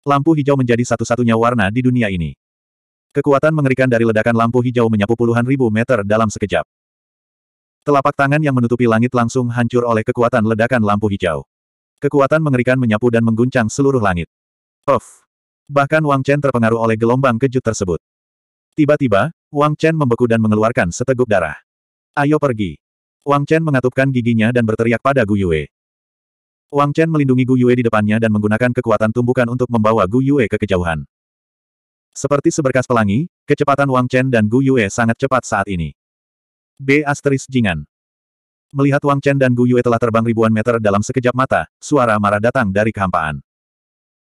Lampu hijau menjadi satu-satunya warna di dunia ini. Kekuatan mengerikan dari ledakan lampu hijau menyapu puluhan ribu meter dalam sekejap. Telapak tangan yang menutupi langit langsung hancur oleh kekuatan ledakan lampu hijau. Kekuatan mengerikan menyapu dan mengguncang seluruh langit. Of! Bahkan Wang Chen terpengaruh oleh gelombang kejut tersebut. Tiba-tiba, Wang Chen membeku dan mengeluarkan seteguk darah. Ayo pergi. Wang Chen mengatupkan giginya dan berteriak pada Gu Yue. Wang Chen melindungi Gu Yue di depannya dan menggunakan kekuatan tumbukan untuk membawa Gu Yue ke kejauhan. Seperti seberkas pelangi, kecepatan Wang Chen dan Gu Yue sangat cepat saat ini. B. Asteris Jingan. Melihat Wang Chen dan Gu Yue telah terbang ribuan meter dalam sekejap mata, suara marah datang dari kehampaan.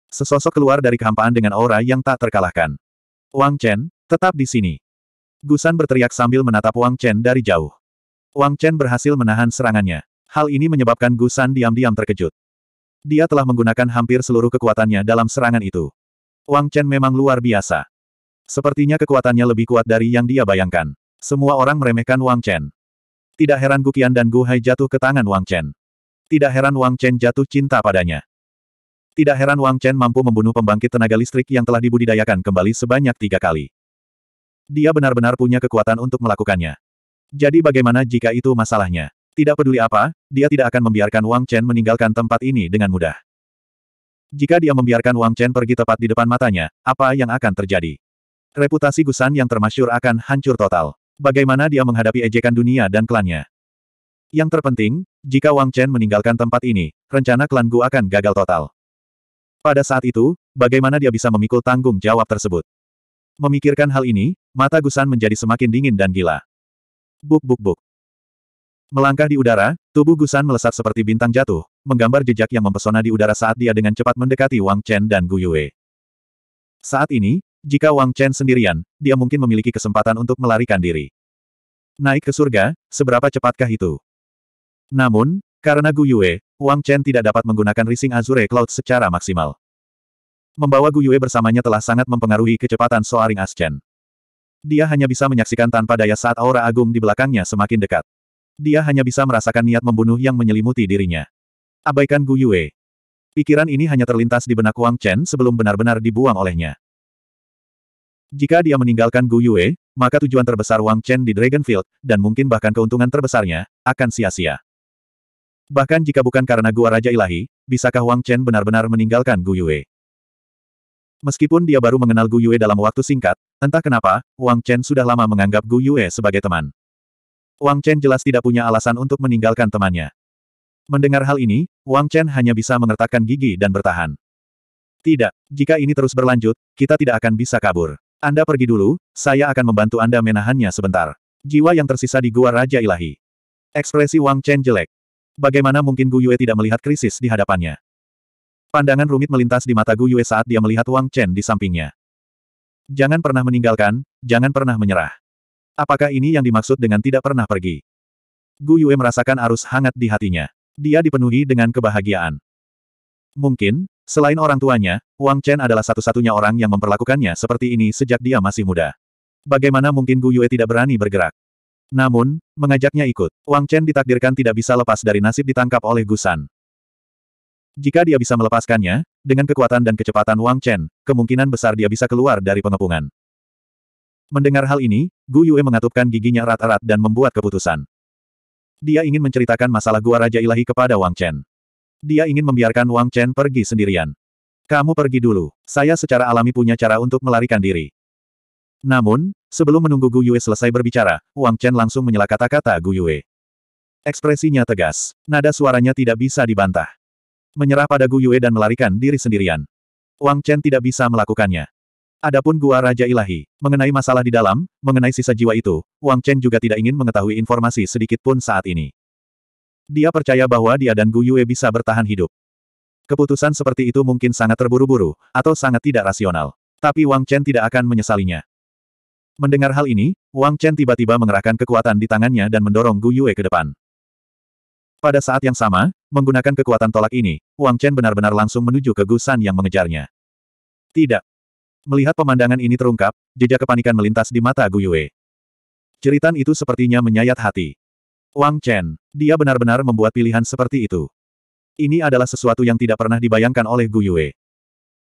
Sesosok keluar dari kehampaan dengan aura yang tak terkalahkan. Wang Chen, tetap di sini. Gusan berteriak sambil menatap Wang Chen dari jauh. Wang Chen berhasil menahan serangannya. Hal ini menyebabkan Gusan diam-diam terkejut. Dia telah menggunakan hampir seluruh kekuatannya dalam serangan itu. Wang Chen memang luar biasa. Sepertinya kekuatannya lebih kuat dari yang dia bayangkan. Semua orang meremehkan Wang Chen. Tidak heran Gu Qian dan Gu Hai jatuh ke tangan Wang Chen. Tidak heran Wang Chen jatuh cinta padanya. Tidak heran Wang Chen mampu membunuh pembangkit tenaga listrik yang telah dibudidayakan kembali sebanyak tiga kali. Dia benar-benar punya kekuatan untuk melakukannya. Jadi bagaimana jika itu masalahnya? Tidak peduli apa, dia tidak akan membiarkan Wang Chen meninggalkan tempat ini dengan mudah. Jika dia membiarkan Wang Chen pergi tepat di depan matanya, apa yang akan terjadi? Reputasi Gusan yang termasyur akan hancur total. Bagaimana dia menghadapi ejekan dunia dan klannya? Yang terpenting, jika Wang Chen meninggalkan tempat ini, rencana klan Gu akan gagal total. Pada saat itu, bagaimana dia bisa memikul tanggung jawab tersebut? Memikirkan hal ini, Mata Gusan menjadi semakin dingin dan gila. Buk buk buk. Melangkah di udara, tubuh Gusan melesat seperti bintang jatuh, menggambar jejak yang mempesona di udara saat dia dengan cepat mendekati Wang Chen dan Gu Yue. Saat ini, jika Wang Chen sendirian, dia mungkin memiliki kesempatan untuk melarikan diri. Naik ke surga, seberapa cepatkah itu? Namun, karena Gu Yue, Wang Chen tidak dapat menggunakan Rising Azure Cloud secara maksimal. Membawa Gu Yue bersamanya telah sangat mempengaruhi kecepatan Soaring Ascend. Dia hanya bisa menyaksikan tanpa daya saat aura agung di belakangnya semakin dekat. Dia hanya bisa merasakan niat membunuh yang menyelimuti dirinya. Abaikan Gu Yue. Pikiran ini hanya terlintas di benak Wang Chen sebelum benar-benar dibuang olehnya. Jika dia meninggalkan Gu Yue, maka tujuan terbesar Wang Chen di Dragonfield, dan mungkin bahkan keuntungan terbesarnya, akan sia-sia. Bahkan jika bukan karena Gua Raja Ilahi, bisakah Wang Chen benar-benar meninggalkan Gu Yue? Meskipun dia baru mengenal Gu Yue dalam waktu singkat, entah kenapa, Wang Chen sudah lama menganggap Gu Yue sebagai teman. Wang Chen jelas tidak punya alasan untuk meninggalkan temannya. Mendengar hal ini, Wang Chen hanya bisa mengertakkan gigi dan bertahan. Tidak, jika ini terus berlanjut, kita tidak akan bisa kabur. Anda pergi dulu, saya akan membantu Anda menahannya sebentar. Jiwa yang tersisa di Gua Raja Ilahi. Ekspresi Wang Chen jelek. Bagaimana mungkin Gu Yue tidak melihat krisis di hadapannya? Pandangan rumit melintas di mata Gu Yue saat dia melihat Wang Chen di sampingnya. Jangan pernah meninggalkan, jangan pernah menyerah. Apakah ini yang dimaksud dengan tidak pernah pergi? Gu Yue merasakan arus hangat di hatinya. Dia dipenuhi dengan kebahagiaan. Mungkin, selain orang tuanya, Wang Chen adalah satu-satunya orang yang memperlakukannya seperti ini sejak dia masih muda. Bagaimana mungkin Gu Yue tidak berani bergerak? Namun, mengajaknya ikut, Wang Chen ditakdirkan tidak bisa lepas dari nasib ditangkap oleh Gusan. Jika dia bisa melepaskannya, dengan kekuatan dan kecepatan Wang Chen, kemungkinan besar dia bisa keluar dari pengepungan. Mendengar hal ini, Gu Yue mengatupkan giginya erat-erat dan membuat keputusan. Dia ingin menceritakan masalah gua Raja Ilahi kepada Wang Chen. Dia ingin membiarkan Wang Chen pergi sendirian. Kamu pergi dulu, saya secara alami punya cara untuk melarikan diri. Namun, sebelum menunggu Gu Yue selesai berbicara, Wang Chen langsung menyela kata-kata Gu Yue. Ekspresinya tegas, nada suaranya tidak bisa dibantah menyerah pada Gu Yue dan melarikan diri sendirian. Wang Chen tidak bisa melakukannya. Adapun gua Raja Ilahi, mengenai masalah di dalam, mengenai sisa jiwa itu, Wang Chen juga tidak ingin mengetahui informasi sedikit pun saat ini. Dia percaya bahwa dia dan Gu Yue bisa bertahan hidup. Keputusan seperti itu mungkin sangat terburu-buru, atau sangat tidak rasional. Tapi Wang Chen tidak akan menyesalinya. Mendengar hal ini, Wang Chen tiba-tiba mengerahkan kekuatan di tangannya dan mendorong Gu Yue ke depan. Pada saat yang sama, menggunakan kekuatan tolak ini, Wang Chen benar-benar langsung menuju ke Gusan yang mengejarnya. Tidak. Melihat pemandangan ini terungkap, jejak kepanikan melintas di mata Gu Yue. Ceritan itu sepertinya menyayat hati. Wang Chen, dia benar-benar membuat pilihan seperti itu. Ini adalah sesuatu yang tidak pernah dibayangkan oleh Gu Yue.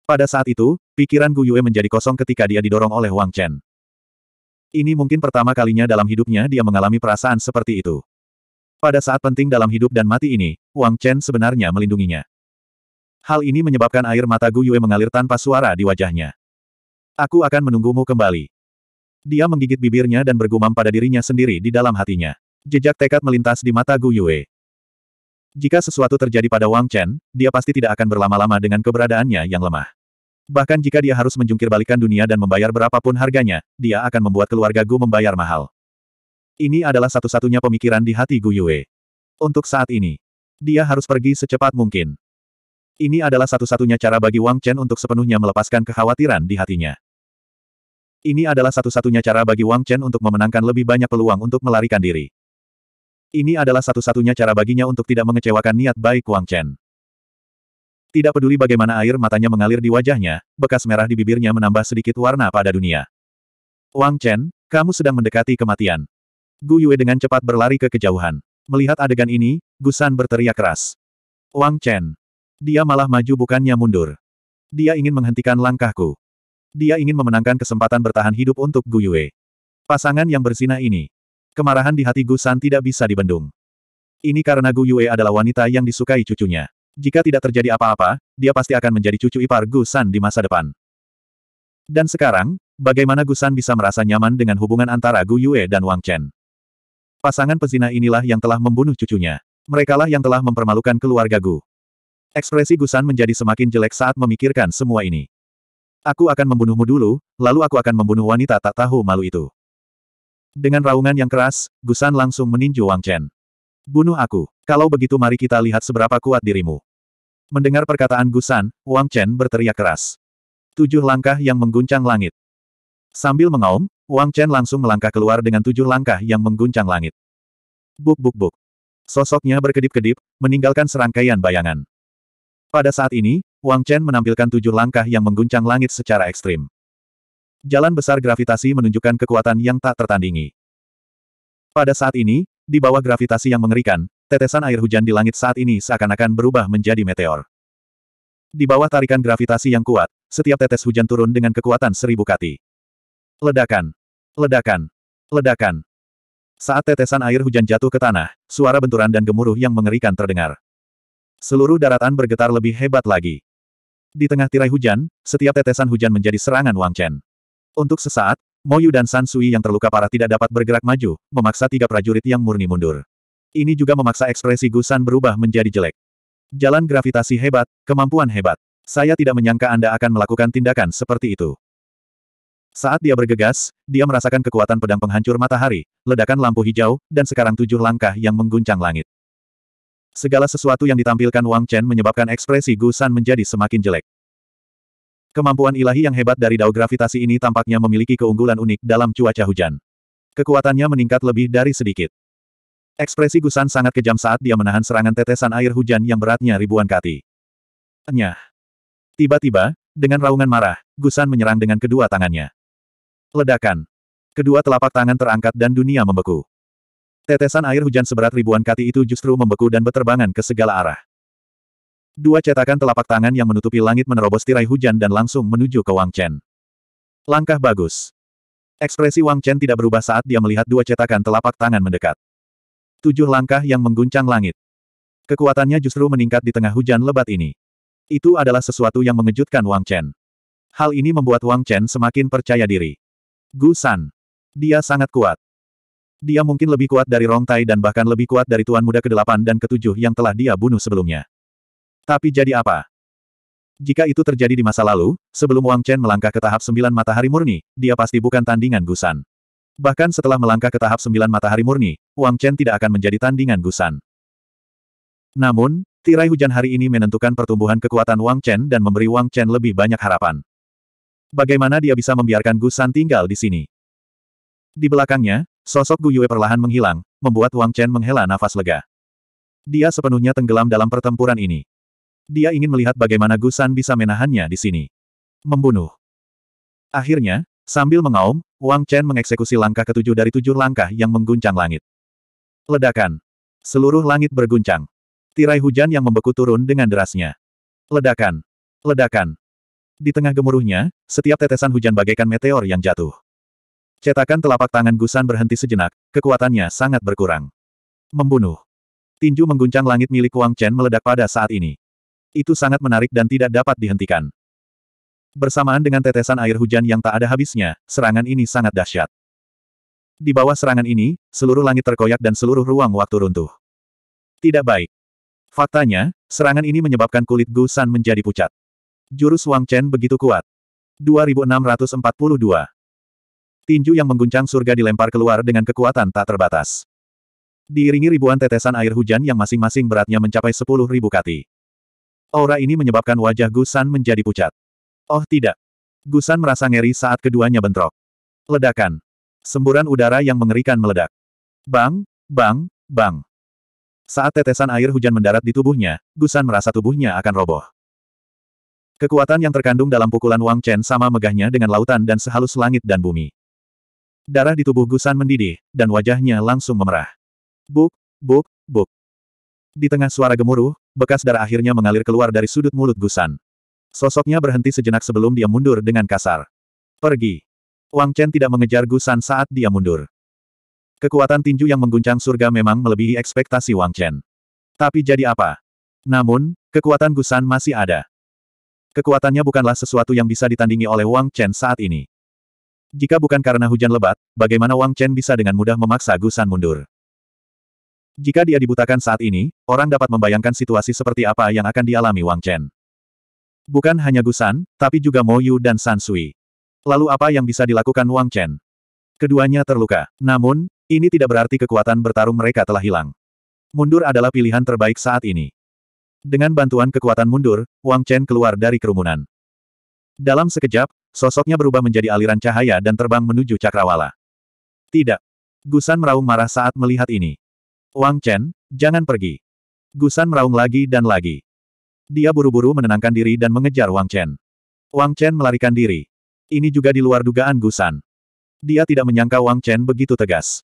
Pada saat itu, pikiran Gu Yue menjadi kosong ketika dia didorong oleh Wang Chen. Ini mungkin pertama kalinya dalam hidupnya dia mengalami perasaan seperti itu. Pada saat penting dalam hidup dan mati ini, Wang Chen sebenarnya melindunginya. Hal ini menyebabkan air mata Gu Yue mengalir tanpa suara di wajahnya. Aku akan menunggumu kembali. Dia menggigit bibirnya dan bergumam pada dirinya sendiri di dalam hatinya. Jejak tekad melintas di mata Gu Yue. Jika sesuatu terjadi pada Wang Chen, dia pasti tidak akan berlama-lama dengan keberadaannya yang lemah. Bahkan jika dia harus menjungkir balikan dunia dan membayar berapapun harganya, dia akan membuat keluarga Gu membayar mahal. Ini adalah satu-satunya pemikiran di hati Gu Yue. Untuk saat ini, dia harus pergi secepat mungkin. Ini adalah satu-satunya cara bagi Wang Chen untuk sepenuhnya melepaskan kekhawatiran di hatinya. Ini adalah satu-satunya cara bagi Wang Chen untuk memenangkan lebih banyak peluang untuk melarikan diri. Ini adalah satu-satunya cara baginya untuk tidak mengecewakan niat baik Wang Chen. Tidak peduli bagaimana air matanya mengalir di wajahnya, bekas merah di bibirnya menambah sedikit warna pada dunia. Wang Chen, kamu sedang mendekati kematian. Gu Yue dengan cepat berlari ke kejauhan. Melihat adegan ini, Gusan berteriak keras. Wang Chen. Dia malah maju bukannya mundur. Dia ingin menghentikan langkahku. Dia ingin memenangkan kesempatan bertahan hidup untuk Gu Yue. Pasangan yang bersinah ini. Kemarahan di hati Gusan tidak bisa dibendung. Ini karena Gu Yue adalah wanita yang disukai cucunya. Jika tidak terjadi apa-apa, dia pasti akan menjadi cucu ipar Gusan di masa depan. Dan sekarang, bagaimana Gusan bisa merasa nyaman dengan hubungan antara Gu Yue dan Wang Chen? Pasangan pezina inilah yang telah membunuh cucunya. Merekalah yang telah mempermalukan keluarga Gu. Ekspresi Gusan menjadi semakin jelek saat memikirkan semua ini. Aku akan membunuhmu dulu, lalu aku akan membunuh wanita tak tahu malu itu. Dengan raungan yang keras, Gusan langsung meninju Wang Chen. Bunuh aku. Kalau begitu mari kita lihat seberapa kuat dirimu. Mendengar perkataan Gusan, Wang Chen berteriak keras. Tujuh langkah yang mengguncang langit. Sambil mengaum, Wang Chen langsung melangkah keluar dengan tujuh langkah yang mengguncang langit. Buk buk buk. Sosoknya berkedip-kedip, meninggalkan serangkaian bayangan. Pada saat ini, Wang Chen menampilkan tujuh langkah yang mengguncang langit secara ekstrim. Jalan besar gravitasi menunjukkan kekuatan yang tak tertandingi. Pada saat ini, di bawah gravitasi yang mengerikan, tetesan air hujan di langit saat ini seakan-akan berubah menjadi meteor. Di bawah tarikan gravitasi yang kuat, setiap tetes hujan turun dengan kekuatan seribu kati. Ledakan. Ledakan. Ledakan. Saat tetesan air hujan jatuh ke tanah, suara benturan dan gemuruh yang mengerikan terdengar. Seluruh daratan bergetar lebih hebat lagi. Di tengah tirai hujan, setiap tetesan hujan menjadi serangan Wang Chen. Untuk sesaat, Moyu dan San Sui yang terluka parah tidak dapat bergerak maju, memaksa tiga prajurit yang murni mundur. Ini juga memaksa ekspresi Gusan berubah menjadi jelek. Jalan gravitasi hebat, kemampuan hebat. Saya tidak menyangka Anda akan melakukan tindakan seperti itu. Saat dia bergegas, dia merasakan kekuatan pedang penghancur matahari, ledakan lampu hijau, dan sekarang tujuh langkah yang mengguncang langit. Segala sesuatu yang ditampilkan Wang Chen menyebabkan ekspresi Gu San menjadi semakin jelek. Kemampuan ilahi yang hebat dari dao gravitasi ini tampaknya memiliki keunggulan unik dalam cuaca hujan. Kekuatannya meningkat lebih dari sedikit. Ekspresi Gusan sangat kejam saat dia menahan serangan tetesan air hujan yang beratnya ribuan kati. Nyah. Tiba-tiba, dengan raungan marah, Gusan menyerang dengan kedua tangannya. Ledakan. Kedua telapak tangan terangkat dan dunia membeku. Tetesan air hujan seberat ribuan kati itu justru membeku dan berterbangan ke segala arah. Dua cetakan telapak tangan yang menutupi langit menerobos tirai hujan dan langsung menuju ke Wang Chen. Langkah bagus. Ekspresi Wang Chen tidak berubah saat dia melihat dua cetakan telapak tangan mendekat. Tujuh langkah yang mengguncang langit. Kekuatannya justru meningkat di tengah hujan lebat ini. Itu adalah sesuatu yang mengejutkan Wang Chen. Hal ini membuat Wang Chen semakin percaya diri. Gusan. Dia sangat kuat. Dia mungkin lebih kuat dari Rong Tai dan bahkan lebih kuat dari Tuan Muda ke-8 dan ke-7 yang telah dia bunuh sebelumnya. Tapi jadi apa? Jika itu terjadi di masa lalu, sebelum Wang Chen melangkah ke tahap sembilan matahari murni, dia pasti bukan tandingan Gusan. Bahkan setelah melangkah ke tahap sembilan matahari murni, Wang Chen tidak akan menjadi tandingan Gusan. Namun, tirai hujan hari ini menentukan pertumbuhan kekuatan Wang Chen dan memberi Wang Chen lebih banyak harapan. Bagaimana dia bisa membiarkan Gu San tinggal di sini? Di belakangnya, sosok Gu Yue perlahan menghilang, membuat Wang Chen menghela nafas lega. Dia sepenuhnya tenggelam dalam pertempuran ini. Dia ingin melihat bagaimana Gu San bisa menahannya di sini. Membunuh. Akhirnya, sambil mengaum, Wang Chen mengeksekusi langkah ketujuh dari tujuh langkah yang mengguncang langit. Ledakan. Seluruh langit berguncang. Tirai hujan yang membeku turun dengan derasnya. Ledakan. Ledakan. Di tengah gemuruhnya, setiap tetesan hujan bagaikan meteor yang jatuh. Cetakan telapak tangan Gusan berhenti sejenak, kekuatannya sangat berkurang. Membunuh. Tinju mengguncang langit milik Wang Chen meledak pada saat ini. Itu sangat menarik dan tidak dapat dihentikan. Bersamaan dengan tetesan air hujan yang tak ada habisnya, serangan ini sangat dahsyat. Di bawah serangan ini, seluruh langit terkoyak dan seluruh ruang waktu runtuh. Tidak baik. Faktanya, serangan ini menyebabkan kulit Gusan menjadi pucat. Jurus Wang Chen begitu kuat. 2642. Tinju yang mengguncang surga dilempar keluar dengan kekuatan tak terbatas. Diiringi ribuan tetesan air hujan yang masing-masing beratnya mencapai 10.000 kati. Aura ini menyebabkan wajah Gusan menjadi pucat. Oh tidak. Gusan merasa ngeri saat keduanya bentrok. Ledakan. Semburan udara yang mengerikan meledak. Bang, bang, bang. Saat tetesan air hujan mendarat di tubuhnya, Gusan merasa tubuhnya akan roboh. Kekuatan yang terkandung dalam pukulan Wang Chen sama megahnya dengan lautan dan sehalus langit dan bumi. Darah di tubuh Gusan mendidih, dan wajahnya langsung memerah. Buk, buk, buk. Di tengah suara gemuruh, bekas darah akhirnya mengalir keluar dari sudut mulut Gusan. Sosoknya berhenti sejenak sebelum dia mundur dengan kasar. Pergi. Wang Chen tidak mengejar Gusan saat dia mundur. Kekuatan tinju yang mengguncang surga memang melebihi ekspektasi Wang Chen. Tapi jadi apa? Namun, kekuatan Gusan masih ada. Kekuatannya bukanlah sesuatu yang bisa ditandingi oleh Wang Chen saat ini. Jika bukan karena hujan lebat, bagaimana Wang Chen bisa dengan mudah memaksa Gusan mundur? Jika dia dibutakan saat ini, orang dapat membayangkan situasi seperti apa yang akan dialami Wang Chen. Bukan hanya Gusan, tapi juga Mo Yu dan San Sui. Lalu apa yang bisa dilakukan Wang Chen? Keduanya terluka. Namun, ini tidak berarti kekuatan bertarung mereka telah hilang. Mundur adalah pilihan terbaik saat ini. Dengan bantuan kekuatan mundur, Wang Chen keluar dari kerumunan. Dalam sekejap, sosoknya berubah menjadi aliran cahaya dan terbang menuju cakrawala. Tidak. Gusan meraung marah saat melihat ini. Wang Chen, jangan pergi. Gusan meraung lagi dan lagi. Dia buru-buru menenangkan diri dan mengejar Wang Chen. Wang Chen melarikan diri. Ini juga di luar dugaan Gusan. Dia tidak menyangka Wang Chen begitu tegas.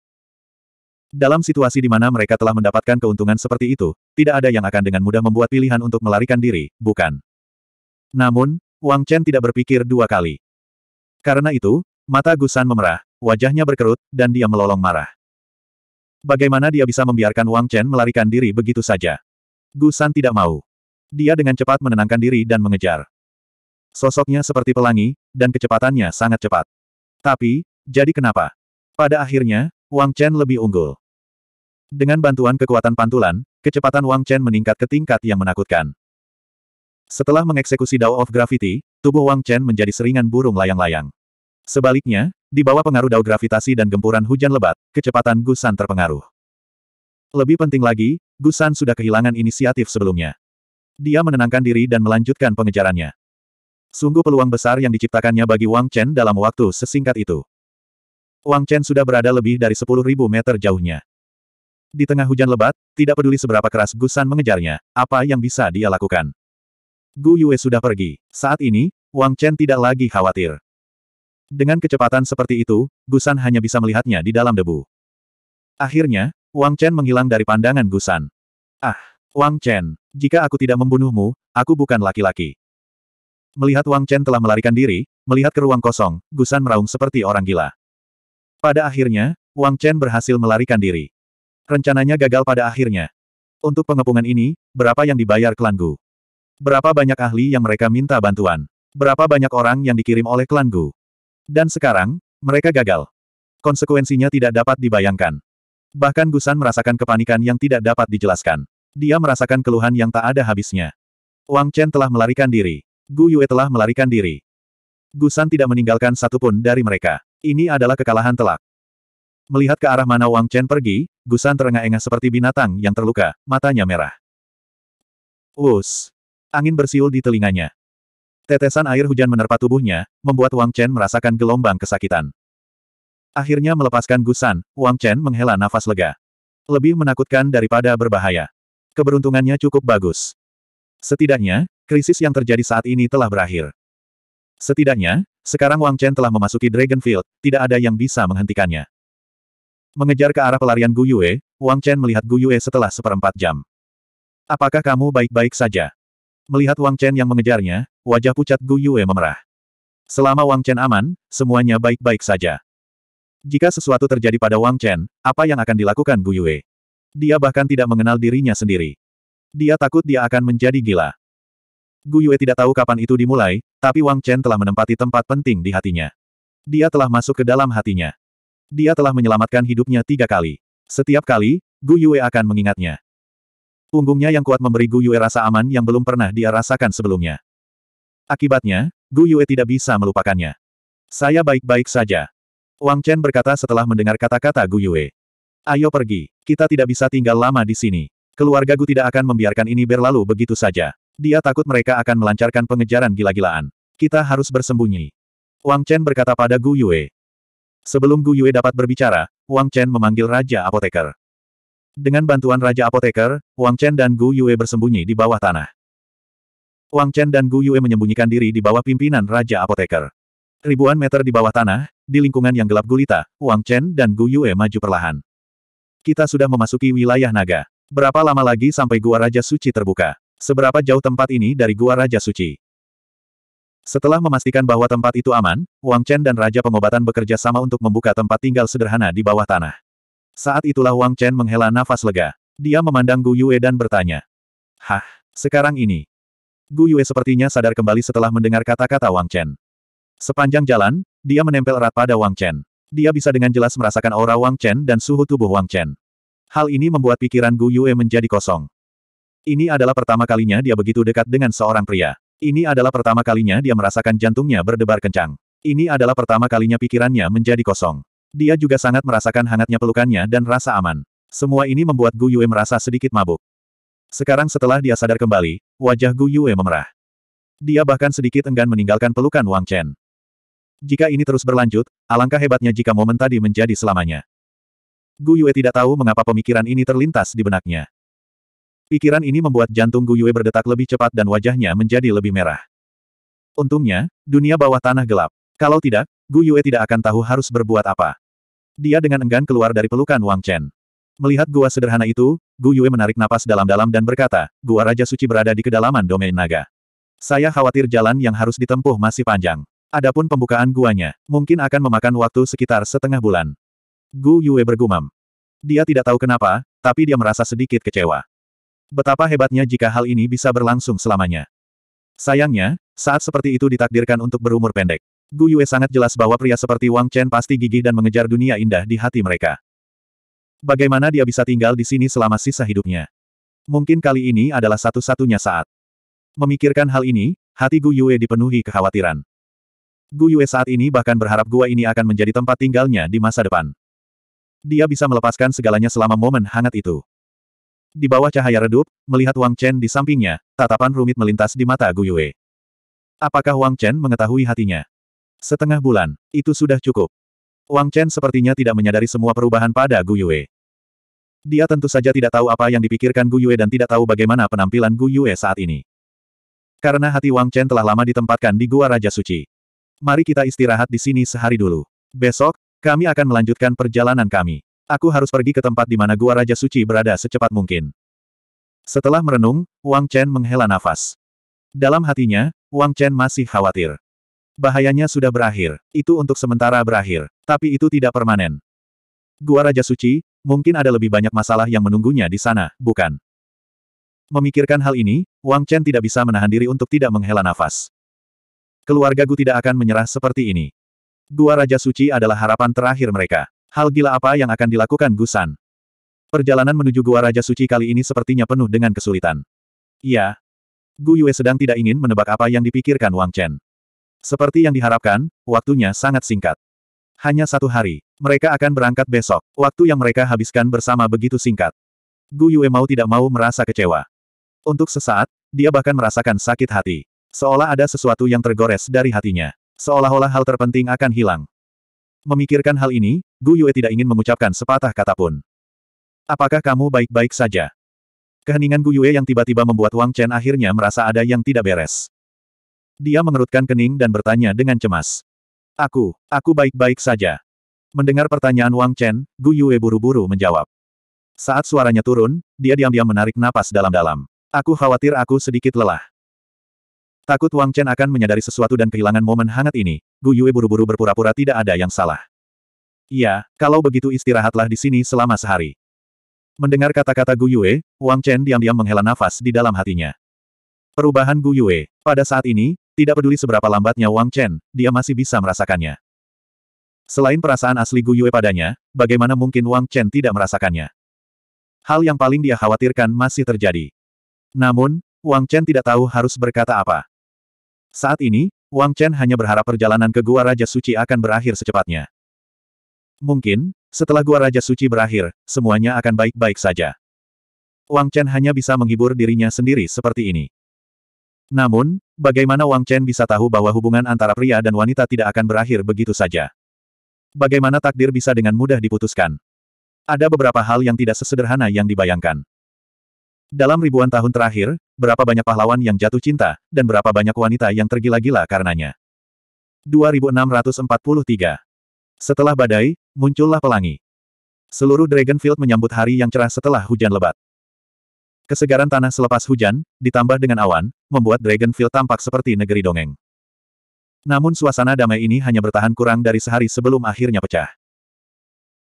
Dalam situasi di mana mereka telah mendapatkan keuntungan seperti itu, tidak ada yang akan dengan mudah membuat pilihan untuk melarikan diri, bukan? Namun, Wang Chen tidak berpikir dua kali. Karena itu, mata Gusan memerah, wajahnya berkerut, dan dia melolong marah. Bagaimana dia bisa membiarkan Wang Chen melarikan diri begitu saja? Gusan tidak mau. Dia dengan cepat menenangkan diri dan mengejar. Sosoknya seperti pelangi, dan kecepatannya sangat cepat. Tapi, jadi kenapa? Pada akhirnya, Wang Chen lebih unggul. Dengan bantuan kekuatan pantulan, kecepatan Wang Chen meningkat ke tingkat yang menakutkan. Setelah mengeksekusi Dao of Gravity, tubuh Wang Chen menjadi seringan burung layang-layang. Sebaliknya, di bawah pengaruh Dao gravitasi dan gempuran hujan lebat, kecepatan Gusan terpengaruh. Lebih penting lagi, Gusan sudah kehilangan inisiatif sebelumnya. Dia menenangkan diri dan melanjutkan pengejarannya. Sungguh peluang besar yang diciptakannya bagi Wang Chen dalam waktu sesingkat itu. Wang Chen sudah berada lebih dari 10.000 meter jauhnya. Di tengah hujan lebat, tidak peduli seberapa keras Gusan mengejarnya, apa yang bisa dia lakukan. Gu Yue sudah pergi. Saat ini, Wang Chen tidak lagi khawatir. Dengan kecepatan seperti itu, Gusan hanya bisa melihatnya di dalam debu. Akhirnya, Wang Chen menghilang dari pandangan Gusan. Ah, Wang Chen, jika aku tidak membunuhmu, aku bukan laki-laki. Melihat Wang Chen telah melarikan diri, melihat ke ruang kosong, Gusan meraung seperti orang gila. Pada akhirnya, Wang Chen berhasil melarikan diri. Rencananya gagal pada akhirnya. Untuk pengepungan ini, berapa yang dibayar klan Gu? Berapa banyak ahli yang mereka minta bantuan? Berapa banyak orang yang dikirim oleh klan Gu? Dan sekarang, mereka gagal. Konsekuensinya tidak dapat dibayangkan. Bahkan Gusan merasakan kepanikan yang tidak dapat dijelaskan. Dia merasakan keluhan yang tak ada habisnya. Wang Chen telah melarikan diri. Gu Yue telah melarikan diri. Gusan tidak meninggalkan satupun dari mereka. Ini adalah kekalahan telak. Melihat ke arah mana Wang Chen pergi, Gusan terengah-engah seperti binatang yang terluka, matanya merah. Us! Angin bersiul di telinganya. Tetesan air hujan menerpa tubuhnya, membuat Wang Chen merasakan gelombang kesakitan. Akhirnya melepaskan Gusan, Wang Chen menghela nafas lega. Lebih menakutkan daripada berbahaya. Keberuntungannya cukup bagus. Setidaknya, krisis yang terjadi saat ini telah berakhir. Setidaknya, sekarang Wang Chen telah memasuki Dragonfield, tidak ada yang bisa menghentikannya. Mengejar ke arah pelarian Gu Yue, Wang Chen melihat Gu Yue setelah seperempat jam. Apakah kamu baik-baik saja? Melihat Wang Chen yang mengejarnya, wajah pucat Gu Yue memerah. Selama Wang Chen aman, semuanya baik-baik saja. Jika sesuatu terjadi pada Wang Chen, apa yang akan dilakukan Gu Yue? Dia bahkan tidak mengenal dirinya sendiri. Dia takut dia akan menjadi gila. Gu Yue tidak tahu kapan itu dimulai, tapi Wang Chen telah menempati tempat penting di hatinya. Dia telah masuk ke dalam hatinya dia telah menyelamatkan hidupnya tiga kali. Setiap kali, Gu Yue akan mengingatnya. Punggungnya yang kuat memberi Gu Yue rasa aman yang belum pernah dia rasakan sebelumnya. Akibatnya, Gu Yue tidak bisa melupakannya. Saya baik-baik saja. Wang Chen berkata setelah mendengar kata-kata Gu Yue. Ayo pergi, kita tidak bisa tinggal lama di sini. Keluarga Gu tidak akan membiarkan ini berlalu begitu saja. Dia takut mereka akan melancarkan pengejaran gila-gilaan. Kita harus bersembunyi. Wang Chen berkata pada Gu Yue. Sebelum Gu Yue dapat berbicara, Wang Chen memanggil Raja Apoteker. Dengan bantuan Raja Apoteker, Wang Chen dan Gu Yue bersembunyi di bawah tanah. Wang Chen dan Gu Yue menyembunyikan diri di bawah pimpinan Raja Apoteker. Ribuan meter di bawah tanah, di lingkungan yang gelap gulita, Wang Chen dan Gu Yue maju perlahan. Kita sudah memasuki wilayah naga. Berapa lama lagi sampai Gua Raja Suci terbuka? Seberapa jauh tempat ini dari Gua Raja Suci? Setelah memastikan bahwa tempat itu aman, Wang Chen dan Raja Pengobatan bekerja sama untuk membuka tempat tinggal sederhana di bawah tanah. Saat itulah Wang Chen menghela nafas lega. Dia memandang Gu Yue dan bertanya. Hah, sekarang ini? Gu Yue sepertinya sadar kembali setelah mendengar kata-kata Wang Chen. Sepanjang jalan, dia menempel erat pada Wang Chen. Dia bisa dengan jelas merasakan aura Wang Chen dan suhu tubuh Wang Chen. Hal ini membuat pikiran Gu Yue menjadi kosong. Ini adalah pertama kalinya dia begitu dekat dengan seorang pria. Ini adalah pertama kalinya dia merasakan jantungnya berdebar kencang. Ini adalah pertama kalinya pikirannya menjadi kosong. Dia juga sangat merasakan hangatnya pelukannya dan rasa aman. Semua ini membuat Gu Yue merasa sedikit mabuk. Sekarang setelah dia sadar kembali, wajah Gu Yue memerah. Dia bahkan sedikit enggan meninggalkan pelukan Wang Chen. Jika ini terus berlanjut, alangkah hebatnya jika momen tadi menjadi selamanya. Gu Yue tidak tahu mengapa pemikiran ini terlintas di benaknya. Pikiran ini membuat jantung Gu Yue berdetak lebih cepat dan wajahnya menjadi lebih merah. Untungnya, dunia bawah tanah gelap. Kalau tidak, Gu Yue tidak akan tahu harus berbuat apa. Dia dengan enggan keluar dari pelukan Wang Chen. Melihat gua sederhana itu, Gu Yue menarik napas dalam-dalam dan berkata, gua Raja Suci berada di kedalaman domain naga. Saya khawatir jalan yang harus ditempuh masih panjang. Adapun pembukaan guanya, mungkin akan memakan waktu sekitar setengah bulan. Gu Yue bergumam. Dia tidak tahu kenapa, tapi dia merasa sedikit kecewa. Betapa hebatnya jika hal ini bisa berlangsung selamanya. Sayangnya, saat seperti itu ditakdirkan untuk berumur pendek. Gu Yue sangat jelas bahwa pria seperti Wang Chen pasti gigih dan mengejar dunia indah di hati mereka. Bagaimana dia bisa tinggal di sini selama sisa hidupnya? Mungkin kali ini adalah satu-satunya saat. Memikirkan hal ini, hati Gu Yue dipenuhi kekhawatiran. Gu Yue saat ini bahkan berharap gua ini akan menjadi tempat tinggalnya di masa depan. Dia bisa melepaskan segalanya selama momen hangat itu. Di bawah cahaya redup, melihat Wang Chen di sampingnya, tatapan rumit melintas di mata Gu Yue. Apakah Wang Chen mengetahui hatinya? Setengah bulan, itu sudah cukup. Wang Chen sepertinya tidak menyadari semua perubahan pada Gu Yue. Dia tentu saja tidak tahu apa yang dipikirkan Gu Yue dan tidak tahu bagaimana penampilan Gu Yue saat ini. Karena hati Wang Chen telah lama ditempatkan di Gua Raja Suci. Mari kita istirahat di sini sehari dulu. Besok, kami akan melanjutkan perjalanan kami. Aku harus pergi ke tempat di mana gua Raja Suci berada secepat mungkin. Setelah merenung, Wang Chen menghela nafas. Dalam hatinya, Wang Chen masih khawatir. Bahayanya sudah berakhir. Itu untuk sementara berakhir. Tapi itu tidak permanen. Gua Raja Suci, mungkin ada lebih banyak masalah yang menunggunya di sana, bukan? Memikirkan hal ini, Wang Chen tidak bisa menahan diri untuk tidak menghela nafas. Keluarga Gu tidak akan menyerah seperti ini. Gua Raja Suci adalah harapan terakhir mereka. Hal gila apa yang akan dilakukan Gusan? Perjalanan menuju Gua Raja Suci kali ini sepertinya penuh dengan kesulitan. Iya. Gu Yue sedang tidak ingin menebak apa yang dipikirkan Wang Chen. Seperti yang diharapkan, waktunya sangat singkat. Hanya satu hari. Mereka akan berangkat besok. Waktu yang mereka habiskan bersama begitu singkat. Gu Yue mau tidak mau merasa kecewa. Untuk sesaat, dia bahkan merasakan sakit hati. Seolah ada sesuatu yang tergores dari hatinya. Seolah-olah hal terpenting akan hilang. Memikirkan hal ini, Gu Yue tidak ingin mengucapkan sepatah kata pun. Apakah kamu baik-baik saja? Keheningan Gu Yue yang tiba-tiba membuat Wang Chen akhirnya merasa ada yang tidak beres. Dia mengerutkan kening dan bertanya dengan cemas. Aku, aku baik-baik saja. Mendengar pertanyaan Wang Chen, Gu Yue buru-buru menjawab. Saat suaranya turun, dia diam-diam menarik napas dalam-dalam. Aku khawatir aku sedikit lelah. Takut Wang Chen akan menyadari sesuatu dan kehilangan momen hangat ini, Gu Yue buru-buru berpura-pura tidak ada yang salah. Iya, kalau begitu istirahatlah di sini selama sehari. Mendengar kata-kata Gu Yue, Wang Chen diam-diam menghela nafas di dalam hatinya. Perubahan Gu Yue, pada saat ini, tidak peduli seberapa lambatnya Wang Chen, dia masih bisa merasakannya. Selain perasaan asli Gu Yue padanya, bagaimana mungkin Wang Chen tidak merasakannya? Hal yang paling dia khawatirkan masih terjadi. Namun, Wang Chen tidak tahu harus berkata apa. Saat ini, Wang Chen hanya berharap perjalanan ke Gua Raja Suci akan berakhir secepatnya. Mungkin, setelah Gua Raja Suci berakhir, semuanya akan baik-baik saja. Wang Chen hanya bisa menghibur dirinya sendiri seperti ini. Namun, bagaimana Wang Chen bisa tahu bahwa hubungan antara pria dan wanita tidak akan berakhir begitu saja? Bagaimana takdir bisa dengan mudah diputuskan? Ada beberapa hal yang tidak sesederhana yang dibayangkan. Dalam ribuan tahun terakhir, berapa banyak pahlawan yang jatuh cinta, dan berapa banyak wanita yang tergila-gila karenanya. 2643 Setelah badai, muncullah pelangi. Seluruh Dragonfield menyambut hari yang cerah setelah hujan lebat. Kesegaran tanah selepas hujan, ditambah dengan awan, membuat Dragonfield tampak seperti negeri dongeng. Namun suasana damai ini hanya bertahan kurang dari sehari sebelum akhirnya pecah.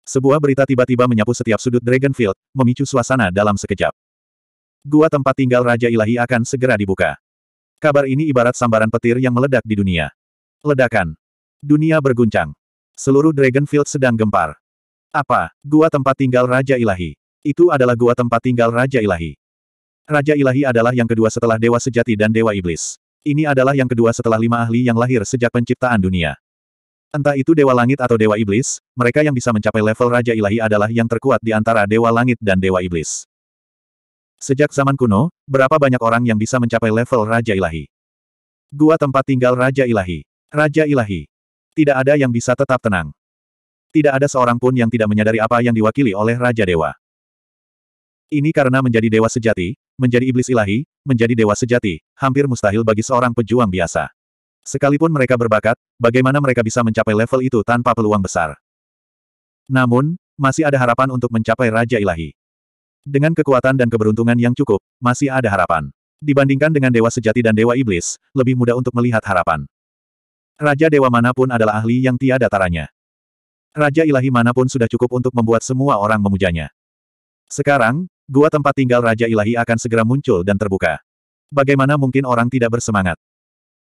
Sebuah berita tiba-tiba menyapu setiap sudut Dragonfield, memicu suasana dalam sekejap. Gua tempat tinggal Raja Ilahi akan segera dibuka. Kabar ini ibarat sambaran petir yang meledak di dunia. Ledakan. Dunia berguncang. Seluruh Dragonfield sedang gempar. Apa, gua tempat tinggal Raja Ilahi? Itu adalah gua tempat tinggal Raja Ilahi. Raja Ilahi adalah yang kedua setelah Dewa Sejati dan Dewa Iblis. Ini adalah yang kedua setelah lima ahli yang lahir sejak penciptaan dunia. Entah itu Dewa Langit atau Dewa Iblis, mereka yang bisa mencapai level Raja Ilahi adalah yang terkuat di antara Dewa Langit dan Dewa Iblis. Sejak zaman kuno, berapa banyak orang yang bisa mencapai level Raja Ilahi? Gua tempat tinggal Raja Ilahi. Raja Ilahi. Tidak ada yang bisa tetap tenang. Tidak ada seorang pun yang tidak menyadari apa yang diwakili oleh Raja Dewa. Ini karena menjadi dewa sejati, menjadi iblis ilahi, menjadi dewa sejati, hampir mustahil bagi seorang pejuang biasa. Sekalipun mereka berbakat, bagaimana mereka bisa mencapai level itu tanpa peluang besar? Namun, masih ada harapan untuk mencapai Raja Ilahi. Dengan kekuatan dan keberuntungan yang cukup, masih ada harapan. Dibandingkan dengan dewa sejati dan dewa iblis, lebih mudah untuk melihat harapan. Raja dewa manapun adalah ahli yang tiada taranya. Raja ilahi manapun sudah cukup untuk membuat semua orang memujanya. Sekarang, gua tempat tinggal Raja ilahi akan segera muncul dan terbuka. Bagaimana mungkin orang tidak bersemangat?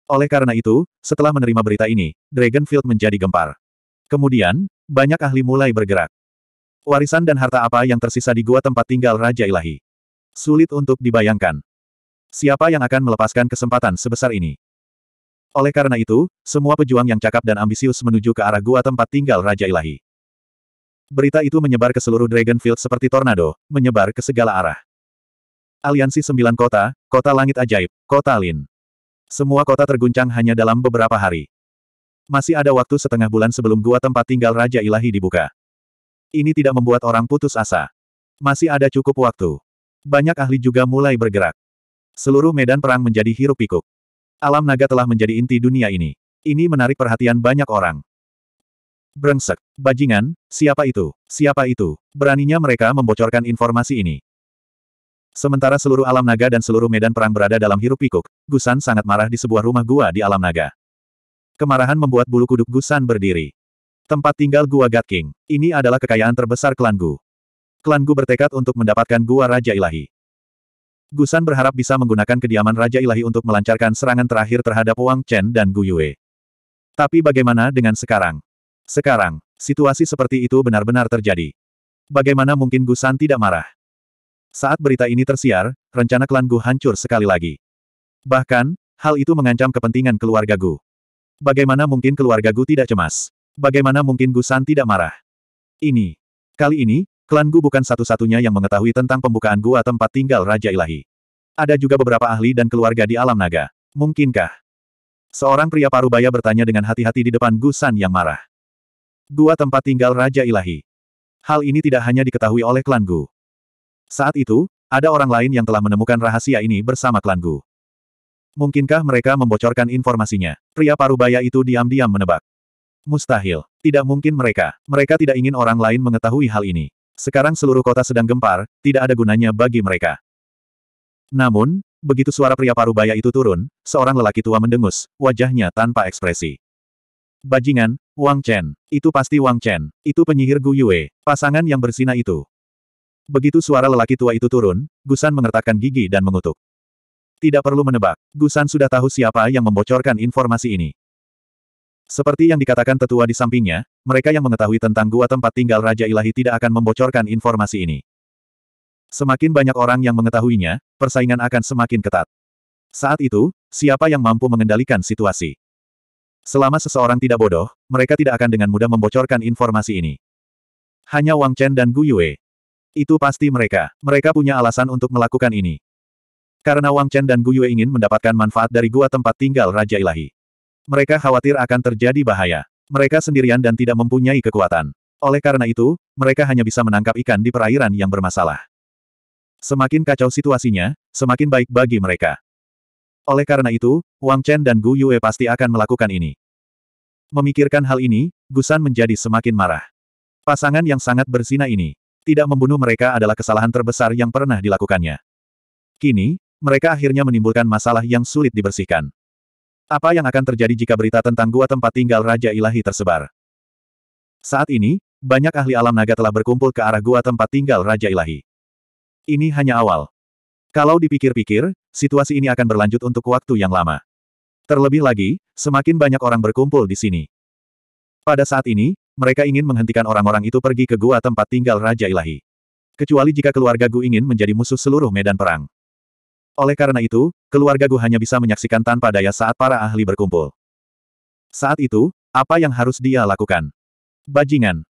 Oleh karena itu, setelah menerima berita ini, Dragonfield menjadi gempar. Kemudian, banyak ahli mulai bergerak. Warisan dan harta apa yang tersisa di gua tempat tinggal Raja Ilahi? Sulit untuk dibayangkan. Siapa yang akan melepaskan kesempatan sebesar ini? Oleh karena itu, semua pejuang yang cakap dan ambisius menuju ke arah gua tempat tinggal Raja Ilahi. Berita itu menyebar ke seluruh Dragonfield seperti tornado, menyebar ke segala arah. Aliansi Sembilan Kota, Kota Langit Ajaib, Kota Lin. Semua kota terguncang hanya dalam beberapa hari. Masih ada waktu setengah bulan sebelum gua tempat tinggal Raja Ilahi dibuka. Ini tidak membuat orang putus asa. Masih ada cukup waktu. Banyak ahli juga mulai bergerak. Seluruh medan perang menjadi hiruk pikuk. Alam naga telah menjadi inti dunia ini. Ini menarik perhatian banyak orang. Brengsek, bajingan, siapa itu? Siapa itu? Beraninya mereka membocorkan informasi ini. Sementara seluruh alam naga dan seluruh medan perang berada dalam hiruk pikuk, Gusan sangat marah di sebuah rumah gua di alam naga. Kemarahan membuat bulu kuduk Gusan berdiri. Tempat tinggal Gua God King. Ini adalah kekayaan terbesar klan Gu. Klan Gu bertekad untuk mendapatkan Gua Raja Ilahi. Gusan berharap bisa menggunakan kediaman Raja Ilahi untuk melancarkan serangan terakhir terhadap Wang Chen dan Gu Yue. Tapi bagaimana dengan sekarang? Sekarang, situasi seperti itu benar-benar terjadi. Bagaimana mungkin Gusan tidak marah? Saat berita ini tersiar, rencana klan Gu hancur sekali lagi. Bahkan, hal itu mengancam kepentingan keluarga Gu. Bagaimana mungkin keluarga Gu tidak cemas? Bagaimana mungkin Gusan tidak marah? Ini. Kali ini, klan Gu bukan satu-satunya yang mengetahui tentang pembukaan gua tempat tinggal Raja Ilahi. Ada juga beberapa ahli dan keluarga di alam naga. Mungkinkah? Seorang pria parubaya bertanya dengan hati-hati di depan Gusan yang marah. Gua tempat tinggal Raja Ilahi. Hal ini tidak hanya diketahui oleh klan Gu. Saat itu, ada orang lain yang telah menemukan rahasia ini bersama klan Gu. Mungkinkah mereka membocorkan informasinya? Pria parubaya itu diam-diam menebak. Mustahil. Tidak mungkin mereka. Mereka tidak ingin orang lain mengetahui hal ini. Sekarang seluruh kota sedang gempar, tidak ada gunanya bagi mereka. Namun, begitu suara pria parubaya itu turun, seorang lelaki tua mendengus, wajahnya tanpa ekspresi. Bajingan, Wang Chen. Itu pasti Wang Chen. Itu penyihir Gu Yue, pasangan yang bersina itu. Begitu suara lelaki tua itu turun, Gusan mengertakkan gigi dan mengutuk. Tidak perlu menebak, Gusan sudah tahu siapa yang membocorkan informasi ini. Seperti yang dikatakan tetua di sampingnya, mereka yang mengetahui tentang gua tempat tinggal Raja Ilahi tidak akan membocorkan informasi ini. Semakin banyak orang yang mengetahuinya, persaingan akan semakin ketat. Saat itu, siapa yang mampu mengendalikan situasi? Selama seseorang tidak bodoh, mereka tidak akan dengan mudah membocorkan informasi ini. Hanya Wang Chen dan Gu Yue. Itu pasti mereka. Mereka punya alasan untuk melakukan ini. Karena Wang Chen dan Gu Yue ingin mendapatkan manfaat dari gua tempat tinggal Raja Ilahi. Mereka khawatir akan terjadi bahaya. Mereka sendirian dan tidak mempunyai kekuatan. Oleh karena itu, mereka hanya bisa menangkap ikan di perairan yang bermasalah. Semakin kacau situasinya, semakin baik bagi mereka. Oleh karena itu, Wang Chen dan Gu Yue pasti akan melakukan ini. Memikirkan hal ini, Gusan menjadi semakin marah. Pasangan yang sangat bersinar ini, tidak membunuh mereka adalah kesalahan terbesar yang pernah dilakukannya. Kini, mereka akhirnya menimbulkan masalah yang sulit dibersihkan. Apa yang akan terjadi jika berita tentang gua tempat tinggal Raja Ilahi tersebar? Saat ini, banyak ahli alam naga telah berkumpul ke arah gua tempat tinggal Raja Ilahi. Ini hanya awal. Kalau dipikir-pikir, situasi ini akan berlanjut untuk waktu yang lama. Terlebih lagi, semakin banyak orang berkumpul di sini. Pada saat ini, mereka ingin menghentikan orang-orang itu pergi ke gua tempat tinggal Raja Ilahi. Kecuali jika keluarga Gu ingin menjadi musuh seluruh medan perang. Oleh karena itu, keluarga Gu hanya bisa menyaksikan tanpa daya saat para ahli berkumpul. Saat itu, apa yang harus dia lakukan? Bajingan.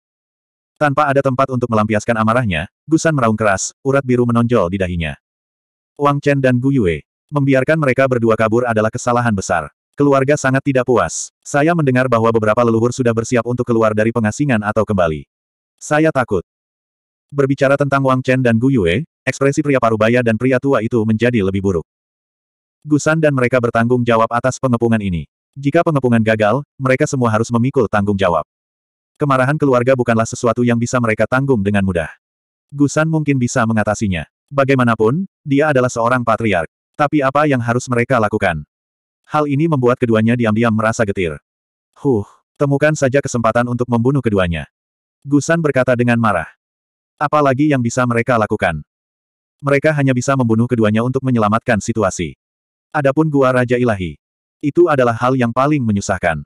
Tanpa ada tempat untuk melampiaskan amarahnya, Gusan meraung keras, urat biru menonjol di dahinya. Wang Chen dan Gu Yue. Membiarkan mereka berdua kabur adalah kesalahan besar. Keluarga sangat tidak puas. Saya mendengar bahwa beberapa leluhur sudah bersiap untuk keluar dari pengasingan atau kembali. Saya takut. Berbicara tentang Wang Chen dan Gu Yue, ekspresi pria parubaya dan pria tua itu menjadi lebih buruk. Gusan dan mereka bertanggung jawab atas pengepungan ini. Jika pengepungan gagal, mereka semua harus memikul tanggung jawab. Kemarahan keluarga bukanlah sesuatu yang bisa mereka tanggung dengan mudah. Gusan mungkin bisa mengatasinya. Bagaimanapun, dia adalah seorang patriark. Tapi apa yang harus mereka lakukan? Hal ini membuat keduanya diam-diam merasa getir. Huh, temukan saja kesempatan untuk membunuh keduanya. Gusan berkata dengan marah. Apalagi yang bisa mereka lakukan? Mereka hanya bisa membunuh keduanya untuk menyelamatkan situasi. Adapun gua Raja Ilahi. Itu adalah hal yang paling menyusahkan.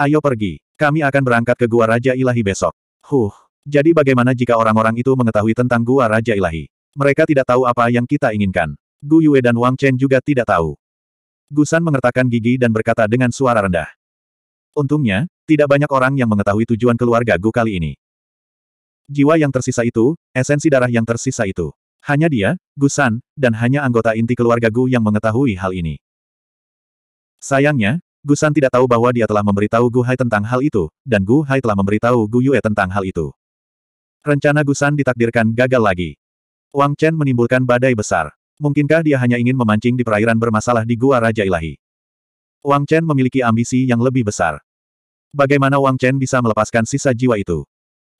Ayo pergi. Kami akan berangkat ke gua Raja Ilahi besok. Huh. Jadi bagaimana jika orang-orang itu mengetahui tentang gua Raja Ilahi? Mereka tidak tahu apa yang kita inginkan. Gu Yue dan Wang Chen juga tidak tahu. Gusan mengertakkan gigi dan berkata dengan suara rendah. Untungnya, tidak banyak orang yang mengetahui tujuan keluarga Gu kali ini. Jiwa yang tersisa itu, esensi darah yang tersisa itu. Hanya dia, Gusan, dan hanya anggota inti keluarga Gu yang mengetahui hal ini. Sayangnya, Gusan tidak tahu bahwa dia telah memberitahu Gu Hai tentang hal itu, dan Gu Hai telah memberitahu Gu Yue tentang hal itu. Rencana Gusan ditakdirkan gagal lagi. Wang Chen menimbulkan badai besar. Mungkinkah dia hanya ingin memancing di perairan bermasalah di Gua Raja Ilahi? Wang Chen memiliki ambisi yang lebih besar. Bagaimana Wang Chen bisa melepaskan sisa jiwa itu?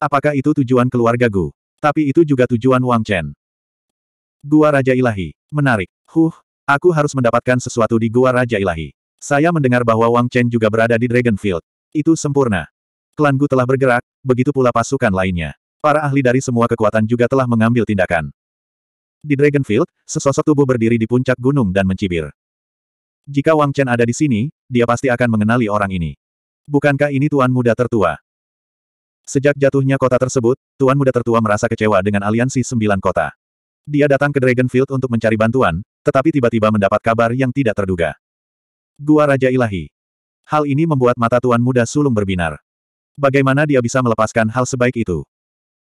Apakah itu tujuan keluarga Gu? Tapi itu juga tujuan Wang Chen. Gua Raja Ilahi. Menarik. Huh, aku harus mendapatkan sesuatu di Gua Raja Ilahi. Saya mendengar bahwa Wang Chen juga berada di Dragonfield. Itu sempurna. Klan Gu telah bergerak, begitu pula pasukan lainnya. Para ahli dari semua kekuatan juga telah mengambil tindakan. Di Dragonfield, sesosok tubuh berdiri di puncak gunung dan mencibir. Jika Wang Chen ada di sini, dia pasti akan mengenali orang ini. Bukankah ini tuan muda tertua? Sejak jatuhnya kota tersebut, Tuan Muda Tertua merasa kecewa dengan aliansi sembilan kota. Dia datang ke Dragonfield untuk mencari bantuan, tetapi tiba-tiba mendapat kabar yang tidak terduga. Gua Raja Ilahi. Hal ini membuat mata Tuan Muda Sulung berbinar. Bagaimana dia bisa melepaskan hal sebaik itu?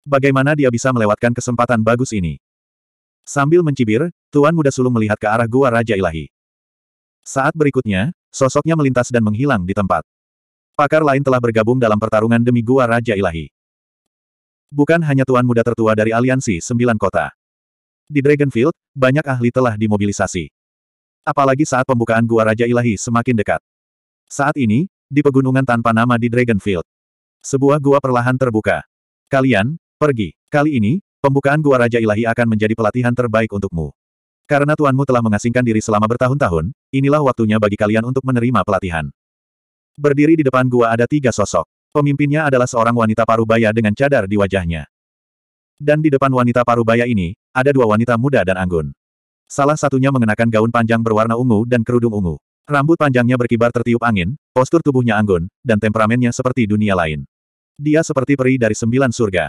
Bagaimana dia bisa melewatkan kesempatan bagus ini? Sambil mencibir, Tuan Muda Sulung melihat ke arah Gua Raja Ilahi. Saat berikutnya, sosoknya melintas dan menghilang di tempat. Pakar lain telah bergabung dalam pertarungan demi Gua Raja Ilahi. Bukan hanya Tuan Muda Tertua dari Aliansi Sembilan Kota. Di Dragonfield, banyak ahli telah dimobilisasi. Apalagi saat pembukaan Gua Raja Ilahi semakin dekat. Saat ini, di pegunungan tanpa nama di Dragonfield, sebuah gua perlahan terbuka. Kalian, pergi. Kali ini, pembukaan Gua Raja Ilahi akan menjadi pelatihan terbaik untukmu. Karena tuanmu telah mengasingkan diri selama bertahun-tahun, inilah waktunya bagi kalian untuk menerima pelatihan. Berdiri di depan gua ada tiga sosok. Pemimpinnya adalah seorang wanita parubaya dengan cadar di wajahnya. Dan di depan wanita parubaya ini, ada dua wanita muda dan anggun. Salah satunya mengenakan gaun panjang berwarna ungu dan kerudung ungu. Rambut panjangnya berkibar tertiup angin, postur tubuhnya anggun, dan temperamennya seperti dunia lain. Dia seperti peri dari sembilan surga.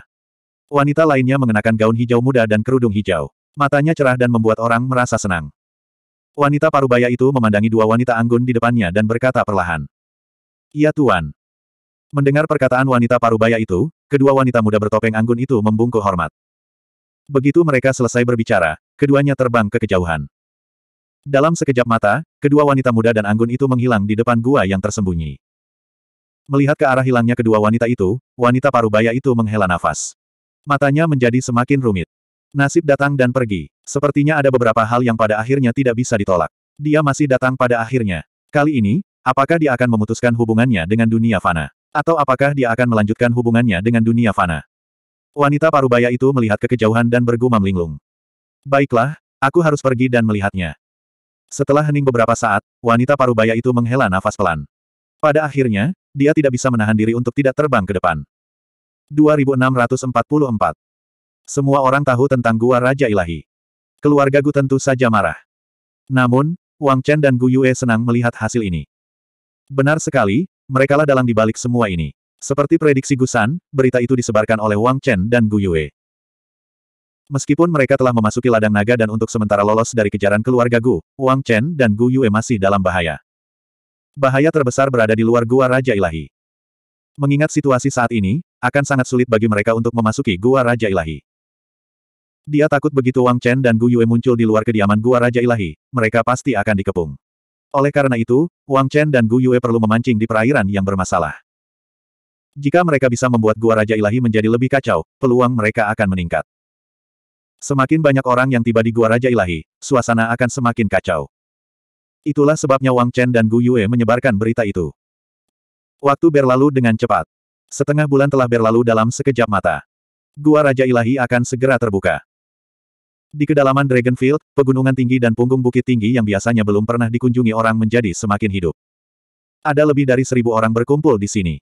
Wanita lainnya mengenakan gaun hijau muda dan kerudung hijau. Matanya cerah dan membuat orang merasa senang. Wanita parubaya itu memandangi dua wanita anggun di depannya dan berkata perlahan. Iya Tuan. Mendengar perkataan wanita parubaya itu, kedua wanita muda bertopeng anggun itu membungkuk hormat. Begitu mereka selesai berbicara, keduanya terbang ke kejauhan. Dalam sekejap mata, kedua wanita muda dan anggun itu menghilang di depan gua yang tersembunyi. Melihat ke arah hilangnya kedua wanita itu, wanita parubaya itu menghela nafas. Matanya menjadi semakin rumit. Nasib datang dan pergi. Sepertinya ada beberapa hal yang pada akhirnya tidak bisa ditolak. Dia masih datang pada akhirnya. Kali ini, apakah dia akan memutuskan hubungannya dengan dunia fana? Atau apakah dia akan melanjutkan hubungannya dengan dunia fana? Wanita parubaya itu melihat ke kejauhan dan bergumam linglung. Baiklah, aku harus pergi dan melihatnya. Setelah hening beberapa saat, wanita parubaya itu menghela nafas pelan. Pada akhirnya, dia tidak bisa menahan diri untuk tidak terbang ke depan. 2644 Semua orang tahu tentang Gua Raja Ilahi. Keluarga Gu tentu saja marah. Namun, Wang Chen dan Gu Yue senang melihat hasil ini. Benar sekali, Merekalah dalang di balik semua ini. Seperti prediksi Gusan, berita itu disebarkan oleh Wang Chen dan Gu Yue. Meskipun mereka telah memasuki ladang naga dan untuk sementara lolos dari kejaran keluarga Gu, Wang Chen dan Gu Yue masih dalam bahaya. Bahaya terbesar berada di luar Gua Raja Ilahi. Mengingat situasi saat ini, akan sangat sulit bagi mereka untuk memasuki Gua Raja Ilahi. Dia takut begitu Wang Chen dan Gu Yue muncul di luar kediaman Gua Raja Ilahi, mereka pasti akan dikepung. Oleh karena itu, Wang Chen dan Gu Yue perlu memancing di perairan yang bermasalah. Jika mereka bisa membuat gua Raja Ilahi menjadi lebih kacau, peluang mereka akan meningkat. Semakin banyak orang yang tiba di gua Raja Ilahi, suasana akan semakin kacau. Itulah sebabnya Wang Chen dan Gu Yue menyebarkan berita itu. Waktu berlalu dengan cepat. Setengah bulan telah berlalu dalam sekejap mata. Gua Raja Ilahi akan segera terbuka. Di kedalaman Dragonfield, pegunungan tinggi dan punggung bukit tinggi yang biasanya belum pernah dikunjungi orang menjadi semakin hidup. Ada lebih dari seribu orang berkumpul di sini.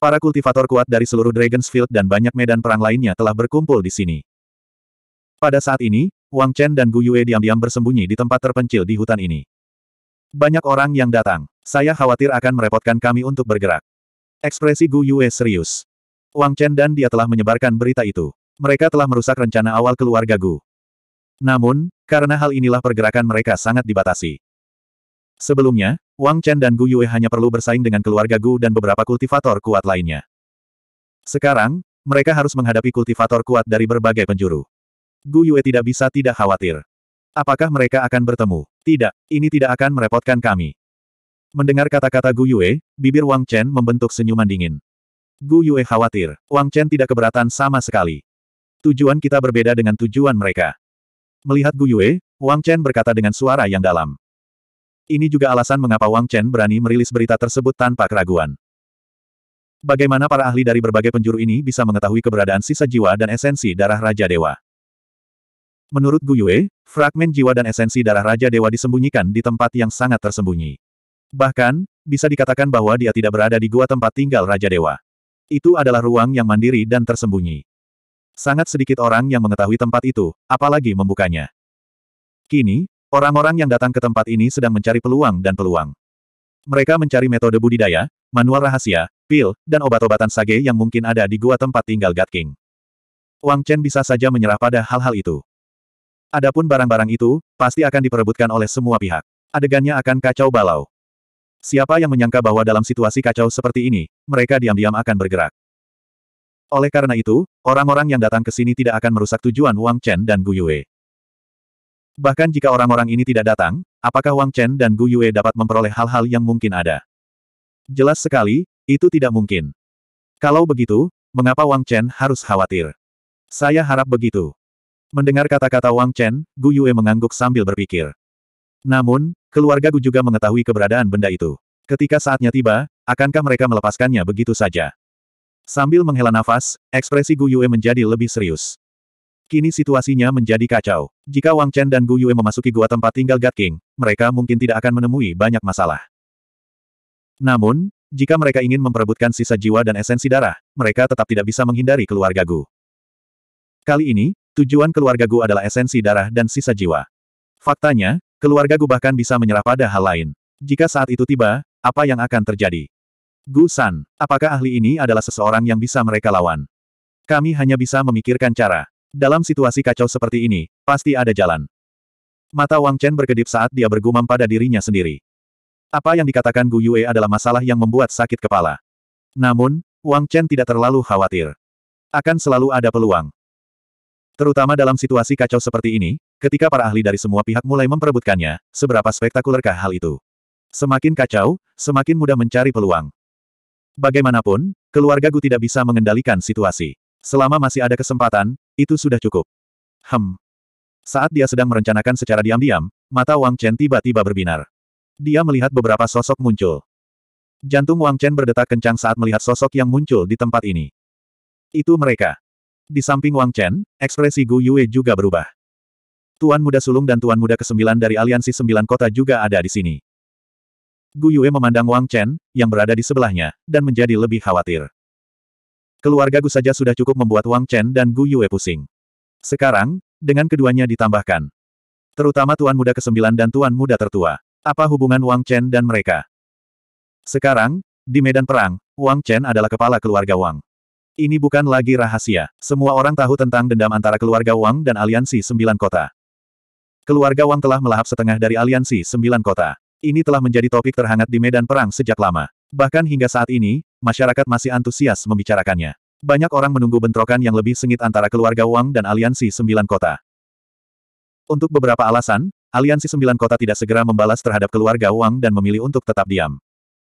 Para kultivator kuat dari seluruh Dragonfield dan banyak medan perang lainnya telah berkumpul di sini. Pada saat ini, Wang Chen dan Gu Yue diam-diam bersembunyi di tempat terpencil di hutan ini. Banyak orang yang datang. Saya khawatir akan merepotkan kami untuk bergerak. Ekspresi Gu Yue serius. Wang Chen dan dia telah menyebarkan berita itu. Mereka telah merusak rencana awal keluarga Gu. Namun, karena hal inilah pergerakan mereka sangat dibatasi. Sebelumnya, Wang Chen dan Gu Yue hanya perlu bersaing dengan keluarga Gu dan beberapa kultivator kuat lainnya. Sekarang, mereka harus menghadapi kultivator kuat dari berbagai penjuru. Gu Yue tidak bisa tidak khawatir. Apakah mereka akan bertemu? Tidak, ini tidak akan merepotkan kami. Mendengar kata-kata Gu Yue, bibir Wang Chen membentuk senyuman dingin. Gu Yue khawatir, Wang Chen tidak keberatan sama sekali. Tujuan kita berbeda dengan tujuan mereka. Melihat Gu Yue, Wang Chen berkata dengan suara yang dalam. Ini juga alasan mengapa Wang Chen berani merilis berita tersebut tanpa keraguan. Bagaimana para ahli dari berbagai penjuru ini bisa mengetahui keberadaan sisa jiwa dan esensi darah Raja Dewa? Menurut Gu Yue, fragmen jiwa dan esensi darah Raja Dewa disembunyikan di tempat yang sangat tersembunyi. Bahkan, bisa dikatakan bahwa dia tidak berada di gua tempat tinggal Raja Dewa. Itu adalah ruang yang mandiri dan tersembunyi. Sangat sedikit orang yang mengetahui tempat itu, apalagi membukanya. Kini, orang-orang yang datang ke tempat ini sedang mencari peluang dan peluang. Mereka mencari metode budidaya, manual rahasia, pil, dan obat-obatan sage yang mungkin ada di gua tempat tinggal God King. Wang Chen bisa saja menyerah pada hal-hal itu. Adapun barang-barang itu, pasti akan diperebutkan oleh semua pihak. Adegannya akan kacau balau. Siapa yang menyangka bahwa dalam situasi kacau seperti ini, mereka diam-diam akan bergerak. Oleh karena itu, orang-orang yang datang ke sini tidak akan merusak tujuan Wang Chen dan Gu Yue. Bahkan jika orang-orang ini tidak datang, apakah Wang Chen dan Gu Yue dapat memperoleh hal-hal yang mungkin ada? Jelas sekali, itu tidak mungkin. Kalau begitu, mengapa Wang Chen harus khawatir? Saya harap begitu. Mendengar kata-kata Wang Chen, Gu Yue mengangguk sambil berpikir. Namun, keluarga Gu juga mengetahui keberadaan benda itu. Ketika saatnya tiba, akankah mereka melepaskannya begitu saja? Sambil menghela nafas, ekspresi Gu Yue menjadi lebih serius. Kini situasinya menjadi kacau. Jika Wang Chen dan Gu Yue memasuki gua tempat tinggal God King, mereka mungkin tidak akan menemui banyak masalah. Namun, jika mereka ingin memperebutkan sisa jiwa dan esensi darah, mereka tetap tidak bisa menghindari keluarga Gu. Kali ini, tujuan keluarga Gu adalah esensi darah dan sisa jiwa. Faktanya, keluarga Gu bahkan bisa menyerah pada hal lain. Jika saat itu tiba, apa yang akan terjadi? Gu San, apakah ahli ini adalah seseorang yang bisa mereka lawan? Kami hanya bisa memikirkan cara. Dalam situasi kacau seperti ini, pasti ada jalan. Mata Wang Chen berkedip saat dia bergumam pada dirinya sendiri. Apa yang dikatakan Gu Yue adalah masalah yang membuat sakit kepala. Namun, Wang Chen tidak terlalu khawatir. Akan selalu ada peluang. Terutama dalam situasi kacau seperti ini, ketika para ahli dari semua pihak mulai memperebutkannya, seberapa spektakulerkah hal itu? Semakin kacau, semakin mudah mencari peluang. Bagaimanapun, keluarga Gu tidak bisa mengendalikan situasi. Selama masih ada kesempatan, itu sudah cukup. Hem. Saat dia sedang merencanakan secara diam-diam, mata Wang Chen tiba-tiba berbinar. Dia melihat beberapa sosok muncul. Jantung Wang Chen berdetak kencang saat melihat sosok yang muncul di tempat ini. Itu mereka. Di samping Wang Chen, ekspresi Gu Yue juga berubah. Tuan Muda Sulung dan Tuan Muda Kesembilan dari Aliansi Sembilan Kota juga ada di sini. Gu Yue memandang Wang Chen, yang berada di sebelahnya, dan menjadi lebih khawatir. Keluarga Gu saja sudah cukup membuat Wang Chen dan Gu Yue pusing. Sekarang, dengan keduanya ditambahkan. Terutama Tuan Muda ke-9 dan Tuan Muda tertua. Apa hubungan Wang Chen dan mereka? Sekarang, di medan perang, Wang Chen adalah kepala keluarga Wang. Ini bukan lagi rahasia. Semua orang tahu tentang dendam antara keluarga Wang dan aliansi sembilan kota. Keluarga Wang telah melahap setengah dari aliansi sembilan kota ini telah menjadi topik terhangat di medan perang sejak lama. Bahkan hingga saat ini, masyarakat masih antusias membicarakannya. Banyak orang menunggu bentrokan yang lebih sengit antara keluarga Wang dan aliansi sembilan kota. Untuk beberapa alasan, aliansi sembilan kota tidak segera membalas terhadap keluarga Wang dan memilih untuk tetap diam.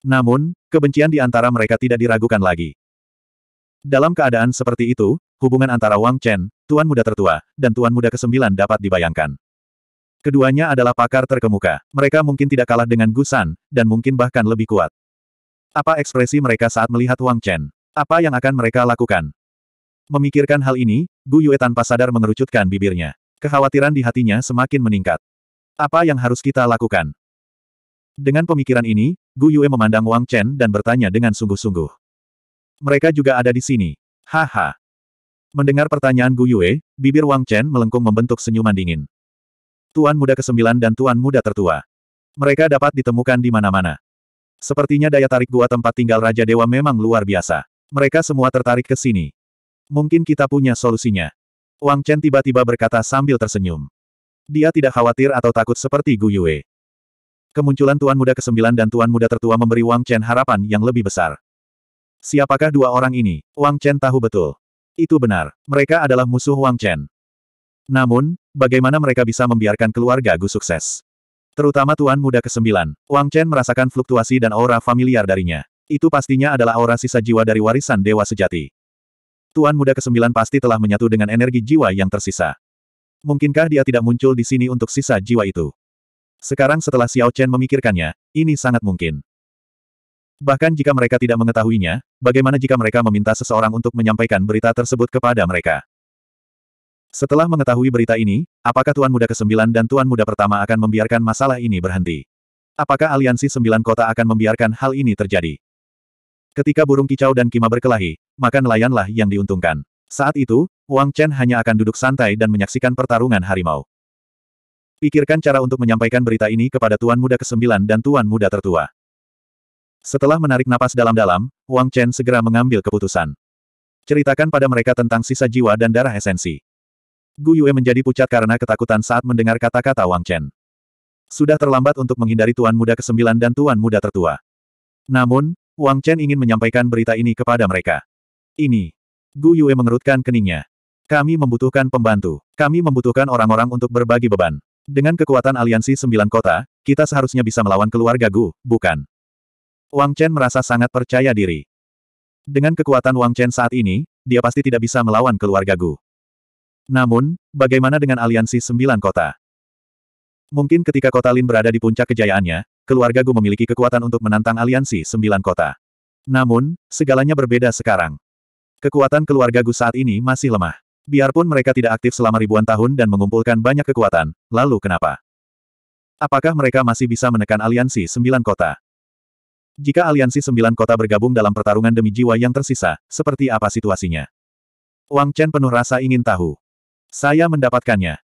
Namun, kebencian di antara mereka tidak diragukan lagi. Dalam keadaan seperti itu, hubungan antara Wang Chen, tuan muda tertua, dan tuan muda kesembilan dapat dibayangkan. Keduanya adalah pakar terkemuka. Mereka mungkin tidak kalah dengan Gusan, dan mungkin bahkan lebih kuat. Apa ekspresi mereka saat melihat Wang Chen? Apa yang akan mereka lakukan? Memikirkan hal ini, Gu Yue tanpa sadar mengerucutkan bibirnya. Kekhawatiran di hatinya semakin meningkat. Apa yang harus kita lakukan? Dengan pemikiran ini, Gu Yue memandang Wang Chen dan bertanya dengan sungguh-sungguh. Mereka juga ada di sini. Haha. Mendengar pertanyaan Gu Yue, bibir Wang Chen melengkung membentuk senyuman dingin. Tuan Muda ke-9 dan Tuan Muda tertua. Mereka dapat ditemukan di mana-mana. Sepertinya daya tarik gua tempat tinggal Raja Dewa memang luar biasa. Mereka semua tertarik ke sini. Mungkin kita punya solusinya. Wang Chen tiba-tiba berkata sambil tersenyum. Dia tidak khawatir atau takut seperti Gu Yue. Kemunculan Tuan Muda ke-9 dan Tuan Muda tertua memberi Wang Chen harapan yang lebih besar. Siapakah dua orang ini? Wang Chen tahu betul. Itu benar, mereka adalah musuh Wang Chen. Namun, bagaimana mereka bisa membiarkan keluarga Gu sukses. Terutama Tuan Muda ke-9, Wang Chen merasakan fluktuasi dan aura familiar darinya. Itu pastinya adalah aura sisa jiwa dari warisan dewa sejati. Tuan Muda ke-9 pasti telah menyatu dengan energi jiwa yang tersisa. Mungkinkah dia tidak muncul di sini untuk sisa jiwa itu? Sekarang setelah Xiao Chen memikirkannya, ini sangat mungkin. Bahkan jika mereka tidak mengetahuinya, bagaimana jika mereka meminta seseorang untuk menyampaikan berita tersebut kepada mereka? Setelah mengetahui berita ini, apakah Tuan Muda ke-9 dan Tuan Muda pertama akan membiarkan masalah ini berhenti? Apakah aliansi sembilan kota akan membiarkan hal ini terjadi? Ketika burung kicau dan kima berkelahi, maka nelayanlah yang diuntungkan. Saat itu, Wang Chen hanya akan duduk santai dan menyaksikan pertarungan harimau. Pikirkan cara untuk menyampaikan berita ini kepada Tuan Muda ke-9 dan Tuan Muda tertua. Setelah menarik napas dalam-dalam, Wang Chen segera mengambil keputusan. Ceritakan pada mereka tentang sisa jiwa dan darah esensi. Gu Yue menjadi pucat karena ketakutan saat mendengar kata-kata Wang Chen. Sudah terlambat untuk menghindari Tuan Muda ke-9 dan Tuan Muda tertua. Namun, Wang Chen ingin menyampaikan berita ini kepada mereka. Ini. Gu Yue mengerutkan keningnya. Kami membutuhkan pembantu. Kami membutuhkan orang-orang untuk berbagi beban. Dengan kekuatan aliansi sembilan kota, kita seharusnya bisa melawan keluarga Gu, bukan? Wang Chen merasa sangat percaya diri. Dengan kekuatan Wang Chen saat ini, dia pasti tidak bisa melawan keluarga Gu. Namun, bagaimana dengan aliansi sembilan kota? Mungkin ketika kota Lin berada di puncak kejayaannya, keluarga Gu memiliki kekuatan untuk menantang aliansi sembilan kota. Namun, segalanya berbeda sekarang. Kekuatan keluarga Gu saat ini masih lemah. Biarpun mereka tidak aktif selama ribuan tahun dan mengumpulkan banyak kekuatan, lalu kenapa? Apakah mereka masih bisa menekan aliansi sembilan kota? Jika aliansi sembilan kota bergabung dalam pertarungan demi jiwa yang tersisa, seperti apa situasinya? Wang Chen penuh rasa ingin tahu. Saya mendapatkannya.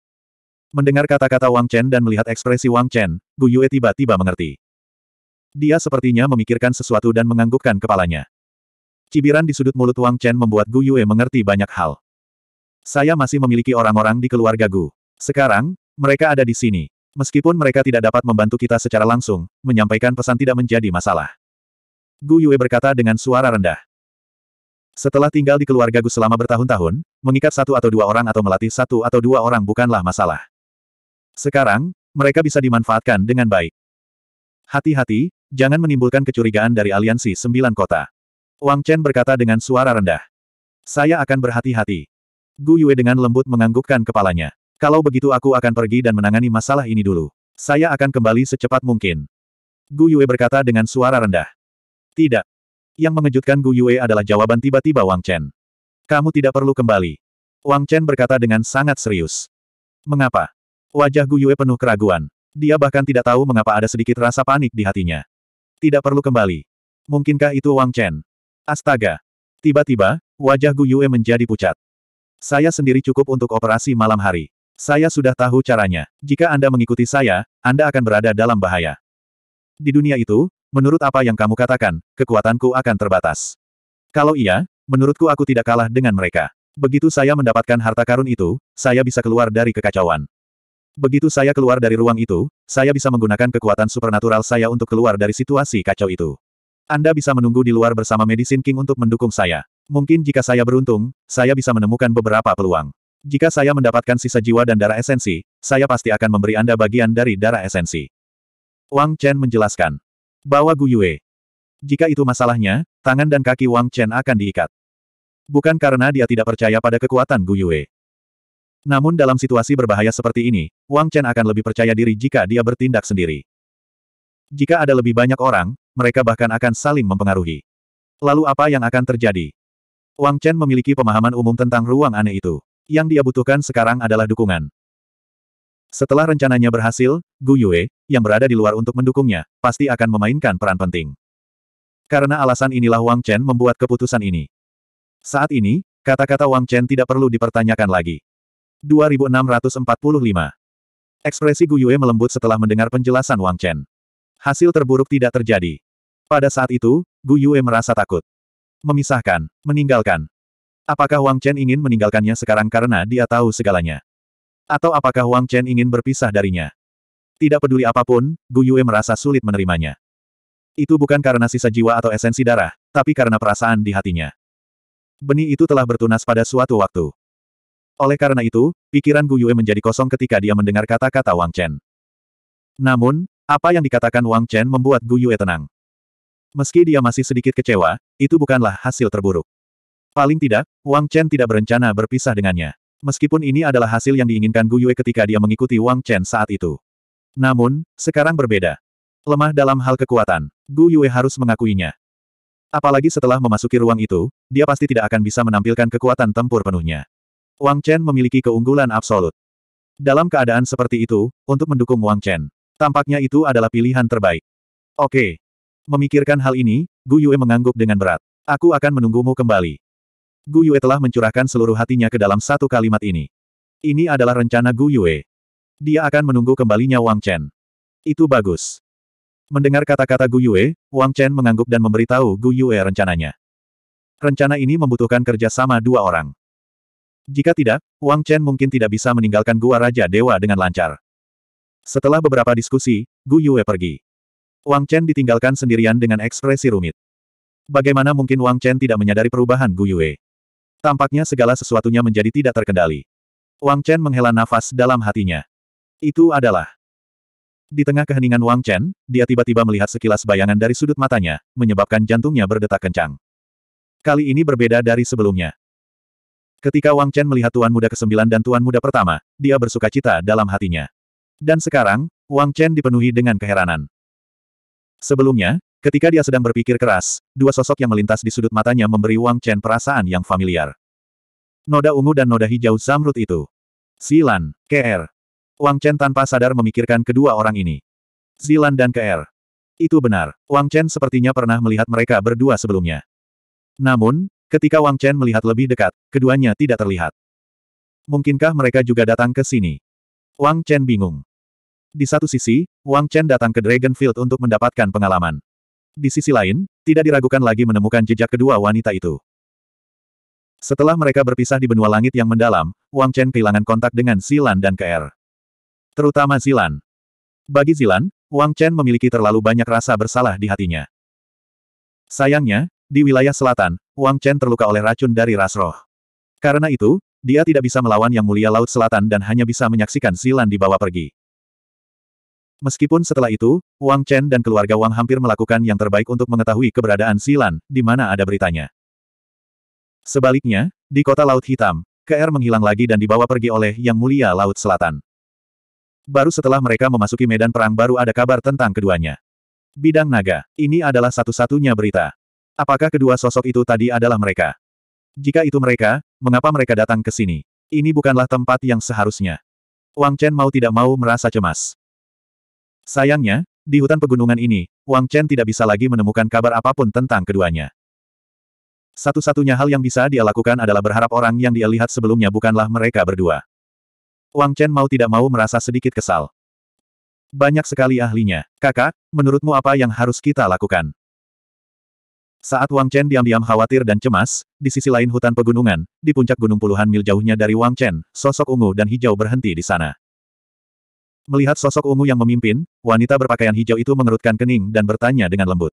Mendengar kata-kata Wang Chen dan melihat ekspresi Wang Chen, Gu Yue tiba-tiba mengerti. Dia sepertinya memikirkan sesuatu dan menganggukkan kepalanya. Cibiran di sudut mulut Wang Chen membuat Gu Yue mengerti banyak hal. Saya masih memiliki orang-orang di keluarga Gu. Sekarang, mereka ada di sini. Meskipun mereka tidak dapat membantu kita secara langsung, menyampaikan pesan tidak menjadi masalah. Gu Yue berkata dengan suara rendah. Setelah tinggal di keluarga Gu selama bertahun-tahun, mengikat satu atau dua orang atau melatih satu atau dua orang bukanlah masalah. Sekarang, mereka bisa dimanfaatkan dengan baik. Hati-hati, jangan menimbulkan kecurigaan dari aliansi sembilan kota. Wang Chen berkata dengan suara rendah. Saya akan berhati-hati. Gu Yue dengan lembut menganggukkan kepalanya. Kalau begitu aku akan pergi dan menangani masalah ini dulu. Saya akan kembali secepat mungkin. Gu Yue berkata dengan suara rendah. Tidak, yang mengejutkan Gu Yue adalah jawaban tiba-tiba Wang Chen. Kamu tidak perlu kembali. Wang Chen berkata dengan sangat serius. Mengapa? Wajah Gu Yue penuh keraguan. Dia bahkan tidak tahu mengapa ada sedikit rasa panik di hatinya. Tidak perlu kembali. Mungkinkah itu Wang Chen? Astaga. Tiba-tiba, wajah Gu Yue menjadi pucat. Saya sendiri cukup untuk operasi malam hari. Saya sudah tahu caranya. Jika Anda mengikuti saya, Anda akan berada dalam bahaya. Di dunia itu, menurut apa yang kamu katakan, kekuatanku akan terbatas. Kalau iya, menurutku aku tidak kalah dengan mereka. Begitu saya mendapatkan harta karun itu, saya bisa keluar dari kekacauan. Begitu saya keluar dari ruang itu, saya bisa menggunakan kekuatan supernatural saya untuk keluar dari situasi kacau itu. Anda bisa menunggu di luar bersama Medicine King untuk mendukung saya. Mungkin jika saya beruntung, saya bisa menemukan beberapa peluang. Jika saya mendapatkan sisa jiwa dan darah esensi, saya pasti akan memberi Anda bagian dari darah esensi. Wang Chen menjelaskan. Bawa Guyue. Jika itu masalahnya, tangan dan kaki Wang Chen akan diikat. Bukan karena dia tidak percaya pada kekuatan Guyue. Namun dalam situasi berbahaya seperti ini, Wang Chen akan lebih percaya diri jika dia bertindak sendiri. Jika ada lebih banyak orang, mereka bahkan akan saling mempengaruhi. Lalu apa yang akan terjadi? Wang Chen memiliki pemahaman umum tentang ruang aneh itu. Yang dia butuhkan sekarang adalah dukungan. Setelah rencananya berhasil, Gu Yue, yang berada di luar untuk mendukungnya, pasti akan memainkan peran penting. Karena alasan inilah Wang Chen membuat keputusan ini. Saat ini, kata-kata Wang Chen tidak perlu dipertanyakan lagi. 2645 Ekspresi Gu Yue melembut setelah mendengar penjelasan Wang Chen. Hasil terburuk tidak terjadi. Pada saat itu, Gu Yue merasa takut. Memisahkan, meninggalkan. Apakah Wang Chen ingin meninggalkannya sekarang karena dia tahu segalanya? Atau apakah Wang Chen ingin berpisah darinya? Tidak peduli apapun, Gu Yue merasa sulit menerimanya. Itu bukan karena sisa jiwa atau esensi darah, tapi karena perasaan di hatinya. Benih itu telah bertunas pada suatu waktu. Oleh karena itu, pikiran Gu Yue menjadi kosong ketika dia mendengar kata-kata Wang Chen. Namun, apa yang dikatakan Wang Chen membuat Gu Yue tenang. Meski dia masih sedikit kecewa, itu bukanlah hasil terburuk. Paling tidak, Wang Chen tidak berencana berpisah dengannya meskipun ini adalah hasil yang diinginkan Gu Yue ketika dia mengikuti Wang Chen saat itu. Namun, sekarang berbeda. Lemah dalam hal kekuatan, Gu Yue harus mengakuinya. Apalagi setelah memasuki ruang itu, dia pasti tidak akan bisa menampilkan kekuatan tempur penuhnya. Wang Chen memiliki keunggulan absolut. Dalam keadaan seperti itu, untuk mendukung Wang Chen, tampaknya itu adalah pilihan terbaik. Oke. Memikirkan hal ini, Gu Yue mengangguk dengan berat. Aku akan menunggumu kembali. Gu Yue telah mencurahkan seluruh hatinya ke dalam satu kalimat ini. Ini adalah rencana Gu Yue. Dia akan menunggu kembalinya Wang Chen. Itu bagus. Mendengar kata-kata Gu Yue, Wang Chen mengangguk dan memberitahu Gu Yue rencananya. Rencana ini membutuhkan kerjasama dua orang. Jika tidak, Wang Chen mungkin tidak bisa meninggalkan Gua Raja Dewa dengan lancar. Setelah beberapa diskusi, Gu Yue pergi. Wang Chen ditinggalkan sendirian dengan ekspresi rumit. Bagaimana mungkin Wang Chen tidak menyadari perubahan Gu Yue? Tampaknya segala sesuatunya menjadi tidak terkendali. Wang Chen menghela nafas dalam hatinya. Itu adalah. Di tengah keheningan Wang Chen, dia tiba-tiba melihat sekilas bayangan dari sudut matanya, menyebabkan jantungnya berdetak kencang. Kali ini berbeda dari sebelumnya. Ketika Wang Chen melihat Tuan Muda ke-9 dan Tuan Muda pertama, dia bersuka cita dalam hatinya. Dan sekarang, Wang Chen dipenuhi dengan keheranan. Sebelumnya, Ketika dia sedang berpikir keras, dua sosok yang melintas di sudut matanya memberi Wang Chen perasaan yang familiar. Noda ungu dan noda hijau zamrud itu. Zilan, KR. Wang Chen tanpa sadar memikirkan kedua orang ini. Zilan dan KR. Itu benar, Wang Chen sepertinya pernah melihat mereka berdua sebelumnya. Namun, ketika Wang Chen melihat lebih dekat, keduanya tidak terlihat. Mungkinkah mereka juga datang ke sini? Wang Chen bingung. Di satu sisi, Wang Chen datang ke Dragonfield untuk mendapatkan pengalaman. Di sisi lain, tidak diragukan lagi menemukan jejak kedua wanita itu. Setelah mereka berpisah di benua langit yang mendalam, Wang Chen kehilangan kontak dengan Zilan dan KR. Er. Terutama Zilan. Bagi Zilan, Wang Chen memiliki terlalu banyak rasa bersalah di hatinya. Sayangnya, di wilayah selatan, Wang Chen terluka oleh racun dari ras roh. Karena itu, dia tidak bisa melawan Yang Mulia Laut Selatan dan hanya bisa menyaksikan Zilan dibawa pergi. Meskipun setelah itu, Wang Chen dan keluarga Wang hampir melakukan yang terbaik untuk mengetahui keberadaan Silan, di mana ada beritanya. Sebaliknya, di kota Laut Hitam, KR menghilang lagi dan dibawa pergi oleh Yang Mulia Laut Selatan. Baru setelah mereka memasuki medan perang baru ada kabar tentang keduanya. Bidang naga, ini adalah satu-satunya berita. Apakah kedua sosok itu tadi adalah mereka? Jika itu mereka, mengapa mereka datang ke sini? Ini bukanlah tempat yang seharusnya. Wang Chen mau tidak mau merasa cemas. Sayangnya, di hutan pegunungan ini, Wang Chen tidak bisa lagi menemukan kabar apapun tentang keduanya. Satu-satunya hal yang bisa dia lakukan adalah berharap orang yang dia lihat sebelumnya bukanlah mereka berdua. Wang Chen mau tidak mau merasa sedikit kesal. Banyak sekali ahlinya. Kakak, menurutmu apa yang harus kita lakukan? Saat Wang Chen diam-diam khawatir dan cemas, di sisi lain hutan pegunungan, di puncak gunung puluhan mil jauhnya dari Wang Chen, sosok ungu dan hijau berhenti di sana. Melihat sosok ungu yang memimpin, wanita berpakaian hijau itu mengerutkan kening dan bertanya dengan lembut.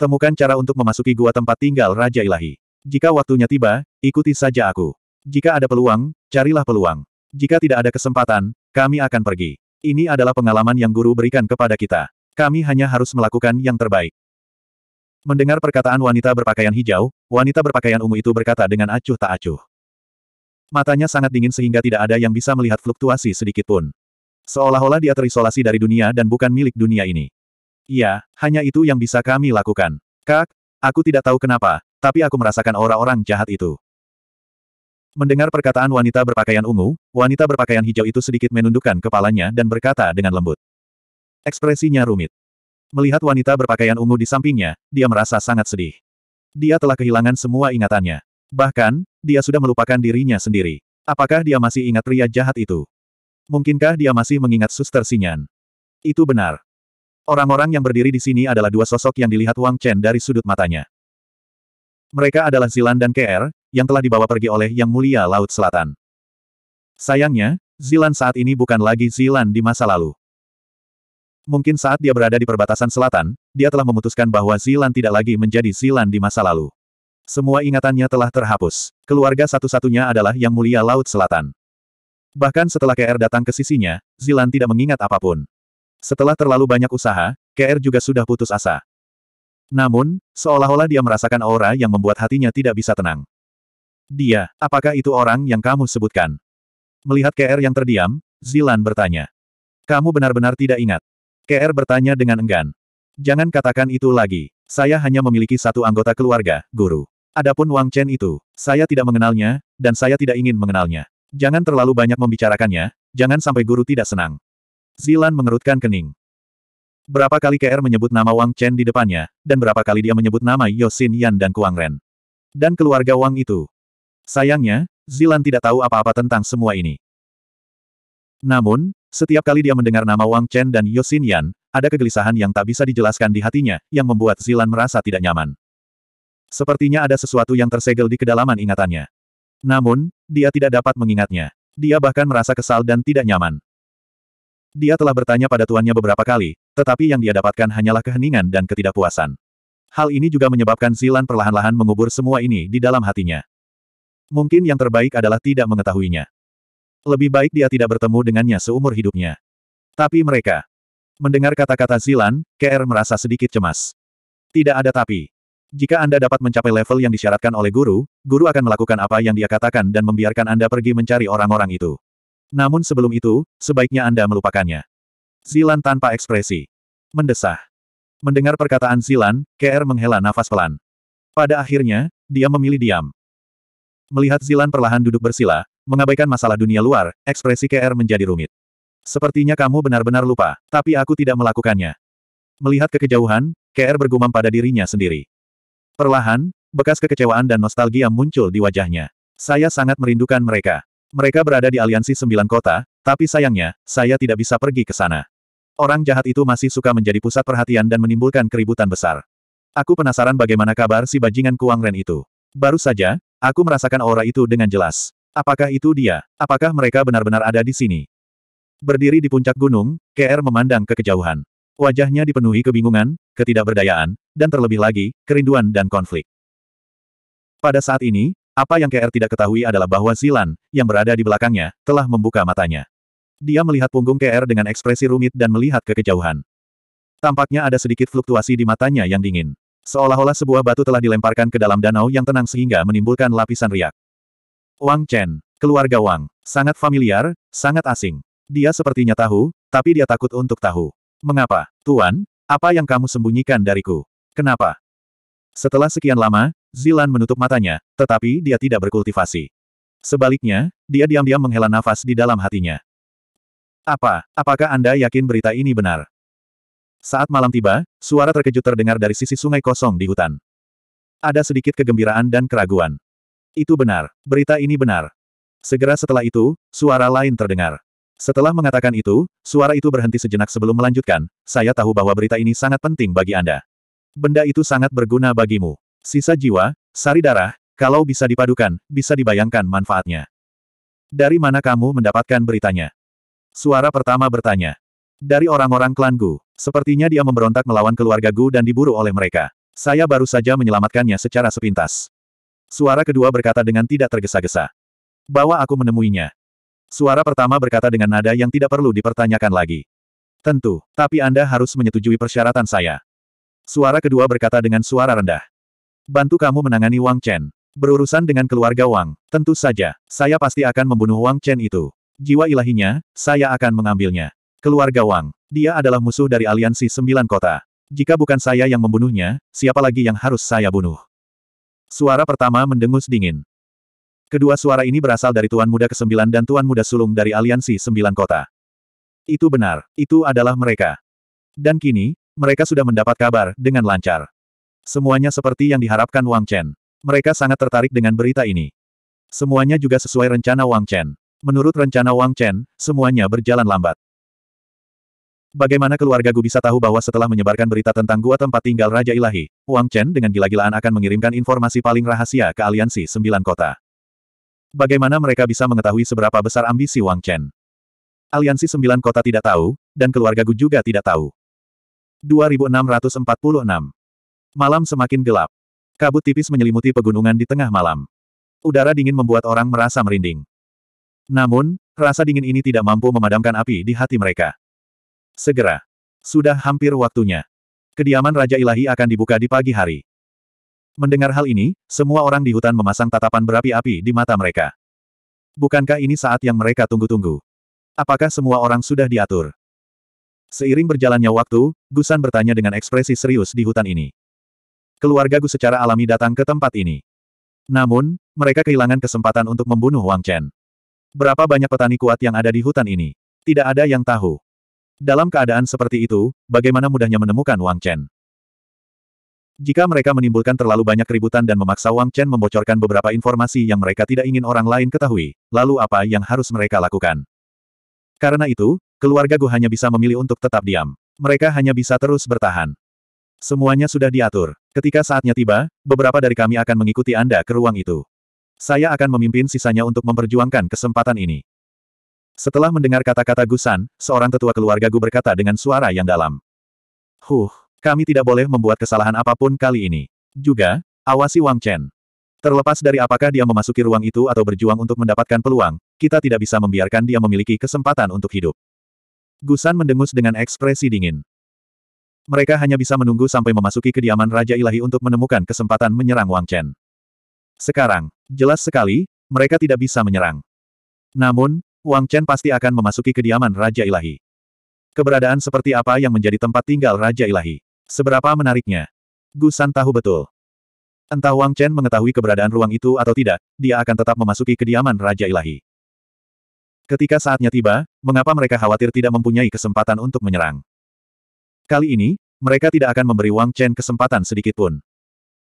Temukan cara untuk memasuki gua tempat tinggal Raja Ilahi. Jika waktunya tiba, ikuti saja aku. Jika ada peluang, carilah peluang. Jika tidak ada kesempatan, kami akan pergi. Ini adalah pengalaman yang guru berikan kepada kita. Kami hanya harus melakukan yang terbaik. Mendengar perkataan wanita berpakaian hijau, wanita berpakaian ungu itu berkata dengan acuh tak acuh. Matanya sangat dingin sehingga tidak ada yang bisa melihat fluktuasi sedikit pun. Seolah-olah dia terisolasi dari dunia dan bukan milik dunia ini. Iya, hanya itu yang bisa kami lakukan. Kak, aku tidak tahu kenapa, tapi aku merasakan orang-orang jahat itu. Mendengar perkataan wanita berpakaian ungu, wanita berpakaian hijau itu sedikit menundukkan kepalanya dan berkata dengan lembut. Ekspresinya rumit. Melihat wanita berpakaian ungu di sampingnya, dia merasa sangat sedih. Dia telah kehilangan semua ingatannya. Bahkan, dia sudah melupakan dirinya sendiri. Apakah dia masih ingat pria jahat itu? Mungkinkah dia masih mengingat suster Sinyan? Itu benar. Orang-orang yang berdiri di sini adalah dua sosok yang dilihat Wang Chen dari sudut matanya. Mereka adalah Zilan dan KR, yang telah dibawa pergi oleh Yang Mulia Laut Selatan. Sayangnya, Zilan saat ini bukan lagi Zilan di masa lalu. Mungkin saat dia berada di perbatasan selatan, dia telah memutuskan bahwa Zilan tidak lagi menjadi Zilan di masa lalu. Semua ingatannya telah terhapus. Keluarga satu-satunya adalah Yang Mulia Laut Selatan. Bahkan setelah KR datang ke sisinya, Zilan tidak mengingat apapun. Setelah terlalu banyak usaha, KR juga sudah putus asa. Namun, seolah-olah dia merasakan aura yang membuat hatinya tidak bisa tenang. Dia, apakah itu orang yang kamu sebutkan? Melihat KR yang terdiam, Zilan bertanya. Kamu benar-benar tidak ingat. KR bertanya dengan enggan. Jangan katakan itu lagi. Saya hanya memiliki satu anggota keluarga, guru. Adapun Wang Chen itu, saya tidak mengenalnya, dan saya tidak ingin mengenalnya. Jangan terlalu banyak membicarakannya, jangan sampai guru tidak senang. Zilan mengerutkan kening. Berapa kali KR menyebut nama Wang Chen di depannya, dan berapa kali dia menyebut nama Yosin Yan dan Kuang Ren. Dan keluarga Wang itu. Sayangnya, Zilan tidak tahu apa-apa tentang semua ini. Namun, setiap kali dia mendengar nama Wang Chen dan Yosin Yan, ada kegelisahan yang tak bisa dijelaskan di hatinya, yang membuat Zilan merasa tidak nyaman. Sepertinya ada sesuatu yang tersegel di kedalaman ingatannya. Namun, dia tidak dapat mengingatnya. Dia bahkan merasa kesal dan tidak nyaman. Dia telah bertanya pada tuannya beberapa kali, tetapi yang dia dapatkan hanyalah keheningan dan ketidakpuasan. Hal ini juga menyebabkan Zilan perlahan-lahan mengubur semua ini di dalam hatinya. Mungkin yang terbaik adalah tidak mengetahuinya. Lebih baik dia tidak bertemu dengannya seumur hidupnya. Tapi mereka. Mendengar kata-kata Zilan, KR merasa sedikit cemas. Tidak ada tapi. Jika Anda dapat mencapai level yang disyaratkan oleh guru, guru akan melakukan apa yang dia katakan dan membiarkan Anda pergi mencari orang-orang itu. Namun sebelum itu, sebaiknya Anda melupakannya. Zilan tanpa ekspresi. Mendesah. Mendengar perkataan Zilan, KR menghela nafas pelan. Pada akhirnya, dia memilih diam. Melihat Zilan perlahan duduk bersila, mengabaikan masalah dunia luar, ekspresi KR menjadi rumit. Sepertinya kamu benar-benar lupa, tapi aku tidak melakukannya. Melihat kekejauhan, KR bergumam pada dirinya sendiri. Perlahan, bekas kekecewaan dan nostalgia muncul di wajahnya. Saya sangat merindukan mereka. Mereka berada di aliansi sembilan kota, tapi sayangnya, saya tidak bisa pergi ke sana. Orang jahat itu masih suka menjadi pusat perhatian dan menimbulkan keributan besar. Aku penasaran bagaimana kabar si bajingan Kuang Ren itu. Baru saja, aku merasakan aura itu dengan jelas. Apakah itu dia? Apakah mereka benar-benar ada di sini? Berdiri di puncak gunung, KR memandang ke kejauhan. Wajahnya dipenuhi kebingungan, ketidakberdayaan, dan terlebih lagi, kerinduan dan konflik. Pada saat ini, apa yang KR tidak ketahui adalah bahwa Zilan, yang berada di belakangnya, telah membuka matanya. Dia melihat punggung KR dengan ekspresi rumit dan melihat ke kejauhan. Tampaknya ada sedikit fluktuasi di matanya yang dingin. Seolah-olah sebuah batu telah dilemparkan ke dalam danau yang tenang sehingga menimbulkan lapisan riak. Wang Chen, keluarga Wang, sangat familiar, sangat asing. Dia sepertinya tahu, tapi dia takut untuk tahu. Mengapa? Tuan, apa yang kamu sembunyikan dariku? Kenapa? Setelah sekian lama, Zilan menutup matanya, tetapi dia tidak berkultivasi. Sebaliknya, dia diam-diam menghela nafas di dalam hatinya. Apa, apakah Anda yakin berita ini benar? Saat malam tiba, suara terkejut terdengar dari sisi sungai kosong di hutan. Ada sedikit kegembiraan dan keraguan. Itu benar, berita ini benar. Segera setelah itu, suara lain terdengar. Setelah mengatakan itu, suara itu berhenti sejenak sebelum melanjutkan, saya tahu bahwa berita ini sangat penting bagi Anda. Benda itu sangat berguna bagimu. Sisa jiwa, sari darah, kalau bisa dipadukan, bisa dibayangkan manfaatnya. Dari mana kamu mendapatkan beritanya? Suara pertama bertanya. Dari orang-orang klan Gu. Sepertinya dia memberontak melawan keluarga Gu dan diburu oleh mereka. Saya baru saja menyelamatkannya secara sepintas. Suara kedua berkata dengan tidak tergesa-gesa. Bawa aku menemuinya. Suara pertama berkata dengan nada yang tidak perlu dipertanyakan lagi. Tentu, tapi Anda harus menyetujui persyaratan saya. Suara kedua berkata dengan suara rendah. Bantu kamu menangani Wang Chen. Berurusan dengan keluarga Wang, tentu saja, saya pasti akan membunuh Wang Chen itu. Jiwa ilahinya, saya akan mengambilnya. Keluarga Wang, dia adalah musuh dari aliansi sembilan kota. Jika bukan saya yang membunuhnya, siapa lagi yang harus saya bunuh? Suara pertama mendengus dingin. Kedua suara ini berasal dari Tuan Muda ke-9 dan Tuan Muda Sulung dari Aliansi Sembilan Kota. Itu benar, itu adalah mereka. Dan kini, mereka sudah mendapat kabar dengan lancar. Semuanya seperti yang diharapkan Wang Chen. Mereka sangat tertarik dengan berita ini. Semuanya juga sesuai rencana Wang Chen. Menurut rencana Wang Chen, semuanya berjalan lambat. Bagaimana keluarga Gu bisa tahu bahwa setelah menyebarkan berita tentang gua tempat tinggal Raja Ilahi, Wang Chen dengan gila-gilaan akan mengirimkan informasi paling rahasia ke aliansi sembilan kota. Bagaimana mereka bisa mengetahui seberapa besar ambisi Wang Chen? Aliansi Sembilan Kota tidak tahu, dan keluarga Gu juga tidak tahu. 2646 Malam semakin gelap. Kabut tipis menyelimuti pegunungan di tengah malam. Udara dingin membuat orang merasa merinding. Namun, rasa dingin ini tidak mampu memadamkan api di hati mereka. Segera. Sudah hampir waktunya. Kediaman Raja Ilahi akan dibuka di pagi hari. Mendengar hal ini, semua orang di hutan memasang tatapan berapi-api di mata mereka. Bukankah ini saat yang mereka tunggu-tunggu? Apakah semua orang sudah diatur? Seiring berjalannya waktu, Gusan bertanya dengan ekspresi serius di hutan ini. Keluarga Gu secara alami datang ke tempat ini. Namun, mereka kehilangan kesempatan untuk membunuh Wang Chen. Berapa banyak petani kuat yang ada di hutan ini? Tidak ada yang tahu. Dalam keadaan seperti itu, bagaimana mudahnya menemukan Wang Chen? Jika mereka menimbulkan terlalu banyak keributan dan memaksa Wang Chen membocorkan beberapa informasi yang mereka tidak ingin orang lain ketahui, lalu apa yang harus mereka lakukan? Karena itu, keluarga Gu hanya bisa memilih untuk tetap diam. Mereka hanya bisa terus bertahan. Semuanya sudah diatur. Ketika saatnya tiba, beberapa dari kami akan mengikuti Anda ke ruang itu. Saya akan memimpin sisanya untuk memperjuangkan kesempatan ini. Setelah mendengar kata-kata Gusan, seorang tetua keluarga Gu berkata dengan suara yang dalam. Huh. Kami tidak boleh membuat kesalahan apapun kali ini. Juga, awasi Wang Chen. Terlepas dari apakah dia memasuki ruang itu atau berjuang untuk mendapatkan peluang, kita tidak bisa membiarkan dia memiliki kesempatan untuk hidup. Gusan mendengus dengan ekspresi dingin. Mereka hanya bisa menunggu sampai memasuki kediaman Raja Ilahi untuk menemukan kesempatan menyerang Wang Chen. Sekarang, jelas sekali, mereka tidak bisa menyerang. Namun, Wang Chen pasti akan memasuki kediaman Raja Ilahi. Keberadaan seperti apa yang menjadi tempat tinggal Raja Ilahi? Seberapa menariknya? Gusan tahu betul. Entah Wang Chen mengetahui keberadaan ruang itu atau tidak, dia akan tetap memasuki kediaman Raja Ilahi. Ketika saatnya tiba, mengapa mereka khawatir tidak mempunyai kesempatan untuk menyerang? Kali ini, mereka tidak akan memberi Wang Chen kesempatan sedikit pun.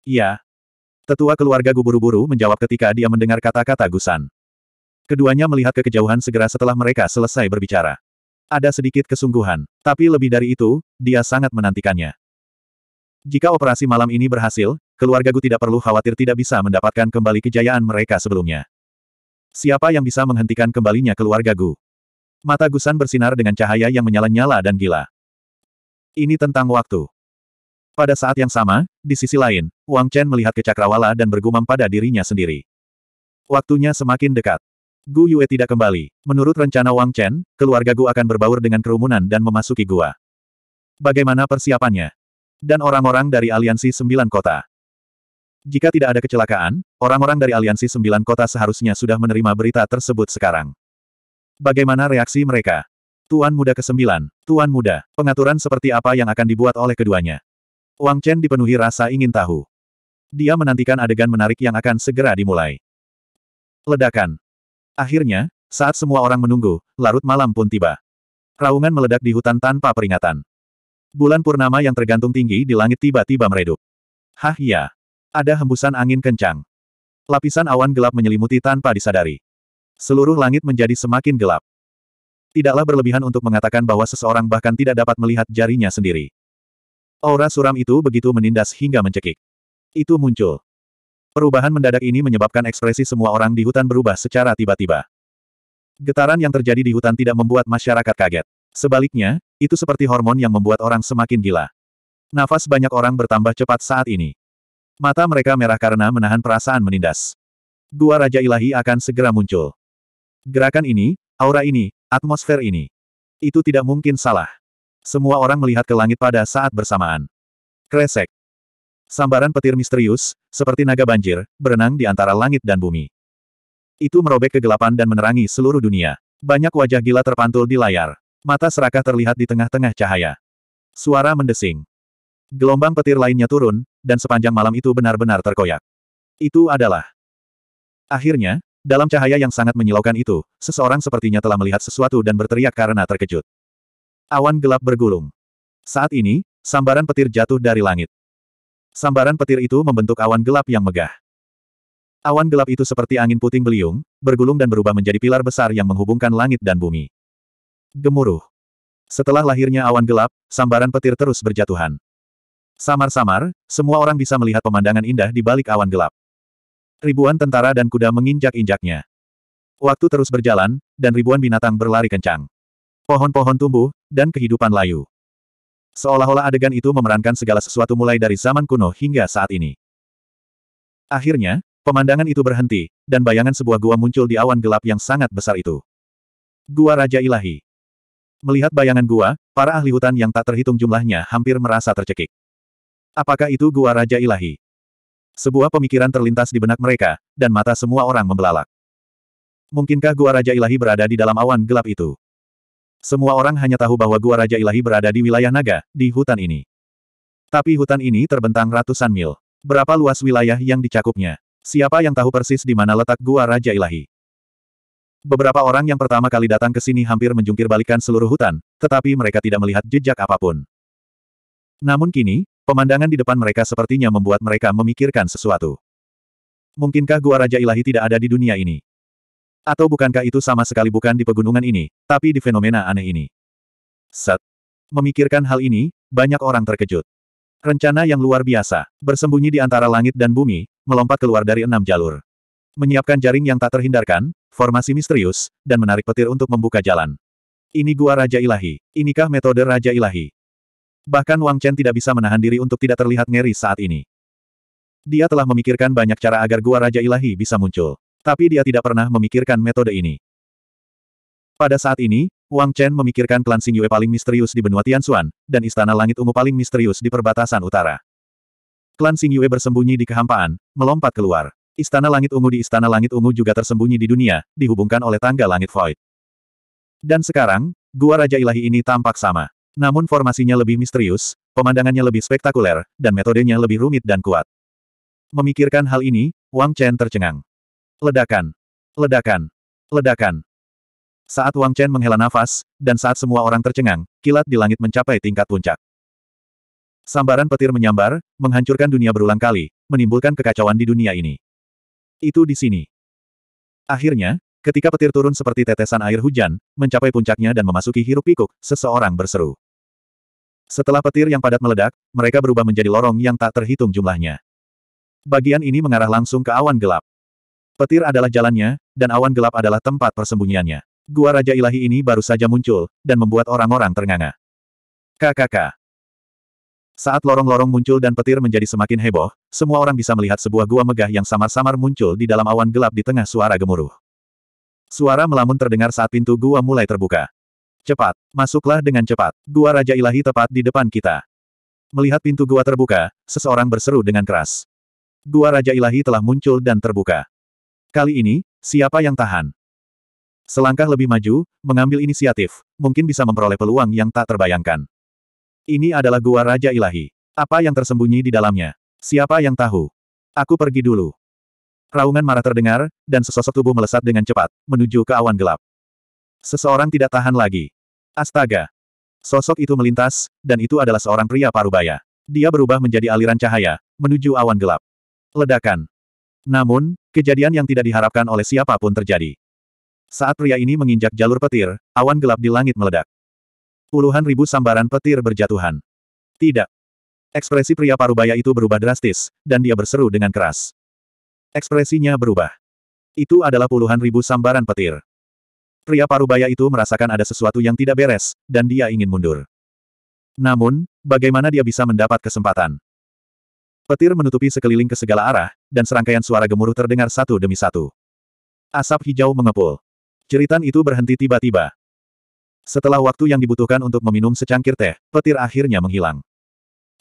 Iya. Tetua keluarga guburu-buru menjawab ketika dia mendengar kata-kata Gusan. Keduanya melihat ke kejauhan segera setelah mereka selesai berbicara. Ada sedikit kesungguhan, tapi lebih dari itu, dia sangat menantikannya. Jika operasi malam ini berhasil, keluarga Gu tidak perlu khawatir tidak bisa mendapatkan kembali kejayaan mereka sebelumnya. Siapa yang bisa menghentikan kembalinya keluarga Gu? Mata Gusan bersinar dengan cahaya yang menyala-nyala dan gila. Ini tentang waktu. Pada saat yang sama, di sisi lain, Wang Chen melihat ke Cakrawala dan bergumam pada dirinya sendiri. Waktunya semakin dekat. Gu Yue tidak kembali. Menurut rencana Wang Chen, keluarga Gu akan berbaur dengan kerumunan dan memasuki gua. Bagaimana persiapannya? dan orang-orang dari Aliansi Sembilan Kota. Jika tidak ada kecelakaan, orang-orang dari Aliansi Sembilan Kota seharusnya sudah menerima berita tersebut sekarang. Bagaimana reaksi mereka? Tuan Muda ke-9, Tuan Muda, pengaturan seperti apa yang akan dibuat oleh keduanya? Wang Chen dipenuhi rasa ingin tahu. Dia menantikan adegan menarik yang akan segera dimulai. Ledakan. Akhirnya, saat semua orang menunggu, larut malam pun tiba. Raungan meledak di hutan tanpa peringatan. Bulan purnama yang tergantung tinggi di langit tiba-tiba meredup. Hah ya. Ada hembusan angin kencang. Lapisan awan gelap menyelimuti tanpa disadari. Seluruh langit menjadi semakin gelap. Tidaklah berlebihan untuk mengatakan bahwa seseorang bahkan tidak dapat melihat jarinya sendiri. Aura suram itu begitu menindas hingga mencekik. Itu muncul. Perubahan mendadak ini menyebabkan ekspresi semua orang di hutan berubah secara tiba-tiba. Getaran yang terjadi di hutan tidak membuat masyarakat kaget. Sebaliknya, itu seperti hormon yang membuat orang semakin gila. Nafas banyak orang bertambah cepat saat ini. Mata mereka merah karena menahan perasaan menindas. Dua Raja Ilahi akan segera muncul. Gerakan ini, aura ini, atmosfer ini. Itu tidak mungkin salah. Semua orang melihat ke langit pada saat bersamaan. Kresek. Sambaran petir misterius, seperti naga banjir, berenang di antara langit dan bumi. Itu merobek kegelapan dan menerangi seluruh dunia. Banyak wajah gila terpantul di layar. Mata serakah terlihat di tengah-tengah cahaya. Suara mendesing. Gelombang petir lainnya turun, dan sepanjang malam itu benar-benar terkoyak. Itu adalah. Akhirnya, dalam cahaya yang sangat menyilaukan itu, seseorang sepertinya telah melihat sesuatu dan berteriak karena terkejut. Awan gelap bergulung. Saat ini, sambaran petir jatuh dari langit. Sambaran petir itu membentuk awan gelap yang megah. Awan gelap itu seperti angin puting beliung, bergulung dan berubah menjadi pilar besar yang menghubungkan langit dan bumi. Gemuruh. Setelah lahirnya awan gelap, sambaran petir terus berjatuhan. Samar-samar, semua orang bisa melihat pemandangan indah di balik awan gelap. Ribuan tentara dan kuda menginjak-injaknya. Waktu terus berjalan, dan ribuan binatang berlari kencang. Pohon-pohon tumbuh, dan kehidupan layu. Seolah-olah adegan itu memerankan segala sesuatu mulai dari zaman kuno hingga saat ini. Akhirnya, pemandangan itu berhenti, dan bayangan sebuah gua muncul di awan gelap yang sangat besar itu. Gua Raja Ilahi. Melihat bayangan gua, para ahli hutan yang tak terhitung jumlahnya hampir merasa tercekik. Apakah itu gua Raja Ilahi? Sebuah pemikiran terlintas di benak mereka, dan mata semua orang membelalak. Mungkinkah gua Raja Ilahi berada di dalam awan gelap itu? Semua orang hanya tahu bahwa gua Raja Ilahi berada di wilayah naga, di hutan ini. Tapi hutan ini terbentang ratusan mil. Berapa luas wilayah yang dicakupnya? Siapa yang tahu persis di mana letak gua Raja Ilahi? Beberapa orang yang pertama kali datang ke sini hampir menjungkir balikan seluruh hutan, tetapi mereka tidak melihat jejak apapun. Namun kini, pemandangan di depan mereka sepertinya membuat mereka memikirkan sesuatu. Mungkinkah gua Raja Ilahi tidak ada di dunia ini? Atau bukankah itu sama sekali bukan di pegunungan ini, tapi di fenomena aneh ini? Set. Memikirkan hal ini, banyak orang terkejut. Rencana yang luar biasa, bersembunyi di antara langit dan bumi, melompat keluar dari enam jalur. Menyiapkan jaring yang tak terhindarkan, formasi misterius, dan menarik petir untuk membuka jalan. Ini gua Raja Ilahi. Inikah metode Raja Ilahi? Bahkan Wang Chen tidak bisa menahan diri untuk tidak terlihat ngeri saat ini. Dia telah memikirkan banyak cara agar gua Raja Ilahi bisa muncul. Tapi dia tidak pernah memikirkan metode ini. Pada saat ini, Wang Chen memikirkan klan Xing Yue paling misterius di benua Tianxuan, dan istana langit ungu paling misterius di perbatasan utara. Klan Xing Yue bersembunyi di kehampaan, melompat keluar. Istana Langit Ungu di Istana Langit Ungu juga tersembunyi di dunia, dihubungkan oleh tangga Langit Void. Dan sekarang, Gua Raja Ilahi ini tampak sama. Namun formasinya lebih misterius, pemandangannya lebih spektakuler, dan metodenya lebih rumit dan kuat. Memikirkan hal ini, Wang Chen tercengang. Ledakan. Ledakan. Ledakan. Saat Wang Chen menghela nafas, dan saat semua orang tercengang, kilat di langit mencapai tingkat puncak. Sambaran petir menyambar, menghancurkan dunia berulang kali, menimbulkan kekacauan di dunia ini. Itu di sini. Akhirnya, ketika petir turun seperti tetesan air hujan, mencapai puncaknya dan memasuki hirup pikuk, seseorang berseru. Setelah petir yang padat meledak, mereka berubah menjadi lorong yang tak terhitung jumlahnya. Bagian ini mengarah langsung ke awan gelap. Petir adalah jalannya, dan awan gelap adalah tempat persembunyiannya. Gua Raja Ilahi ini baru saja muncul, dan membuat orang-orang ternganga. KKK. Saat lorong-lorong muncul dan petir menjadi semakin heboh, semua orang bisa melihat sebuah gua megah yang samar-samar muncul di dalam awan gelap di tengah suara gemuruh. Suara melamun terdengar saat pintu gua mulai terbuka. Cepat, masuklah dengan cepat. Gua Raja Ilahi tepat di depan kita. Melihat pintu gua terbuka, seseorang berseru dengan keras. Gua Raja Ilahi telah muncul dan terbuka. Kali ini, siapa yang tahan? Selangkah lebih maju, mengambil inisiatif, mungkin bisa memperoleh peluang yang tak terbayangkan. Ini adalah gua Raja Ilahi. Apa yang tersembunyi di dalamnya? Siapa yang tahu? Aku pergi dulu. Raungan marah terdengar, dan sesosok tubuh melesat dengan cepat, menuju ke awan gelap. Seseorang tidak tahan lagi. Astaga! Sosok itu melintas, dan itu adalah seorang pria parubaya. Dia berubah menjadi aliran cahaya, menuju awan gelap. Ledakan. Namun, kejadian yang tidak diharapkan oleh siapapun terjadi. Saat pria ini menginjak jalur petir, awan gelap di langit meledak. Puluhan ribu sambaran petir berjatuhan. Tidak. Ekspresi pria parubaya itu berubah drastis, dan dia berseru dengan keras. Ekspresinya berubah. Itu adalah puluhan ribu sambaran petir. Pria parubaya itu merasakan ada sesuatu yang tidak beres, dan dia ingin mundur. Namun, bagaimana dia bisa mendapat kesempatan? Petir menutupi sekeliling ke segala arah, dan serangkaian suara gemuruh terdengar satu demi satu. Asap hijau mengepul. Ceritan itu berhenti tiba-tiba. Setelah waktu yang dibutuhkan untuk meminum secangkir teh, petir akhirnya menghilang.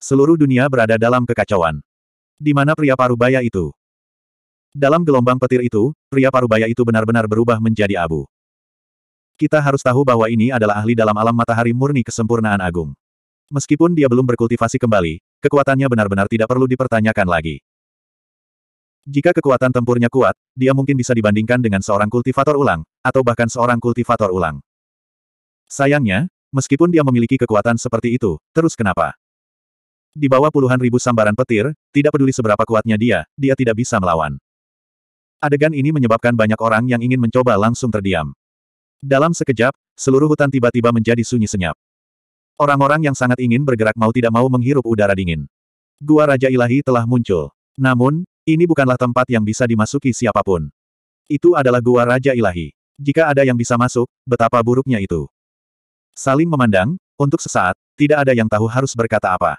Seluruh dunia berada dalam kekacauan. Di mana pria parubaya itu? Dalam gelombang petir itu, pria parubaya itu benar-benar berubah menjadi abu. Kita harus tahu bahwa ini adalah ahli dalam alam matahari murni kesempurnaan agung. Meskipun dia belum berkultivasi kembali, kekuatannya benar-benar tidak perlu dipertanyakan lagi. Jika kekuatan tempurnya kuat, dia mungkin bisa dibandingkan dengan seorang kultivator ulang, atau bahkan seorang kultivator ulang. Sayangnya, meskipun dia memiliki kekuatan seperti itu, terus kenapa? Di bawah puluhan ribu sambaran petir, tidak peduli seberapa kuatnya dia, dia tidak bisa melawan. Adegan ini menyebabkan banyak orang yang ingin mencoba langsung terdiam. Dalam sekejap, seluruh hutan tiba-tiba menjadi sunyi senyap. Orang-orang yang sangat ingin bergerak mau tidak mau menghirup udara dingin. Gua Raja Ilahi telah muncul. Namun, ini bukanlah tempat yang bisa dimasuki siapapun. Itu adalah Gua Raja Ilahi. Jika ada yang bisa masuk, betapa buruknya itu. Saling memandang, untuk sesaat, tidak ada yang tahu harus berkata apa.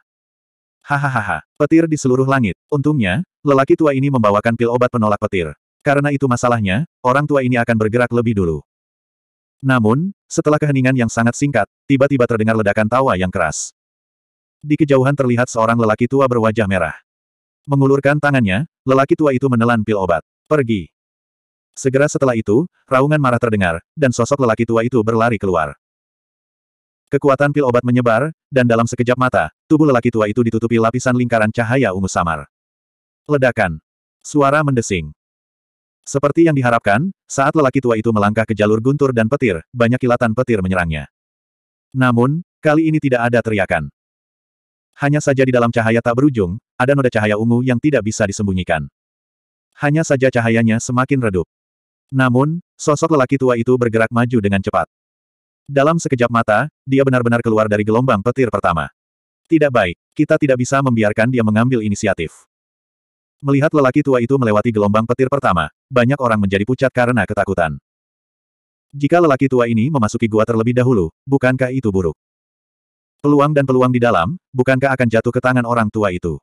Hahaha, petir di seluruh langit. Untungnya, lelaki tua ini membawakan pil obat penolak petir. Karena itu masalahnya, orang tua ini akan bergerak lebih dulu. Namun, setelah keheningan yang sangat singkat, tiba-tiba terdengar ledakan tawa yang keras. Di kejauhan terlihat seorang lelaki tua berwajah merah. Mengulurkan tangannya, lelaki tua itu menelan pil obat. Pergi. Segera setelah itu, raungan marah terdengar, dan sosok lelaki tua itu berlari keluar. Kekuatan pil obat menyebar, dan dalam sekejap mata, tubuh lelaki tua itu ditutupi lapisan lingkaran cahaya ungu samar. Ledakan. Suara mendesing. Seperti yang diharapkan, saat lelaki tua itu melangkah ke jalur guntur dan petir, banyak kilatan petir menyerangnya. Namun, kali ini tidak ada teriakan. Hanya saja di dalam cahaya tak berujung, ada noda cahaya ungu yang tidak bisa disembunyikan. Hanya saja cahayanya semakin redup. Namun, sosok lelaki tua itu bergerak maju dengan cepat. Dalam sekejap mata, dia benar-benar keluar dari gelombang petir pertama. Tidak baik, kita tidak bisa membiarkan dia mengambil inisiatif. Melihat lelaki tua itu melewati gelombang petir pertama, banyak orang menjadi pucat karena ketakutan. Jika lelaki tua ini memasuki gua terlebih dahulu, bukankah itu buruk? Peluang dan peluang di dalam, bukankah akan jatuh ke tangan orang tua itu?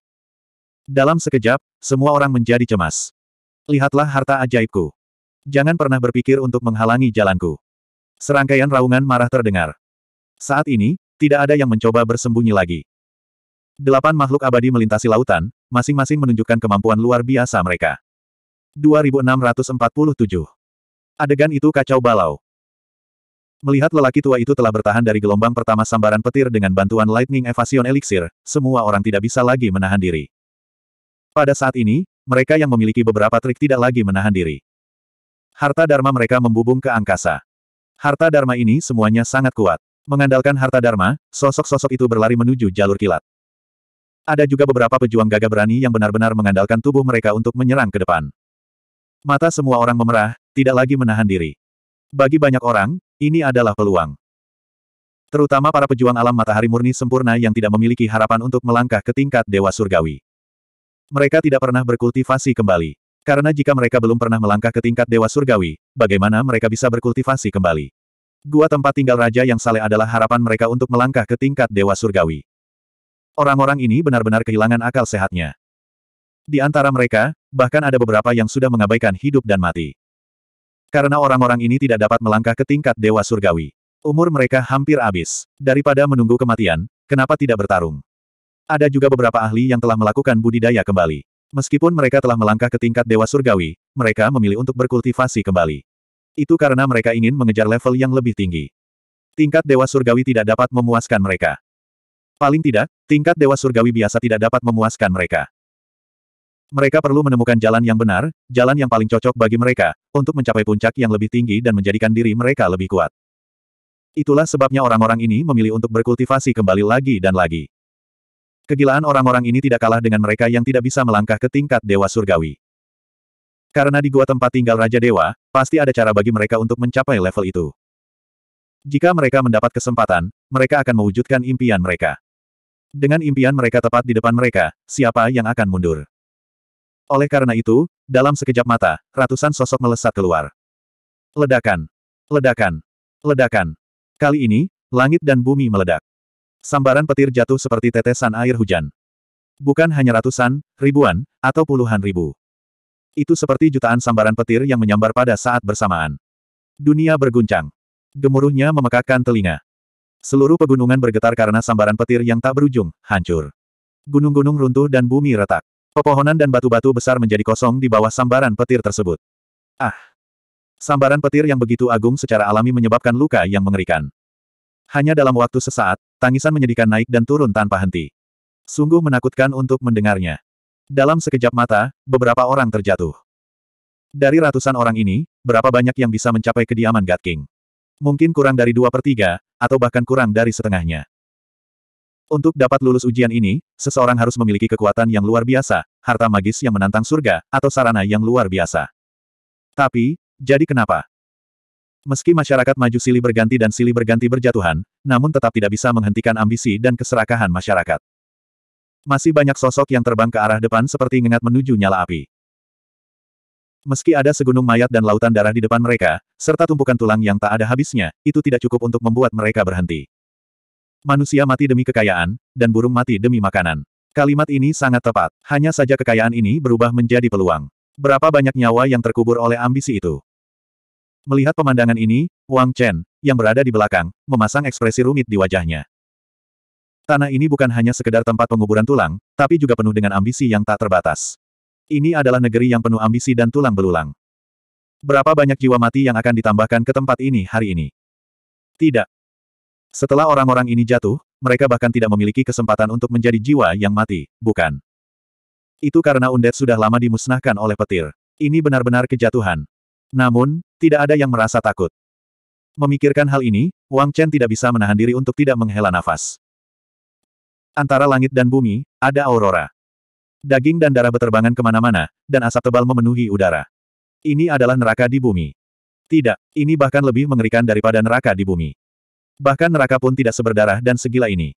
Dalam sekejap, semua orang menjadi cemas. Lihatlah harta ajaibku. Jangan pernah berpikir untuk menghalangi jalanku. Serangkaian raungan marah terdengar. Saat ini, tidak ada yang mencoba bersembunyi lagi. Delapan makhluk abadi melintasi lautan, masing-masing menunjukkan kemampuan luar biasa mereka. 2647 Adegan itu kacau balau. Melihat lelaki tua itu telah bertahan dari gelombang pertama sambaran petir dengan bantuan Lightning Evasion Elixir, semua orang tidak bisa lagi menahan diri. Pada saat ini, mereka yang memiliki beberapa trik tidak lagi menahan diri. Harta Dharma mereka membubung ke angkasa. Harta Dharma ini semuanya sangat kuat. Mengandalkan harta Dharma, sosok-sosok itu berlari menuju jalur kilat. Ada juga beberapa pejuang gagah berani yang benar-benar mengandalkan tubuh mereka untuk menyerang ke depan. Mata semua orang memerah, tidak lagi menahan diri. Bagi banyak orang, ini adalah peluang. Terutama para pejuang alam matahari murni sempurna yang tidak memiliki harapan untuk melangkah ke tingkat dewa surgawi. Mereka tidak pernah berkultivasi kembali. Karena jika mereka belum pernah melangkah ke tingkat Dewa Surgawi, bagaimana mereka bisa berkultivasi kembali? Gua tempat tinggal raja yang saleh adalah harapan mereka untuk melangkah ke tingkat Dewa Surgawi. Orang-orang ini benar-benar kehilangan akal sehatnya. Di antara mereka, bahkan ada beberapa yang sudah mengabaikan hidup dan mati. Karena orang-orang ini tidak dapat melangkah ke tingkat Dewa Surgawi. Umur mereka hampir habis. Daripada menunggu kematian, kenapa tidak bertarung? Ada juga beberapa ahli yang telah melakukan budidaya kembali. Meskipun mereka telah melangkah ke tingkat Dewa Surgawi, mereka memilih untuk berkultivasi kembali. Itu karena mereka ingin mengejar level yang lebih tinggi. Tingkat Dewa Surgawi tidak dapat memuaskan mereka. Paling tidak, tingkat Dewa Surgawi biasa tidak dapat memuaskan mereka. Mereka perlu menemukan jalan yang benar, jalan yang paling cocok bagi mereka, untuk mencapai puncak yang lebih tinggi dan menjadikan diri mereka lebih kuat. Itulah sebabnya orang-orang ini memilih untuk berkultivasi kembali lagi dan lagi. Kegilaan orang-orang ini tidak kalah dengan mereka yang tidak bisa melangkah ke tingkat Dewa Surgawi. Karena di gua tempat tinggal Raja Dewa, pasti ada cara bagi mereka untuk mencapai level itu. Jika mereka mendapat kesempatan, mereka akan mewujudkan impian mereka. Dengan impian mereka tepat di depan mereka, siapa yang akan mundur? Oleh karena itu, dalam sekejap mata, ratusan sosok melesat keluar. Ledakan! Ledakan! Ledakan! Kali ini, langit dan bumi meledak. Sambaran petir jatuh seperti tetesan air hujan. Bukan hanya ratusan, ribuan, atau puluhan ribu. Itu seperti jutaan sambaran petir yang menyambar pada saat bersamaan. Dunia berguncang. Gemuruhnya memekakkan telinga. Seluruh pegunungan bergetar karena sambaran petir yang tak berujung, hancur. Gunung-gunung runtuh dan bumi retak. Pepohonan dan batu-batu besar menjadi kosong di bawah sambaran petir tersebut. Ah! Sambaran petir yang begitu agung secara alami menyebabkan luka yang mengerikan. Hanya dalam waktu sesaat, tangisan menyedihkan naik dan turun tanpa henti. Sungguh menakutkan untuk mendengarnya. Dalam sekejap mata, beberapa orang terjatuh. Dari ratusan orang ini, berapa banyak yang bisa mencapai kediaman God King? Mungkin kurang dari dua per tiga, atau bahkan kurang dari setengahnya. Untuk dapat lulus ujian ini, seseorang harus memiliki kekuatan yang luar biasa, harta magis yang menantang surga, atau sarana yang luar biasa. Tapi, jadi kenapa? Meski masyarakat maju silih berganti dan silih berganti berjatuhan, namun tetap tidak bisa menghentikan ambisi dan keserakahan masyarakat. Masih banyak sosok yang terbang ke arah depan seperti ngengat menuju nyala api. Meski ada segunung mayat dan lautan darah di depan mereka, serta tumpukan tulang yang tak ada habisnya, itu tidak cukup untuk membuat mereka berhenti. Manusia mati demi kekayaan, dan burung mati demi makanan. Kalimat ini sangat tepat, hanya saja kekayaan ini berubah menjadi peluang. Berapa banyak nyawa yang terkubur oleh ambisi itu? Melihat pemandangan ini, Wang Chen, yang berada di belakang, memasang ekspresi rumit di wajahnya. Tanah ini bukan hanya sekedar tempat penguburan tulang, tapi juga penuh dengan ambisi yang tak terbatas. Ini adalah negeri yang penuh ambisi dan tulang belulang. Berapa banyak jiwa mati yang akan ditambahkan ke tempat ini hari ini? Tidak. Setelah orang-orang ini jatuh, mereka bahkan tidak memiliki kesempatan untuk menjadi jiwa yang mati, bukan? Itu karena Undet sudah lama dimusnahkan oleh petir. Ini benar-benar kejatuhan. Namun, tidak ada yang merasa takut. Memikirkan hal ini, Wang Chen tidak bisa menahan diri untuk tidak menghela nafas. Antara langit dan bumi, ada aurora. Daging dan darah berterbangan kemana-mana, dan asap tebal memenuhi udara. Ini adalah neraka di bumi. Tidak, ini bahkan lebih mengerikan daripada neraka di bumi. Bahkan neraka pun tidak seberdarah dan segila ini.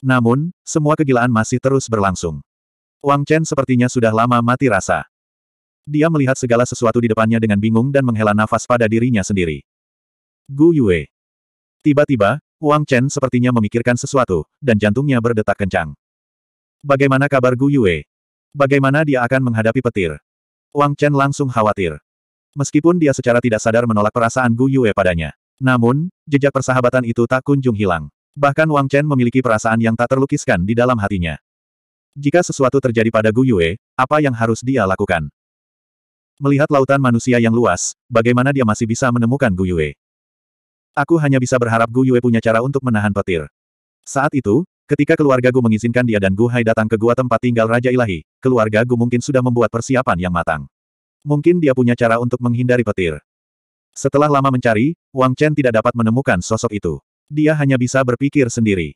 Namun, semua kegilaan masih terus berlangsung. Wang Chen sepertinya sudah lama mati rasa. Dia melihat segala sesuatu di depannya dengan bingung dan menghela nafas pada dirinya sendiri. Gu Yue. Tiba-tiba, Wang Chen sepertinya memikirkan sesuatu, dan jantungnya berdetak kencang. Bagaimana kabar Gu Yue? Bagaimana dia akan menghadapi petir? Wang Chen langsung khawatir. Meskipun dia secara tidak sadar menolak perasaan Gu Yue padanya. Namun, jejak persahabatan itu tak kunjung hilang. Bahkan Wang Chen memiliki perasaan yang tak terlukiskan di dalam hatinya. Jika sesuatu terjadi pada Gu Yue, apa yang harus dia lakukan? Melihat lautan manusia yang luas, bagaimana dia masih bisa menemukan Gu Yue? Aku hanya bisa berharap Gu Yue punya cara untuk menahan petir. Saat itu, ketika keluarga Gu mengizinkan dia dan Gu Hai datang ke gua tempat tinggal Raja Ilahi, keluarga Gu mungkin sudah membuat persiapan yang matang. Mungkin dia punya cara untuk menghindari petir. Setelah lama mencari, Wang Chen tidak dapat menemukan sosok itu. Dia hanya bisa berpikir sendiri.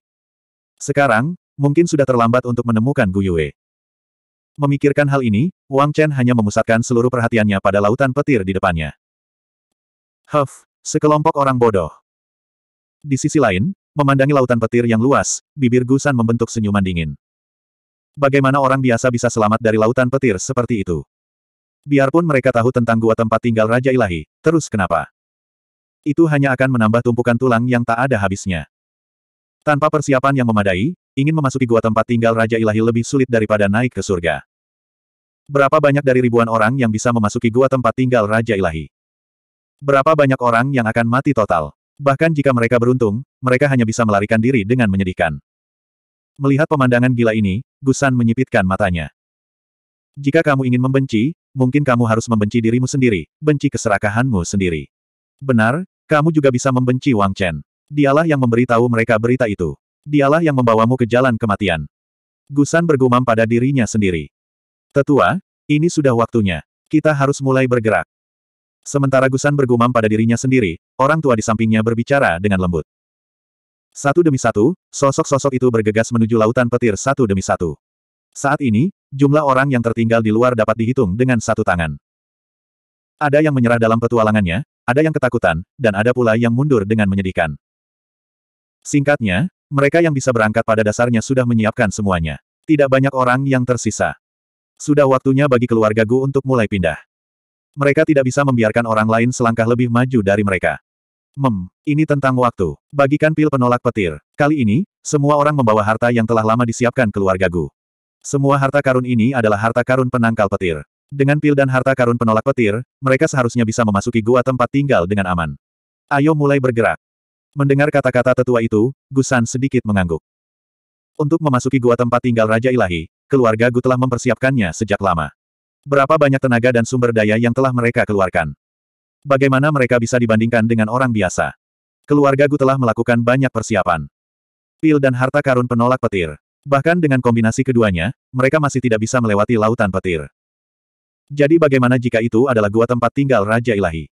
Sekarang, mungkin sudah terlambat untuk menemukan Gu Yue. Memikirkan hal ini, Wang Chen hanya memusatkan seluruh perhatiannya pada lautan petir di depannya. Huff, sekelompok orang bodoh. Di sisi lain, memandangi lautan petir yang luas, bibir Gusan membentuk senyuman dingin. Bagaimana orang biasa bisa selamat dari lautan petir seperti itu? Biarpun mereka tahu tentang gua tempat tinggal Raja Ilahi, terus kenapa? Itu hanya akan menambah tumpukan tulang yang tak ada habisnya. Tanpa persiapan yang memadai, ingin memasuki gua tempat tinggal Raja Ilahi lebih sulit daripada naik ke surga. Berapa banyak dari ribuan orang yang bisa memasuki gua tempat tinggal Raja Ilahi? Berapa banyak orang yang akan mati total? Bahkan jika mereka beruntung, mereka hanya bisa melarikan diri dengan menyedihkan. Melihat pemandangan gila ini, Gusan menyipitkan matanya. Jika kamu ingin membenci, mungkin kamu harus membenci dirimu sendiri, benci keserakahanmu sendiri. Benar, kamu juga bisa membenci Wang Chen. Dialah yang memberitahu mereka berita itu. Dialah yang membawamu ke jalan kematian. Gusan bergumam pada dirinya sendiri. Tetua, ini sudah waktunya. Kita harus mulai bergerak. Sementara Gusan bergumam pada dirinya sendiri, orang tua di sampingnya berbicara dengan lembut. Satu demi satu, sosok-sosok itu bergegas menuju lautan petir satu demi satu. Saat ini, jumlah orang yang tertinggal di luar dapat dihitung dengan satu tangan. Ada yang menyerah dalam petualangannya, ada yang ketakutan, dan ada pula yang mundur dengan menyedihkan. Singkatnya, mereka yang bisa berangkat pada dasarnya sudah menyiapkan semuanya. Tidak banyak orang yang tersisa. Sudah waktunya bagi keluarga Gu untuk mulai pindah. Mereka tidak bisa membiarkan orang lain selangkah lebih maju dari mereka. Mem, ini tentang waktu. Bagikan pil penolak petir. Kali ini, semua orang membawa harta yang telah lama disiapkan keluarga Gu. Semua harta karun ini adalah harta karun penangkal petir. Dengan pil dan harta karun penolak petir, mereka seharusnya bisa memasuki gua tempat tinggal dengan aman. Ayo mulai bergerak. Mendengar kata-kata tetua itu, Gusan sedikit mengangguk. Untuk memasuki gua tempat tinggal Raja Ilahi, keluarga Gu telah mempersiapkannya sejak lama. Berapa banyak tenaga dan sumber daya yang telah mereka keluarkan. Bagaimana mereka bisa dibandingkan dengan orang biasa? Keluarga Gu telah melakukan banyak persiapan. Pil dan harta karun penolak petir. Bahkan dengan kombinasi keduanya, mereka masih tidak bisa melewati lautan petir. Jadi bagaimana jika itu adalah gua tempat tinggal Raja Ilahi?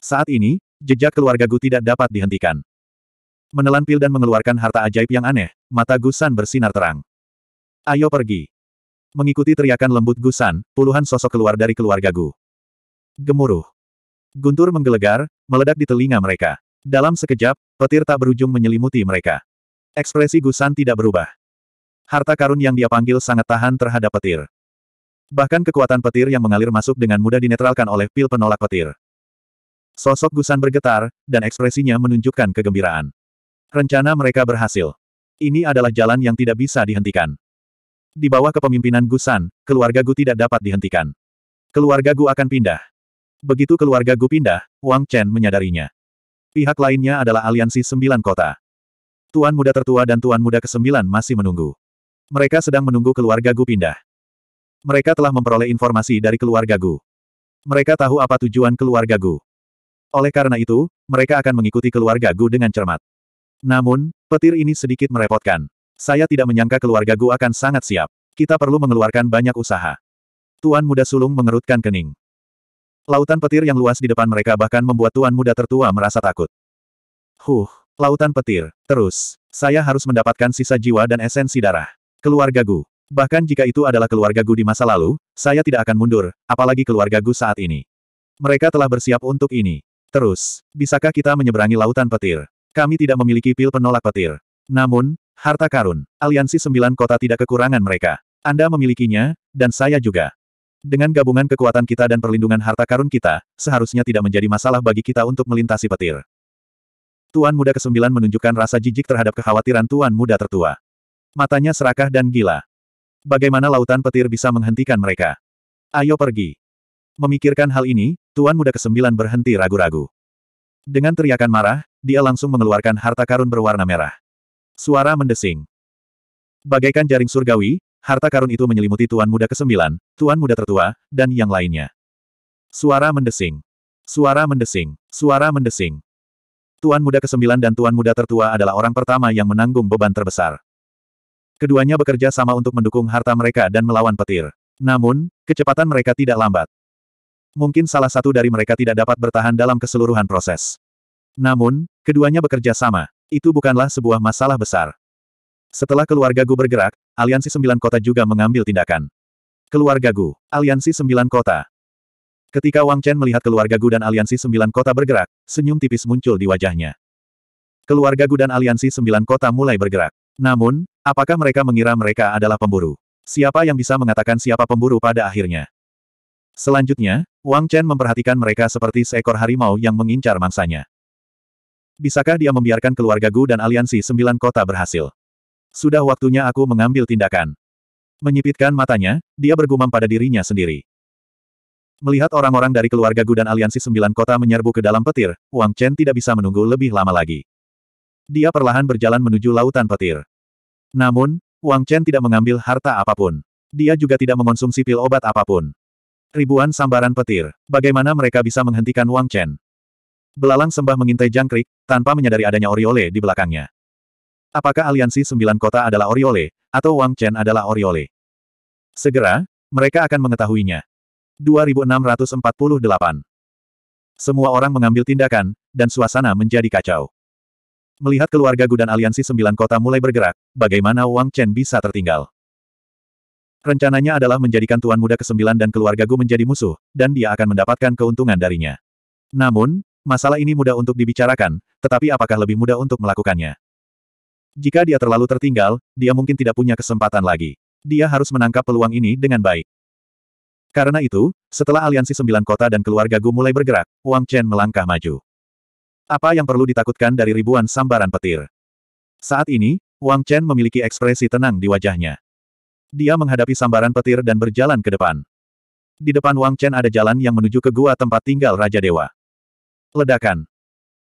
Saat ini, jejak keluarga Gu tidak dapat dihentikan. Menelan pil dan mengeluarkan harta ajaib yang aneh, mata Gusan bersinar terang. Ayo pergi. Mengikuti teriakan lembut Gusan, puluhan sosok keluar dari keluarga Gu. Gemuruh. Guntur menggelegar, meledak di telinga mereka. Dalam sekejap, petir tak berujung menyelimuti mereka. Ekspresi Gusan tidak berubah. Harta karun yang dia panggil sangat tahan terhadap petir. Bahkan kekuatan petir yang mengalir masuk dengan mudah dinetralkan oleh pil penolak petir. Sosok Gusan bergetar, dan ekspresinya menunjukkan kegembiraan. Rencana mereka berhasil. Ini adalah jalan yang tidak bisa dihentikan. Di bawah kepemimpinan Gusan, keluarga Gu tidak dapat dihentikan. Keluarga Gu akan pindah. Begitu keluarga Gu pindah, Wang Chen menyadarinya. Pihak lainnya adalah aliansi sembilan kota. Tuan muda tertua dan tuan muda kesembilan masih menunggu. Mereka sedang menunggu keluarga Gu pindah. Mereka telah memperoleh informasi dari keluarga Gu. Mereka tahu apa tujuan keluarga Gu. Oleh karena itu, mereka akan mengikuti keluarga Gu dengan cermat. Namun, petir ini sedikit merepotkan. Saya tidak menyangka keluarga Gu akan sangat siap. Kita perlu mengeluarkan banyak usaha. Tuan muda sulung mengerutkan kening. Lautan petir yang luas di depan mereka bahkan membuat tuan muda tertua merasa takut. Huh, lautan petir. Terus, saya harus mendapatkan sisa jiwa dan esensi darah. Keluarga Gu. Bahkan jika itu adalah keluarga Gu di masa lalu, saya tidak akan mundur, apalagi keluarga Gu saat ini. Mereka telah bersiap untuk ini. Terus, bisakah kita menyeberangi lautan petir? Kami tidak memiliki pil penolak petir. Namun, harta karun, aliansi sembilan kota tidak kekurangan mereka. Anda memilikinya, dan saya juga. Dengan gabungan kekuatan kita dan perlindungan harta karun kita, seharusnya tidak menjadi masalah bagi kita untuk melintasi petir. Tuan muda kesembilan menunjukkan rasa jijik terhadap kekhawatiran tuan muda tertua. Matanya serakah dan gila. Bagaimana lautan petir bisa menghentikan mereka? Ayo pergi. Memikirkan hal ini, Tuan Muda Kesembilan berhenti ragu-ragu. Dengan teriakan marah, dia langsung mengeluarkan harta karun berwarna merah. Suara mendesing. Bagaikan jaring surgawi, harta karun itu menyelimuti tuan muda kesembilan, tuan muda tertua, dan yang lainnya. Suara mendesing. Suara mendesing. Suara mendesing. Tuan muda kesembilan dan tuan muda tertua adalah orang pertama yang menanggung beban terbesar. Keduanya bekerja sama untuk mendukung harta mereka dan melawan petir. Namun, kecepatan mereka tidak lambat. Mungkin salah satu dari mereka tidak dapat bertahan dalam keseluruhan proses. Namun, keduanya bekerja sama. Itu bukanlah sebuah masalah besar. Setelah keluarga Gu bergerak, Aliansi Sembilan Kota juga mengambil tindakan. Keluarga Gu, Aliansi Sembilan Kota. Ketika Wang Chen melihat keluarga Gu dan Aliansi Sembilan Kota bergerak, senyum tipis muncul di wajahnya. Keluarga Gu dan Aliansi Sembilan Kota mulai bergerak. Namun, apakah mereka mengira mereka adalah pemburu? Siapa yang bisa mengatakan siapa pemburu pada akhirnya? Selanjutnya, Wang Chen memperhatikan mereka seperti seekor harimau yang mengincar mangsanya. Bisakah dia membiarkan keluarga Gu dan aliansi sembilan kota berhasil? Sudah waktunya aku mengambil tindakan. Menyipitkan matanya, dia bergumam pada dirinya sendiri. Melihat orang-orang dari keluarga Gu dan aliansi sembilan kota menyerbu ke dalam petir, Wang Chen tidak bisa menunggu lebih lama lagi. Dia perlahan berjalan menuju lautan petir. Namun, Wang Chen tidak mengambil harta apapun. Dia juga tidak mengonsumsi pil obat apapun. Ribuan sambaran petir. Bagaimana mereka bisa menghentikan Wang Chen? Belalang sembah mengintai jangkrik, tanpa menyadari adanya Oriole di belakangnya. Apakah aliansi sembilan kota adalah Oriole, atau Wang Chen adalah Oriole? Segera, mereka akan mengetahuinya. 2648 Semua orang mengambil tindakan, dan suasana menjadi kacau. Melihat keluarga Gudan aliansi sembilan kota mulai bergerak, bagaimana Wang Chen bisa tertinggal? Rencananya adalah menjadikan Tuan Muda ke-9 dan keluarga Gu menjadi musuh, dan dia akan mendapatkan keuntungan darinya. Namun, masalah ini mudah untuk dibicarakan, tetapi apakah lebih mudah untuk melakukannya? Jika dia terlalu tertinggal, dia mungkin tidak punya kesempatan lagi. Dia harus menangkap peluang ini dengan baik. Karena itu, setelah aliansi sembilan kota dan keluarga Gu mulai bergerak, Wang Chen melangkah maju. Apa yang perlu ditakutkan dari ribuan sambaran petir? Saat ini, Wang Chen memiliki ekspresi tenang di wajahnya. Dia menghadapi sambaran petir dan berjalan ke depan. Di depan Wang Chen ada jalan yang menuju ke gua tempat tinggal Raja Dewa. Ledakan.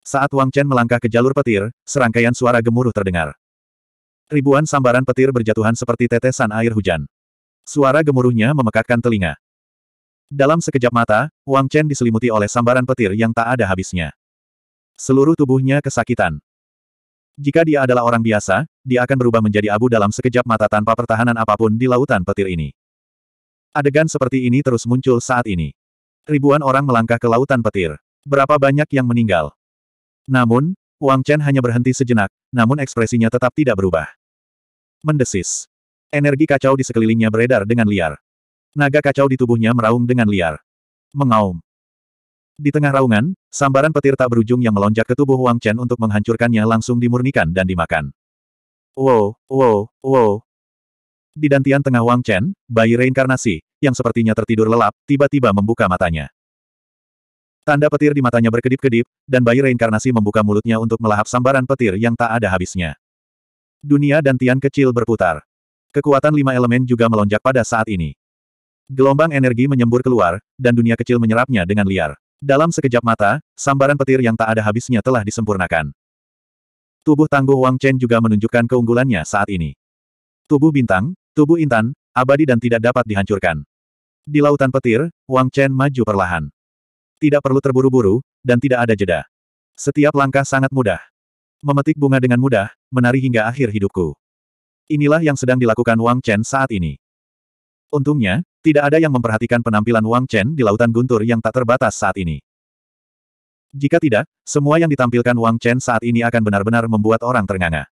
Saat Wang Chen melangkah ke jalur petir, serangkaian suara gemuruh terdengar. Ribuan sambaran petir berjatuhan seperti tetesan air hujan. Suara gemuruhnya memekakkan telinga. Dalam sekejap mata, Wang Chen diselimuti oleh sambaran petir yang tak ada habisnya. Seluruh tubuhnya kesakitan. Jika dia adalah orang biasa, dia akan berubah menjadi abu dalam sekejap mata tanpa pertahanan apapun di lautan petir ini. Adegan seperti ini terus muncul saat ini. Ribuan orang melangkah ke lautan petir. Berapa banyak yang meninggal. Namun, Wang Chen hanya berhenti sejenak, namun ekspresinya tetap tidak berubah. Mendesis. Energi kacau di sekelilingnya beredar dengan liar. Naga kacau di tubuhnya meraung dengan liar. Mengaum. Di tengah raungan, sambaran petir tak berujung yang melonjak ke tubuh Wang Chen untuk menghancurkannya langsung dimurnikan dan dimakan. Wow, wow, wow. Di dantian tengah Wang Chen, bayi reinkarnasi, yang sepertinya tertidur lelap, tiba-tiba membuka matanya. Tanda petir di matanya berkedip-kedip, dan bayi reinkarnasi membuka mulutnya untuk melahap sambaran petir yang tak ada habisnya. Dunia dantian kecil berputar. Kekuatan lima elemen juga melonjak pada saat ini. Gelombang energi menyembur keluar, dan dunia kecil menyerapnya dengan liar. Dalam sekejap mata, sambaran petir yang tak ada habisnya telah disempurnakan. Tubuh tangguh Wang Chen juga menunjukkan keunggulannya saat ini. Tubuh bintang, tubuh intan, abadi dan tidak dapat dihancurkan. Di lautan petir, Wang Chen maju perlahan. Tidak perlu terburu-buru, dan tidak ada jeda. Setiap langkah sangat mudah. Memetik bunga dengan mudah, menari hingga akhir hidupku. Inilah yang sedang dilakukan Wang Chen saat ini. Untungnya, tidak ada yang memperhatikan penampilan Wang Chen di lautan guntur yang tak terbatas saat ini. Jika tidak, semua yang ditampilkan Wang Chen saat ini akan benar-benar membuat orang ternganga.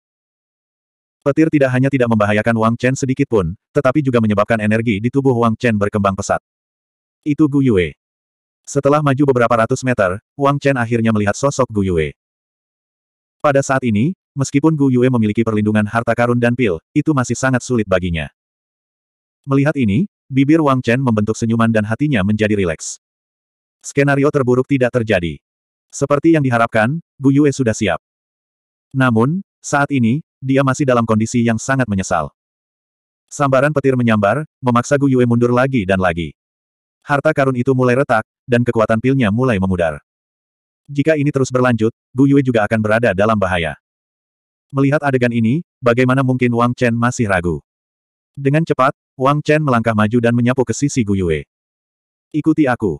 Petir tidak hanya tidak membahayakan Wang Chen sedikit pun, tetapi juga menyebabkan energi di tubuh Wang Chen berkembang pesat. Itu Gu Yue. Setelah maju beberapa ratus meter, Wang Chen akhirnya melihat sosok Gu Yue. Pada saat ini, meskipun Gu Yue memiliki perlindungan harta karun dan pil, itu masih sangat sulit baginya. Melihat ini, Bibir Wang Chen membentuk senyuman dan hatinya menjadi rileks. Skenario terburuk tidak terjadi. Seperti yang diharapkan, Gu Yue sudah siap. Namun, saat ini, dia masih dalam kondisi yang sangat menyesal. Sambaran petir menyambar, memaksa Gu Yue mundur lagi dan lagi. Harta karun itu mulai retak, dan kekuatan pilnya mulai memudar. Jika ini terus berlanjut, Gu Yue juga akan berada dalam bahaya. Melihat adegan ini, bagaimana mungkin Wang Chen masih ragu? Dengan cepat, Wang Chen melangkah maju dan menyapu ke sisi Gu Yue. Ikuti aku.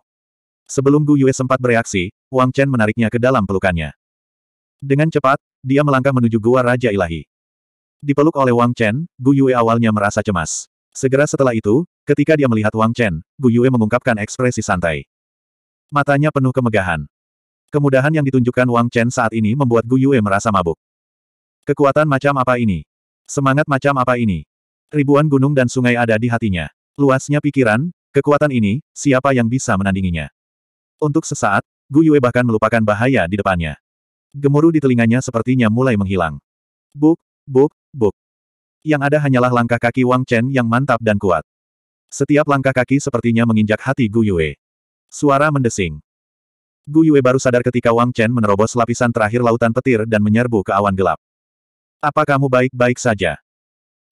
Sebelum Gu Yue sempat bereaksi, Wang Chen menariknya ke dalam pelukannya. Dengan cepat, dia melangkah menuju Gua Raja Ilahi. Dipeluk oleh Wang Chen, Gu Yue awalnya merasa cemas. Segera setelah itu, ketika dia melihat Wang Chen, Gu Yue mengungkapkan ekspresi santai. Matanya penuh kemegahan. Kemudahan yang ditunjukkan Wang Chen saat ini membuat Gu Yue merasa mabuk. Kekuatan macam apa ini? Semangat macam apa ini? Ribuan gunung dan sungai ada di hatinya. Luasnya pikiran, kekuatan ini, siapa yang bisa menandinginya? Untuk sesaat, Gu Yue bahkan melupakan bahaya di depannya. Gemuruh di telinganya sepertinya mulai menghilang. Buk, buk, buk. Yang ada hanyalah langkah kaki Wang Chen yang mantap dan kuat. Setiap langkah kaki sepertinya menginjak hati Gu Yue. Suara mendesing. Gu Yue baru sadar ketika Wang Chen menerobos lapisan terakhir lautan petir dan menyerbu ke awan gelap. Apa kamu baik-baik saja?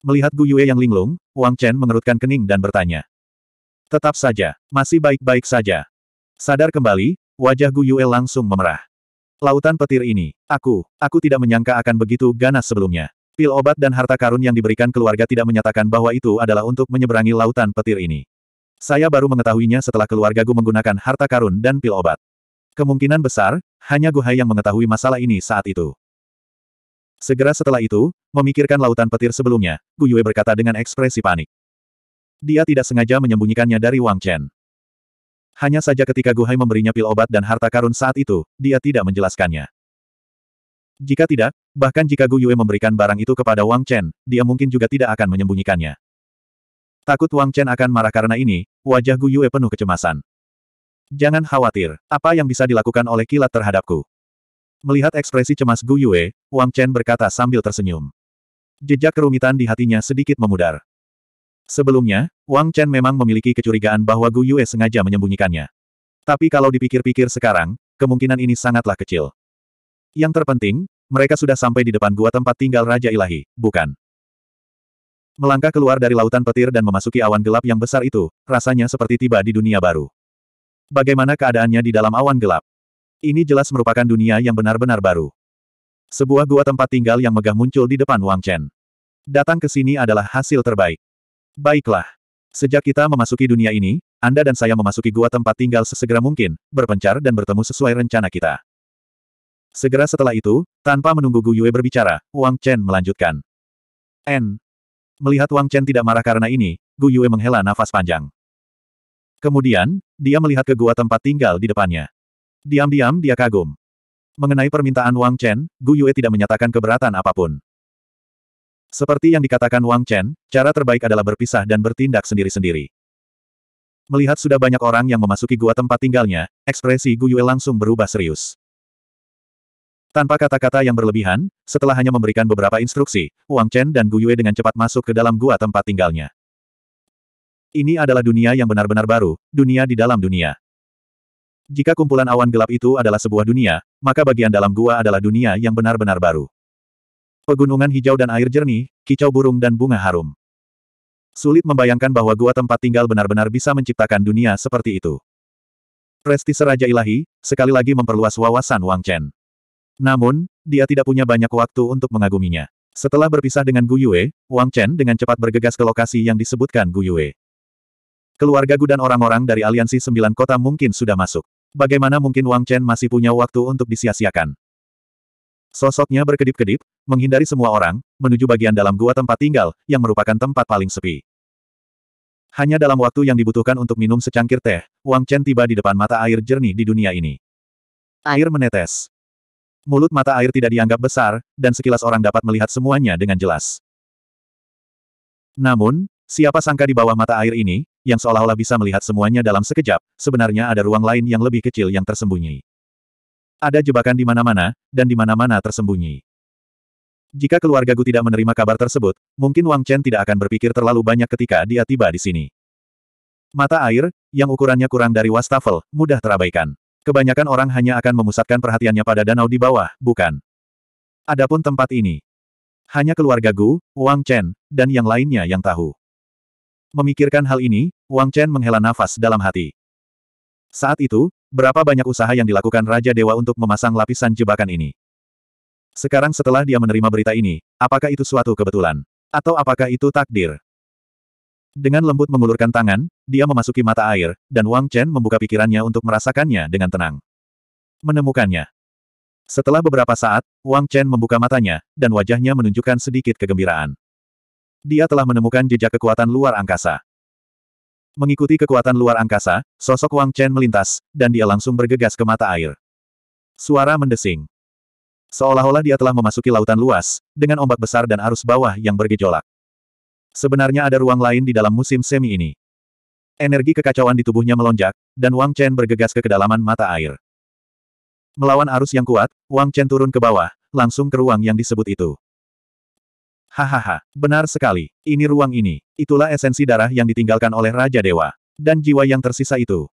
Melihat Gu Yue yang linglung, Wang Chen mengerutkan kening dan bertanya. Tetap saja, masih baik-baik saja. Sadar kembali, wajah Gu Yue langsung memerah. Lautan petir ini, aku, aku tidak menyangka akan begitu ganas sebelumnya. Pil obat dan harta karun yang diberikan keluarga tidak menyatakan bahwa itu adalah untuk menyeberangi lautan petir ini. Saya baru mengetahuinya setelah keluarga Gu menggunakan harta karun dan pil obat. Kemungkinan besar, hanya Gu Hai yang mengetahui masalah ini saat itu. Segera setelah itu, memikirkan lautan petir sebelumnya, Gu Yue berkata dengan ekspresi panik. Dia tidak sengaja menyembunyikannya dari Wang Chen. Hanya saja ketika Guhai memberinya pil obat dan harta karun saat itu, dia tidak menjelaskannya. Jika tidak, bahkan jika Gu Yue memberikan barang itu kepada Wang Chen, dia mungkin juga tidak akan menyembunyikannya. Takut Wang Chen akan marah karena ini, wajah Gu Yue penuh kecemasan. Jangan khawatir, apa yang bisa dilakukan oleh kilat terhadapku? Melihat ekspresi cemas Gu Yue, Wang Chen berkata sambil tersenyum. Jejak kerumitan di hatinya sedikit memudar. Sebelumnya, Wang Chen memang memiliki kecurigaan bahwa Gu Yue sengaja menyembunyikannya. Tapi kalau dipikir-pikir sekarang, kemungkinan ini sangatlah kecil. Yang terpenting, mereka sudah sampai di depan gua tempat tinggal Raja Ilahi, bukan? Melangkah keluar dari lautan petir dan memasuki awan gelap yang besar itu, rasanya seperti tiba di dunia baru. Bagaimana keadaannya di dalam awan gelap? Ini jelas merupakan dunia yang benar-benar baru. Sebuah gua tempat tinggal yang megah muncul di depan Wang Chen. Datang ke sini adalah hasil terbaik. Baiklah. Sejak kita memasuki dunia ini, Anda dan saya memasuki gua tempat tinggal sesegera mungkin, berpencar dan bertemu sesuai rencana kita. Segera setelah itu, tanpa menunggu Gu Yue berbicara, Wang Chen melanjutkan. N. Melihat Wang Chen tidak marah karena ini, Gu Yue menghela nafas panjang. Kemudian, dia melihat ke gua tempat tinggal di depannya. Diam-diam dia kagum. Mengenai permintaan Wang Chen, Gu Yue tidak menyatakan keberatan apapun. Seperti yang dikatakan Wang Chen, cara terbaik adalah berpisah dan bertindak sendiri-sendiri. Melihat sudah banyak orang yang memasuki gua tempat tinggalnya, ekspresi Gu Yue langsung berubah serius. Tanpa kata-kata yang berlebihan, setelah hanya memberikan beberapa instruksi, Wang Chen dan Gu Yue dengan cepat masuk ke dalam gua tempat tinggalnya. Ini adalah dunia yang benar-benar baru, dunia di dalam dunia. Jika kumpulan awan gelap itu adalah sebuah dunia, maka bagian dalam gua adalah dunia yang benar-benar baru. Pegunungan hijau dan air jernih, kicau burung dan bunga harum. Sulit membayangkan bahwa gua tempat tinggal benar-benar bisa menciptakan dunia seperti itu. Prestise Raja Ilahi, sekali lagi memperluas wawasan Wang Chen. Namun, dia tidak punya banyak waktu untuk mengaguminya. Setelah berpisah dengan Gu Yue, Wang Chen dengan cepat bergegas ke lokasi yang disebutkan Gu Yue. Keluarga Gu dan orang-orang dari aliansi sembilan kota mungkin sudah masuk. Bagaimana mungkin Wang Chen masih punya waktu untuk disia-siakan? Sosoknya berkedip-kedip, menghindari semua orang, menuju bagian dalam gua tempat tinggal, yang merupakan tempat paling sepi. Hanya dalam waktu yang dibutuhkan untuk minum secangkir teh, Wang Chen tiba di depan mata air jernih di dunia ini. Air menetes. Mulut mata air tidak dianggap besar, dan sekilas orang dapat melihat semuanya dengan jelas. Namun, siapa sangka di bawah mata air ini, yang seolah-olah bisa melihat semuanya dalam sekejap, sebenarnya ada ruang lain yang lebih kecil yang tersembunyi. Ada jebakan di mana-mana, dan di mana-mana tersembunyi. Jika keluarga Gu tidak menerima kabar tersebut, mungkin Wang Chen tidak akan berpikir terlalu banyak ketika dia tiba di sini. Mata air, yang ukurannya kurang dari wastafel, mudah terabaikan. Kebanyakan orang hanya akan memusatkan perhatiannya pada danau di bawah, bukan. Adapun tempat ini. Hanya keluarga Gu, Wang Chen, dan yang lainnya yang tahu. Memikirkan hal ini, Wang Chen menghela nafas dalam hati. Saat itu, berapa banyak usaha yang dilakukan Raja Dewa untuk memasang lapisan jebakan ini? Sekarang setelah dia menerima berita ini, apakah itu suatu kebetulan? Atau apakah itu takdir? Dengan lembut mengulurkan tangan, dia memasuki mata air, dan Wang Chen membuka pikirannya untuk merasakannya dengan tenang. Menemukannya. Setelah beberapa saat, Wang Chen membuka matanya, dan wajahnya menunjukkan sedikit kegembiraan. Dia telah menemukan jejak kekuatan luar angkasa. Mengikuti kekuatan luar angkasa, sosok Wang Chen melintas, dan dia langsung bergegas ke mata air. Suara mendesing. Seolah-olah dia telah memasuki lautan luas, dengan ombak besar dan arus bawah yang bergejolak. Sebenarnya ada ruang lain di dalam musim semi ini. Energi kekacauan di tubuhnya melonjak, dan Wang Chen bergegas ke kedalaman mata air. Melawan arus yang kuat, Wang Chen turun ke bawah, langsung ke ruang yang disebut itu. Hahaha, benar sekali. Ini ruang ini. Itulah esensi darah yang ditinggalkan oleh Raja Dewa. Dan jiwa yang tersisa itu.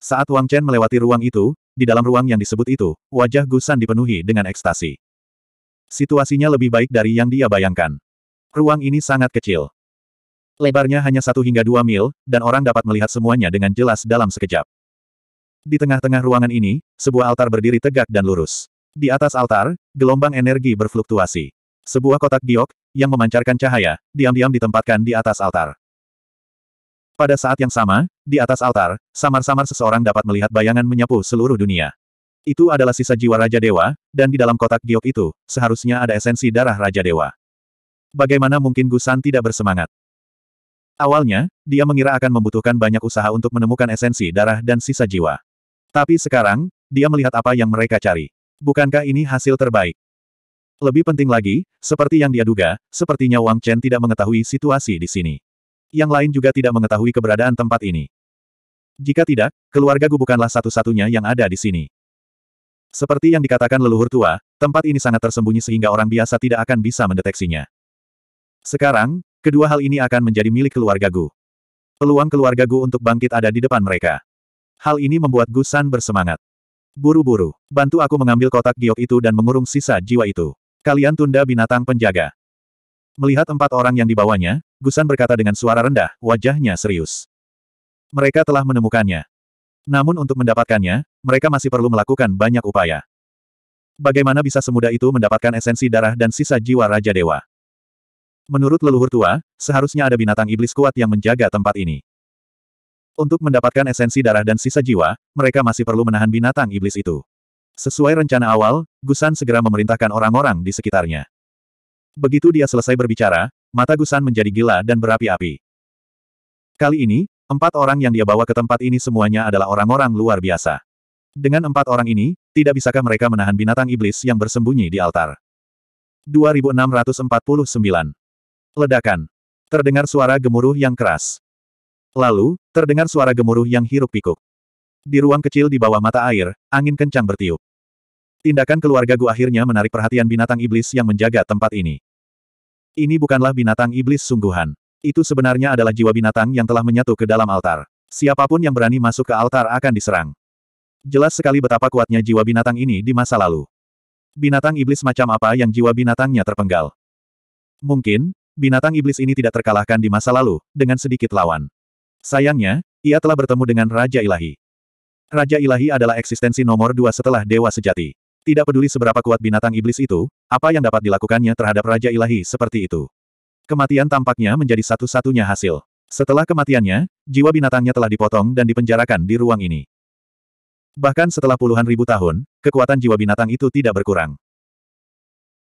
Saat Wang Chen melewati ruang itu, di dalam ruang yang disebut itu, wajah Gusan dipenuhi dengan ekstasi. Situasinya lebih baik dari yang dia bayangkan. Ruang ini sangat kecil. Lebarnya hanya satu hingga dua mil, dan orang dapat melihat semuanya dengan jelas dalam sekejap. Di tengah-tengah ruangan ini, sebuah altar berdiri tegak dan lurus. Di atas altar, gelombang energi berfluktuasi. Sebuah kotak giok, yang memancarkan cahaya, diam-diam ditempatkan di atas altar. Pada saat yang sama, di atas altar, samar-samar seseorang dapat melihat bayangan menyapu seluruh dunia. Itu adalah sisa jiwa Raja Dewa, dan di dalam kotak giok itu, seharusnya ada esensi darah Raja Dewa. Bagaimana mungkin Gusan tidak bersemangat? Awalnya, dia mengira akan membutuhkan banyak usaha untuk menemukan esensi darah dan sisa jiwa. Tapi sekarang, dia melihat apa yang mereka cari. Bukankah ini hasil terbaik? Lebih penting lagi, seperti yang dia duga, sepertinya Wang Chen tidak mengetahui situasi di sini. Yang lain juga tidak mengetahui keberadaan tempat ini. Jika tidak, keluarga Gu bukanlah satu-satunya yang ada di sini. Seperti yang dikatakan leluhur tua, tempat ini sangat tersembunyi sehingga orang biasa tidak akan bisa mendeteksinya. Sekarang, kedua hal ini akan menjadi milik keluarga Gu. Peluang keluarga Gu untuk bangkit ada di depan mereka. Hal ini membuat Gu San bersemangat. Buru-buru, bantu aku mengambil kotak giok itu dan mengurung sisa jiwa itu. Kalian tunda binatang penjaga. Melihat empat orang yang dibawanya, Gusan berkata dengan suara rendah, wajahnya serius. Mereka telah menemukannya. Namun untuk mendapatkannya, mereka masih perlu melakukan banyak upaya. Bagaimana bisa semudah itu mendapatkan esensi darah dan sisa jiwa Raja Dewa? Menurut leluhur tua, seharusnya ada binatang iblis kuat yang menjaga tempat ini. Untuk mendapatkan esensi darah dan sisa jiwa, mereka masih perlu menahan binatang iblis itu. Sesuai rencana awal, Gusan segera memerintahkan orang-orang di sekitarnya. Begitu dia selesai berbicara, mata Gusan menjadi gila dan berapi-api. Kali ini, empat orang yang dia bawa ke tempat ini semuanya adalah orang-orang luar biasa. Dengan empat orang ini, tidak bisakah mereka menahan binatang iblis yang bersembunyi di altar? 2649. Ledakan. Terdengar suara gemuruh yang keras. Lalu, terdengar suara gemuruh yang hiruk-pikuk. Di ruang kecil di bawah mata air, angin kencang bertiup. Tindakan keluarga Gu akhirnya menarik perhatian binatang iblis yang menjaga tempat ini. Ini bukanlah binatang iblis sungguhan. Itu sebenarnya adalah jiwa binatang yang telah menyatu ke dalam altar. Siapapun yang berani masuk ke altar akan diserang. Jelas sekali betapa kuatnya jiwa binatang ini di masa lalu. Binatang iblis macam apa yang jiwa binatangnya terpenggal? Mungkin, binatang iblis ini tidak terkalahkan di masa lalu, dengan sedikit lawan. Sayangnya, ia telah bertemu dengan Raja Ilahi. Raja ilahi adalah eksistensi nomor dua setelah dewa sejati. Tidak peduli seberapa kuat binatang iblis itu, apa yang dapat dilakukannya terhadap Raja ilahi seperti itu. Kematian tampaknya menjadi satu-satunya hasil. Setelah kematiannya, jiwa binatangnya telah dipotong dan dipenjarakan di ruang ini. Bahkan setelah puluhan ribu tahun, kekuatan jiwa binatang itu tidak berkurang.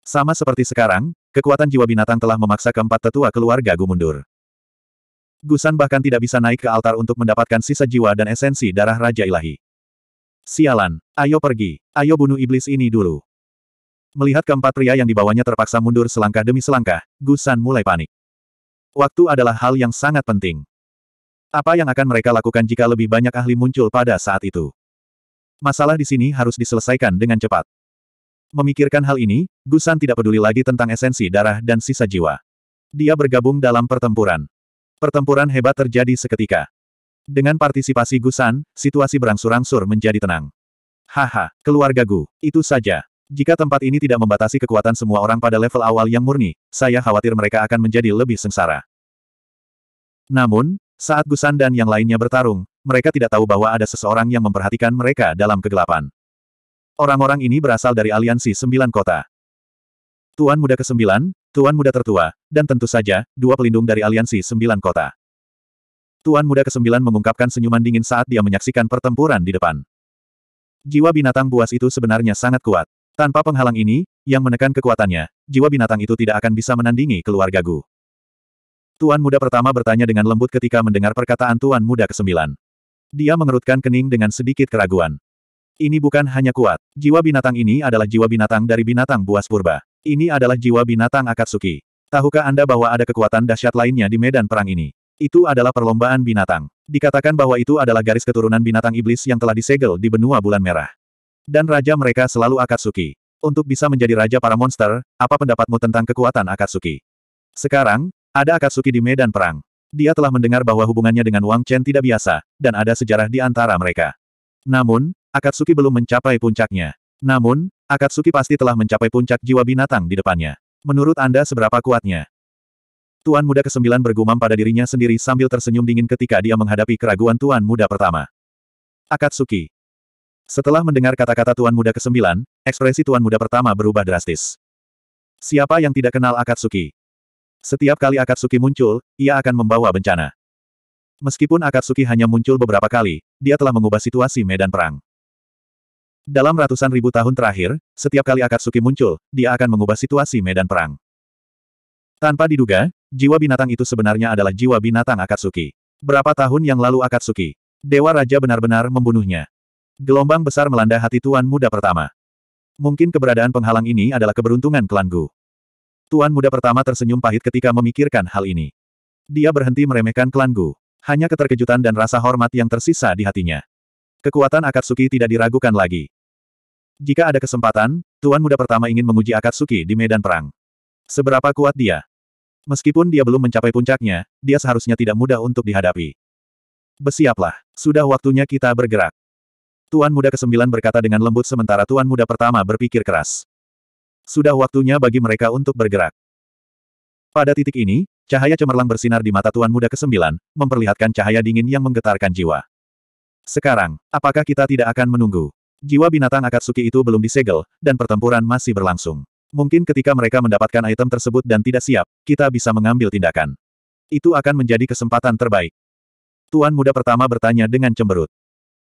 Sama seperti sekarang, kekuatan jiwa binatang telah memaksa keempat tetua keluarga Gu mundur. Gusan bahkan tidak bisa naik ke altar untuk mendapatkan sisa jiwa dan esensi darah Raja Ilahi. Sialan, ayo pergi, ayo bunuh iblis ini dulu. Melihat keempat pria yang dibawanya terpaksa mundur selangkah demi selangkah, Gusan mulai panik. Waktu adalah hal yang sangat penting. Apa yang akan mereka lakukan jika lebih banyak ahli muncul pada saat itu? Masalah di sini harus diselesaikan dengan cepat. Memikirkan hal ini, Gusan tidak peduli lagi tentang esensi darah dan sisa jiwa. Dia bergabung dalam pertempuran. Pertempuran hebat terjadi seketika. Dengan partisipasi Gusan, situasi berangsur-angsur menjadi tenang. Haha, keluarga Gu, itu saja. Jika tempat ini tidak membatasi kekuatan semua orang pada level awal yang murni, saya khawatir mereka akan menjadi lebih sengsara. Namun, saat Gusan dan yang lainnya bertarung, mereka tidak tahu bahwa ada seseorang yang memperhatikan mereka dalam kegelapan. Orang-orang ini berasal dari aliansi sembilan kota. Tuan muda ke-9, Tuan muda tertua, dan tentu saja, dua pelindung dari aliansi sembilan kota. Tuan muda ke kesembilan mengungkapkan senyuman dingin saat dia menyaksikan pertempuran di depan. Jiwa binatang buas itu sebenarnya sangat kuat. Tanpa penghalang ini, yang menekan kekuatannya, jiwa binatang itu tidak akan bisa menandingi keluarga Gu. Tuan muda pertama bertanya dengan lembut ketika mendengar perkataan tuan muda ke kesembilan. Dia mengerutkan kening dengan sedikit keraguan. Ini bukan hanya kuat. Jiwa binatang ini adalah jiwa binatang dari binatang buas purba. Ini adalah jiwa binatang Akatsuki. Tahukah Anda bahwa ada kekuatan dahsyat lainnya di medan perang ini? Itu adalah perlombaan binatang. Dikatakan bahwa itu adalah garis keturunan binatang iblis yang telah disegel di benua bulan merah. Dan raja mereka selalu Akatsuki. Untuk bisa menjadi raja para monster, apa pendapatmu tentang kekuatan Akatsuki? Sekarang, ada Akatsuki di medan perang. Dia telah mendengar bahwa hubungannya dengan Wang Chen tidak biasa, dan ada sejarah di antara mereka. Namun, Akatsuki belum mencapai puncaknya. Namun, Akatsuki pasti telah mencapai puncak jiwa binatang di depannya. Menurut Anda seberapa kuatnya? Tuan muda kesembilan bergumam pada dirinya sendiri sambil tersenyum dingin ketika dia menghadapi keraguan tuan muda pertama. Akatsuki. Setelah mendengar kata-kata tuan muda kesembilan, ekspresi tuan muda pertama berubah drastis. Siapa yang tidak kenal Akatsuki? Setiap kali Akatsuki muncul, ia akan membawa bencana. Meskipun Akatsuki hanya muncul beberapa kali, dia telah mengubah situasi medan perang. Dalam ratusan ribu tahun terakhir, setiap kali Akatsuki muncul, dia akan mengubah situasi medan perang. Tanpa diduga, jiwa binatang itu sebenarnya adalah jiwa binatang Akatsuki. Berapa tahun yang lalu Akatsuki, Dewa Raja benar-benar membunuhnya. Gelombang besar melanda hati Tuan Muda pertama. Mungkin keberadaan penghalang ini adalah keberuntungan klan Gu. Tuan Muda pertama tersenyum pahit ketika memikirkan hal ini. Dia berhenti meremehkan klan Gu. Hanya keterkejutan dan rasa hormat yang tersisa di hatinya. Kekuatan Akatsuki tidak diragukan lagi. Jika ada kesempatan, Tuan Muda pertama ingin menguji Akatsuki di medan perang. Seberapa kuat dia? Meskipun dia belum mencapai puncaknya, dia seharusnya tidak mudah untuk dihadapi. Bersiaplah, sudah waktunya kita bergerak. Tuan Muda ke-9 berkata dengan lembut sementara Tuan Muda pertama berpikir keras. Sudah waktunya bagi mereka untuk bergerak. Pada titik ini, cahaya cemerlang bersinar di mata Tuan Muda ke-9, memperlihatkan cahaya dingin yang menggetarkan jiwa. Sekarang, apakah kita tidak akan menunggu? Jiwa binatang Akatsuki itu belum disegel, dan pertempuran masih berlangsung. Mungkin ketika mereka mendapatkan item tersebut dan tidak siap, kita bisa mengambil tindakan. Itu akan menjadi kesempatan terbaik. Tuan muda pertama bertanya dengan cemberut.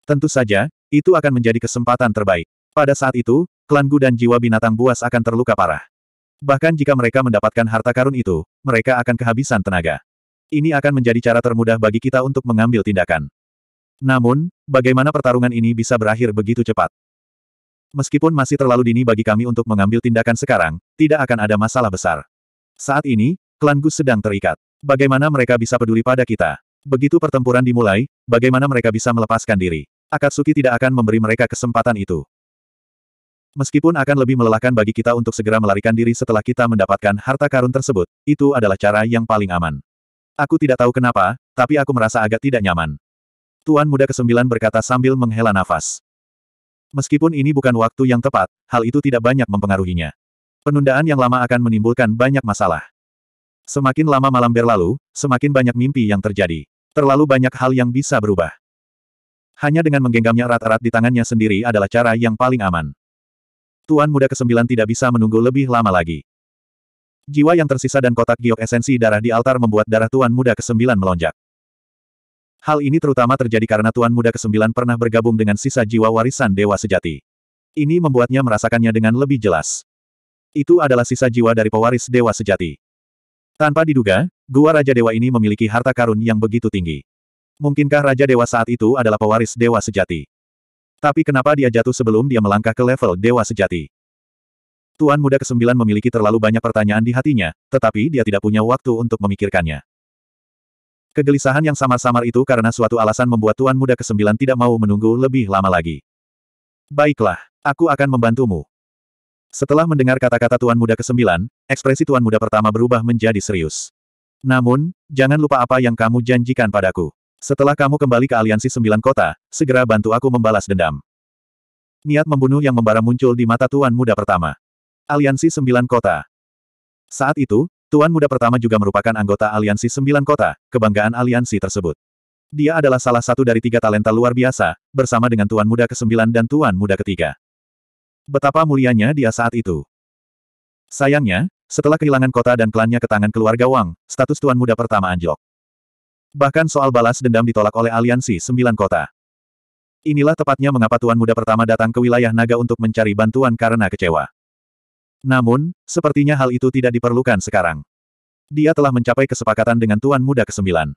Tentu saja, itu akan menjadi kesempatan terbaik. Pada saat itu, klan Gu dan jiwa binatang buas akan terluka parah. Bahkan jika mereka mendapatkan harta karun itu, mereka akan kehabisan tenaga. Ini akan menjadi cara termudah bagi kita untuk mengambil tindakan. Namun, bagaimana pertarungan ini bisa berakhir begitu cepat? Meskipun masih terlalu dini bagi kami untuk mengambil tindakan sekarang, tidak akan ada masalah besar. Saat ini, klan Gus sedang terikat. Bagaimana mereka bisa peduli pada kita? Begitu pertempuran dimulai, bagaimana mereka bisa melepaskan diri? Akatsuki tidak akan memberi mereka kesempatan itu. Meskipun akan lebih melelahkan bagi kita untuk segera melarikan diri setelah kita mendapatkan harta karun tersebut, itu adalah cara yang paling aman. Aku tidak tahu kenapa, tapi aku merasa agak tidak nyaman. Tuan Muda ke-9 berkata sambil menghela nafas. Meskipun ini bukan waktu yang tepat, hal itu tidak banyak mempengaruhinya. Penundaan yang lama akan menimbulkan banyak masalah. Semakin lama malam berlalu, semakin banyak mimpi yang terjadi. Terlalu banyak hal yang bisa berubah. Hanya dengan menggenggamnya erat-erat di tangannya sendiri adalah cara yang paling aman. Tuan Muda ke-9 tidak bisa menunggu lebih lama lagi. Jiwa yang tersisa dan kotak giok esensi darah di altar membuat darah Tuan Muda ke-9 melonjak. Hal ini terutama terjadi karena Tuan Muda ke-9 pernah bergabung dengan sisa jiwa warisan Dewa Sejati. Ini membuatnya merasakannya dengan lebih jelas. Itu adalah sisa jiwa dari pewaris Dewa Sejati. Tanpa diduga, Gua Raja Dewa ini memiliki harta karun yang begitu tinggi. Mungkinkah Raja Dewa saat itu adalah pewaris Dewa Sejati? Tapi kenapa dia jatuh sebelum dia melangkah ke level Dewa Sejati? Tuan Muda ke-9 memiliki terlalu banyak pertanyaan di hatinya, tetapi dia tidak punya waktu untuk memikirkannya. Kegelisahan yang samar-samar itu karena suatu alasan membuat Tuan Muda Kesembilan tidak mau menunggu lebih lama lagi. Baiklah, aku akan membantumu. Setelah mendengar kata-kata Tuan Muda Kesembilan, ekspresi Tuan Muda pertama berubah menjadi serius. Namun, jangan lupa apa yang kamu janjikan padaku. Setelah kamu kembali ke Aliansi Sembilan Kota, segera bantu aku membalas dendam. Niat membunuh yang membara muncul di mata Tuan Muda pertama. Aliansi Sembilan Kota. Saat itu, Tuan Muda pertama juga merupakan anggota Aliansi Sembilan Kota, kebanggaan aliansi tersebut. Dia adalah salah satu dari tiga talenta luar biasa, bersama dengan Tuan Muda ke-9 dan Tuan Muda ketiga. Betapa mulianya dia saat itu. Sayangnya, setelah kehilangan kota dan klannya ke tangan keluarga Wang, status Tuan Muda pertama anjlok. Bahkan soal balas dendam ditolak oleh Aliansi Sembilan Kota. Inilah tepatnya mengapa Tuan Muda pertama datang ke wilayah naga untuk mencari bantuan karena kecewa. Namun, sepertinya hal itu tidak diperlukan sekarang. Dia telah mencapai kesepakatan dengan Tuan Muda ke-9.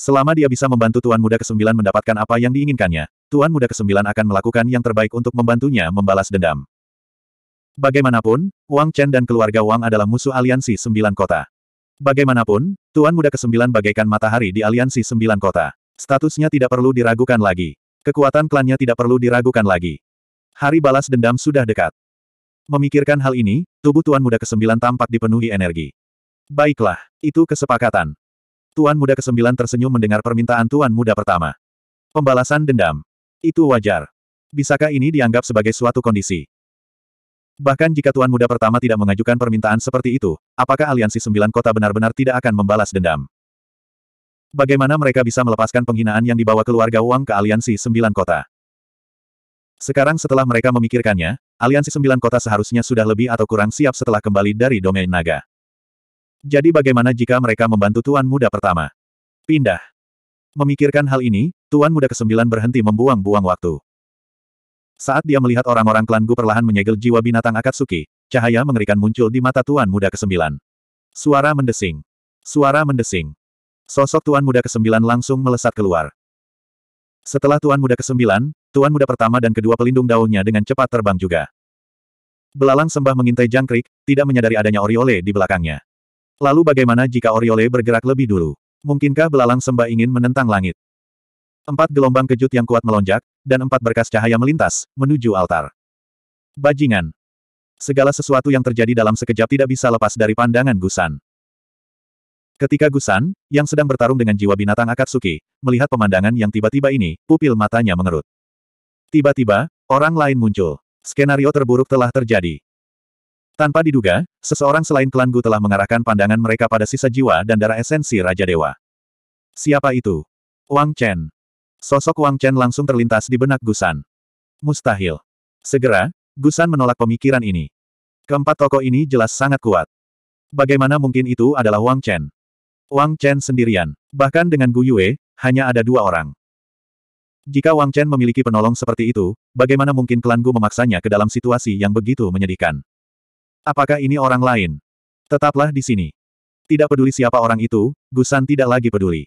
Selama dia bisa membantu Tuan Muda ke-9 mendapatkan apa yang diinginkannya, Tuan Muda ke-9 akan melakukan yang terbaik untuk membantunya membalas dendam. Bagaimanapun, Wang Chen dan keluarga Wang adalah musuh aliansi sembilan kota. Bagaimanapun, Tuan Muda ke-9 bagaikan matahari di aliansi sembilan kota. Statusnya tidak perlu diragukan lagi. Kekuatan klannya tidak perlu diragukan lagi. Hari balas dendam sudah dekat. Memikirkan hal ini, tubuh Tuan Muda Kesembilan tampak dipenuhi energi. Baiklah, itu kesepakatan. Tuan Muda Kesembilan tersenyum mendengar permintaan Tuan Muda pertama. Pembalasan dendam. Itu wajar. Bisakah ini dianggap sebagai suatu kondisi? Bahkan jika Tuan Muda pertama tidak mengajukan permintaan seperti itu, apakah aliansi sembilan kota benar-benar tidak akan membalas dendam? Bagaimana mereka bisa melepaskan penghinaan yang dibawa keluarga Wang ke aliansi sembilan kota? Sekarang setelah mereka memikirkannya, aliansi sembilan kota seharusnya sudah lebih atau kurang siap setelah kembali dari domain naga. Jadi bagaimana jika mereka membantu Tuan Muda pertama? Pindah. Memikirkan hal ini, Tuan Muda kesembilan berhenti membuang-buang waktu. Saat dia melihat orang-orang klan Gu perlahan menyegel jiwa binatang Akatsuki, cahaya mengerikan muncul di mata Tuan Muda kesembilan. Suara mendesing. Suara mendesing. Sosok Tuan Muda kesembilan langsung melesat keluar. Setelah Tuan Muda ke-9, Tuan Muda pertama dan kedua pelindung daunnya dengan cepat terbang juga. Belalang sembah mengintai jangkrik, tidak menyadari adanya Oriole di belakangnya. Lalu bagaimana jika Oriole bergerak lebih dulu? Mungkinkah belalang sembah ingin menentang langit? Empat gelombang kejut yang kuat melonjak, dan empat berkas cahaya melintas, menuju altar. Bajingan. Segala sesuatu yang terjadi dalam sekejap tidak bisa lepas dari pandangan Gusan. Ketika Gusan, yang sedang bertarung dengan jiwa binatang Akatsuki, melihat pemandangan yang tiba-tiba ini, pupil matanya mengerut. Tiba-tiba, orang lain muncul. Skenario terburuk telah terjadi. Tanpa diduga, seseorang selain klan Gu telah mengarahkan pandangan mereka pada sisa jiwa dan darah esensi Raja Dewa. Siapa itu? Wang Chen. Sosok Wang Chen langsung terlintas di benak Gusan. Mustahil. Segera, Gusan menolak pemikiran ini. Keempat tokoh ini jelas sangat kuat. Bagaimana mungkin itu adalah Wang Chen? Wang Chen sendirian. Bahkan dengan Gu Yue, hanya ada dua orang. Jika Wang Chen memiliki penolong seperti itu, bagaimana mungkin klan Gu memaksanya ke dalam situasi yang begitu menyedihkan? Apakah ini orang lain? Tetaplah di sini. Tidak peduli siapa orang itu, San tidak lagi peduli.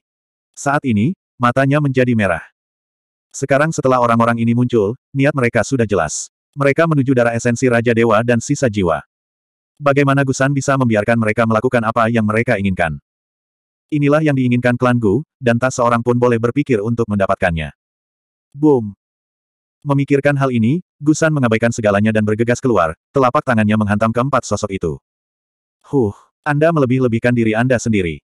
Saat ini, matanya menjadi merah. Sekarang setelah orang-orang ini muncul, niat mereka sudah jelas. Mereka menuju darah esensi Raja Dewa dan sisa jiwa. Bagaimana Gusan bisa membiarkan mereka melakukan apa yang mereka inginkan? Inilah yang diinginkan klan Gu, dan tak seorang pun boleh berpikir untuk mendapatkannya. Boom! Memikirkan hal ini, Gusan mengabaikan segalanya dan bergegas keluar, telapak tangannya menghantam keempat sosok itu. Huh, Anda melebih-lebihkan diri Anda sendiri.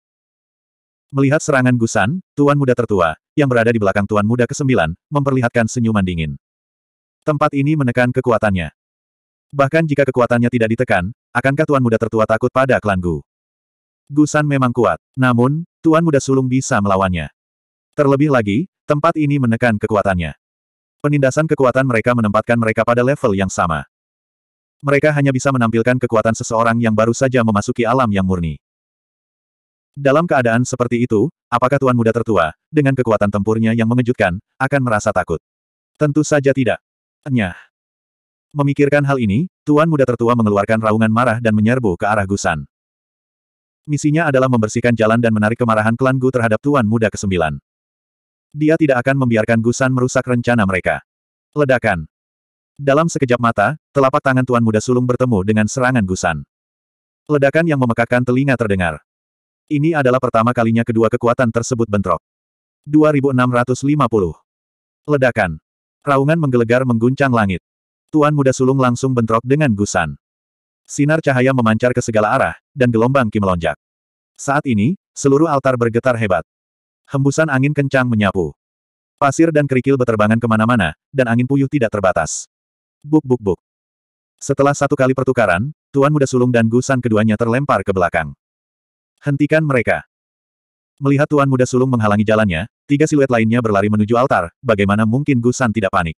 Melihat serangan Gusan, Tuan Muda Tertua, yang berada di belakang Tuan Muda ke-9, memperlihatkan senyuman dingin. Tempat ini menekan kekuatannya. Bahkan jika kekuatannya tidak ditekan, akankah Tuan Muda Tertua takut pada klan Gu? Gusan memang kuat, namun, Tuan Muda Sulung bisa melawannya. Terlebih lagi, tempat ini menekan kekuatannya. Penindasan kekuatan mereka menempatkan mereka pada level yang sama. Mereka hanya bisa menampilkan kekuatan seseorang yang baru saja memasuki alam yang murni. Dalam keadaan seperti itu, apakah Tuan Muda tertua, dengan kekuatan tempurnya yang mengejutkan, akan merasa takut? Tentu saja tidak. Nyah. Memikirkan hal ini, Tuan Muda tertua mengeluarkan raungan marah dan menyerbu ke arah Gusan misinya adalah membersihkan jalan dan menarik kemarahan klan Gu terhadap Tuan Muda ke-9. Dia tidak akan membiarkan Gusan merusak rencana mereka. Ledakan. Dalam sekejap mata, telapak tangan Tuan Muda Sulung bertemu dengan serangan Gusan. Ledakan yang memekakkan telinga terdengar. Ini adalah pertama kalinya kedua kekuatan tersebut bentrok. 2650. Ledakan. Raungan menggelegar mengguncang langit. Tuan Muda Sulung langsung bentrok dengan Gusan. Sinar cahaya memancar ke segala arah, dan gelombang ki melonjak. Saat ini, seluruh altar bergetar hebat. Hembusan angin kencang menyapu. Pasir dan kerikil beterbangan kemana-mana, dan angin puyuh tidak terbatas. Buk buk buk. Setelah satu kali pertukaran, Tuan Muda Sulung dan Gusan keduanya terlempar ke belakang. Hentikan mereka. Melihat Tuan Muda Sulung menghalangi jalannya, tiga siluet lainnya berlari menuju altar, bagaimana mungkin Gusan tidak panik.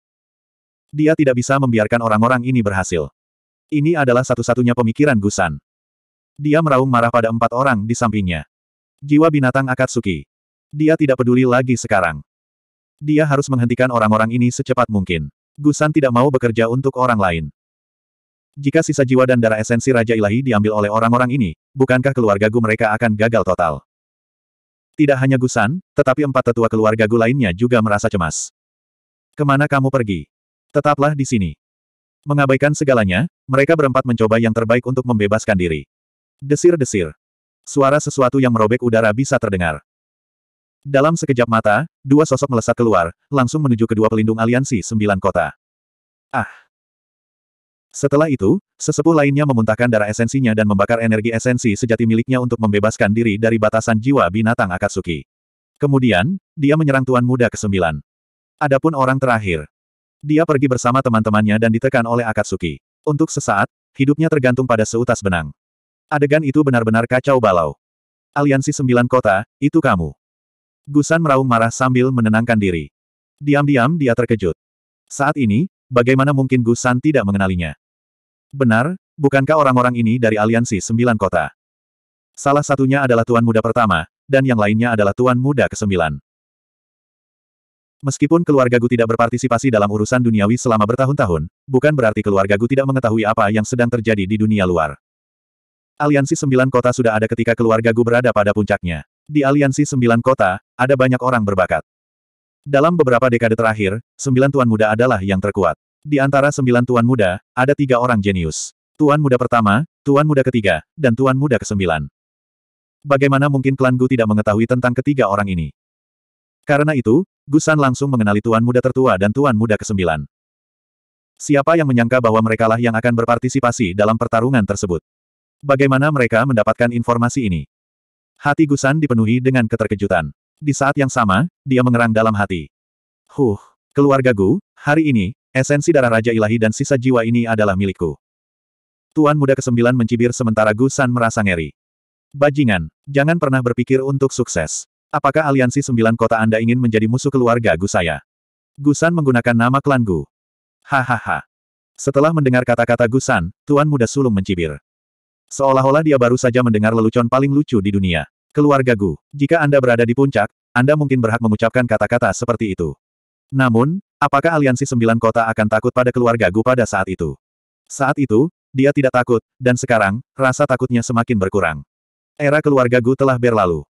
Dia tidak bisa membiarkan orang-orang ini berhasil. Ini adalah satu-satunya pemikiran Gusan. Dia meraung marah pada empat orang di sampingnya. Jiwa binatang Akatsuki. Dia tidak peduli lagi sekarang. Dia harus menghentikan orang-orang ini secepat mungkin. Gusan tidak mau bekerja untuk orang lain. Jika sisa jiwa dan darah esensi Raja Ilahi diambil oleh orang-orang ini, bukankah keluarga Gu mereka akan gagal total? Tidak hanya Gusan, tetapi empat tetua keluarga Gu lainnya juga merasa cemas. Kemana kamu pergi? Tetaplah di sini. Mengabaikan segalanya, mereka berempat mencoba yang terbaik untuk membebaskan diri. Desir-desir. Suara sesuatu yang merobek udara bisa terdengar. Dalam sekejap mata, dua sosok melesat keluar, langsung menuju kedua pelindung aliansi sembilan kota. Ah! Setelah itu, sesepuh lainnya memuntahkan darah esensinya dan membakar energi esensi sejati miliknya untuk membebaskan diri dari batasan jiwa binatang Akatsuki. Kemudian, dia menyerang Tuan Muda ke-9. Adapun orang terakhir, dia pergi bersama teman-temannya dan ditekan oleh Akatsuki. Untuk sesaat, hidupnya tergantung pada seutas benang. Adegan itu benar-benar kacau balau. Aliansi Sembilan Kota, itu kamu. Gusan meraung marah sambil menenangkan diri. Diam-diam dia terkejut. Saat ini, bagaimana mungkin Gusan tidak mengenalinya? Benar, bukankah orang-orang ini dari Aliansi Sembilan Kota? Salah satunya adalah Tuan Muda pertama, dan yang lainnya adalah Tuan Muda kesembilan. Meskipun keluarga Gu tidak berpartisipasi dalam urusan duniawi selama bertahun-tahun, bukan berarti keluarga Gu tidak mengetahui apa yang sedang terjadi di dunia luar. Aliansi Sembilan Kota sudah ada ketika keluarga Gu berada pada puncaknya. Di Aliansi Sembilan Kota, ada banyak orang berbakat. Dalam beberapa dekade terakhir, sembilan tuan muda adalah yang terkuat. Di antara sembilan tuan muda, ada tiga orang jenius. Tuan muda pertama, tuan muda ketiga, dan tuan muda kesembilan. Bagaimana mungkin klan Gu tidak mengetahui tentang ketiga orang ini? Karena itu, Gusan langsung mengenali tuan muda tertua dan tuan muda kesembilan. Siapa yang menyangka bahwa merekalah yang akan berpartisipasi dalam pertarungan tersebut? Bagaimana mereka mendapatkan informasi ini? Hati Gusan dipenuhi dengan keterkejutan. Di saat yang sama, dia mengerang dalam hati. Huh, keluarga Gu, hari ini, esensi darah Raja Ilahi dan sisa jiwa ini adalah milikku. Tuan muda kesembilan mencibir sementara Gusan merasa ngeri. Bajingan, jangan pernah berpikir untuk sukses. Apakah aliansi sembilan kota Anda ingin menjadi musuh keluarga Gu saya? Gusan menggunakan nama klan Gu. Hahaha. Setelah mendengar kata-kata Gusan, Tuan Muda Sulung mencibir. Seolah-olah dia baru saja mendengar lelucon paling lucu di dunia. Keluarga Gu, jika Anda berada di puncak, Anda mungkin berhak mengucapkan kata-kata seperti itu. Namun, apakah aliansi sembilan kota akan takut pada keluarga Gu pada saat itu? Saat itu, dia tidak takut, dan sekarang, rasa takutnya semakin berkurang. Era keluarga Gu telah berlalu.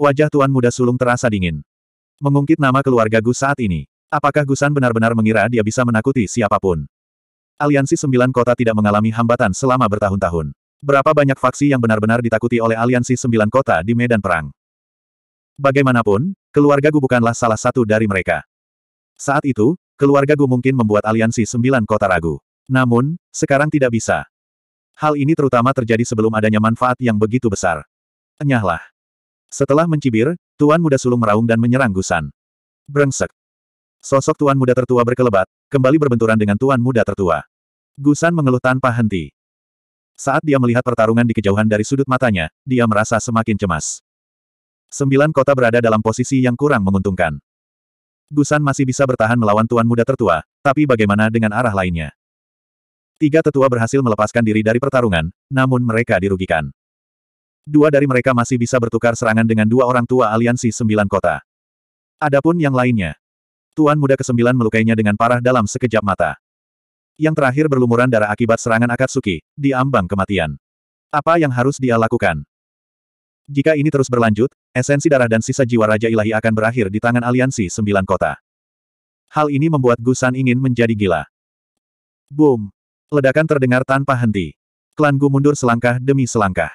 Wajah tuan muda sulung terasa dingin. Mengungkit nama keluarga Gus saat ini. Apakah Gusan benar-benar mengira dia bisa menakuti siapapun? Aliansi Sembilan Kota tidak mengalami hambatan selama bertahun-tahun. Berapa banyak faksi yang benar-benar ditakuti oleh Aliansi Sembilan Kota di medan perang? Bagaimanapun, keluarga Gu bukanlah salah satu dari mereka. Saat itu, keluarga Gu mungkin membuat Aliansi Sembilan Kota ragu. Namun, sekarang tidak bisa. Hal ini terutama terjadi sebelum adanya manfaat yang begitu besar. Enyahlah. Setelah mencibir, Tuan Muda Sulung meraung dan menyerang Gusan. Brengsek. Sosok Tuan Muda Tertua berkelebat, kembali berbenturan dengan Tuan Muda Tertua. Gusan mengeluh tanpa henti. Saat dia melihat pertarungan di kejauhan dari sudut matanya, dia merasa semakin cemas. Sembilan kota berada dalam posisi yang kurang menguntungkan. Gusan masih bisa bertahan melawan Tuan Muda Tertua, tapi bagaimana dengan arah lainnya? Tiga tetua berhasil melepaskan diri dari pertarungan, namun mereka dirugikan. Dua dari mereka masih bisa bertukar serangan dengan dua orang tua aliansi sembilan kota. Adapun yang lainnya. Tuan muda kesembilan melukainya dengan parah dalam sekejap mata. Yang terakhir berlumuran darah akibat serangan Akatsuki, di ambang kematian. Apa yang harus dia lakukan? Jika ini terus berlanjut, esensi darah dan sisa jiwa Raja Ilahi akan berakhir di tangan aliansi sembilan kota. Hal ini membuat Gusan ingin menjadi gila. Boom! Ledakan terdengar tanpa henti. Klan Gu mundur selangkah demi selangkah.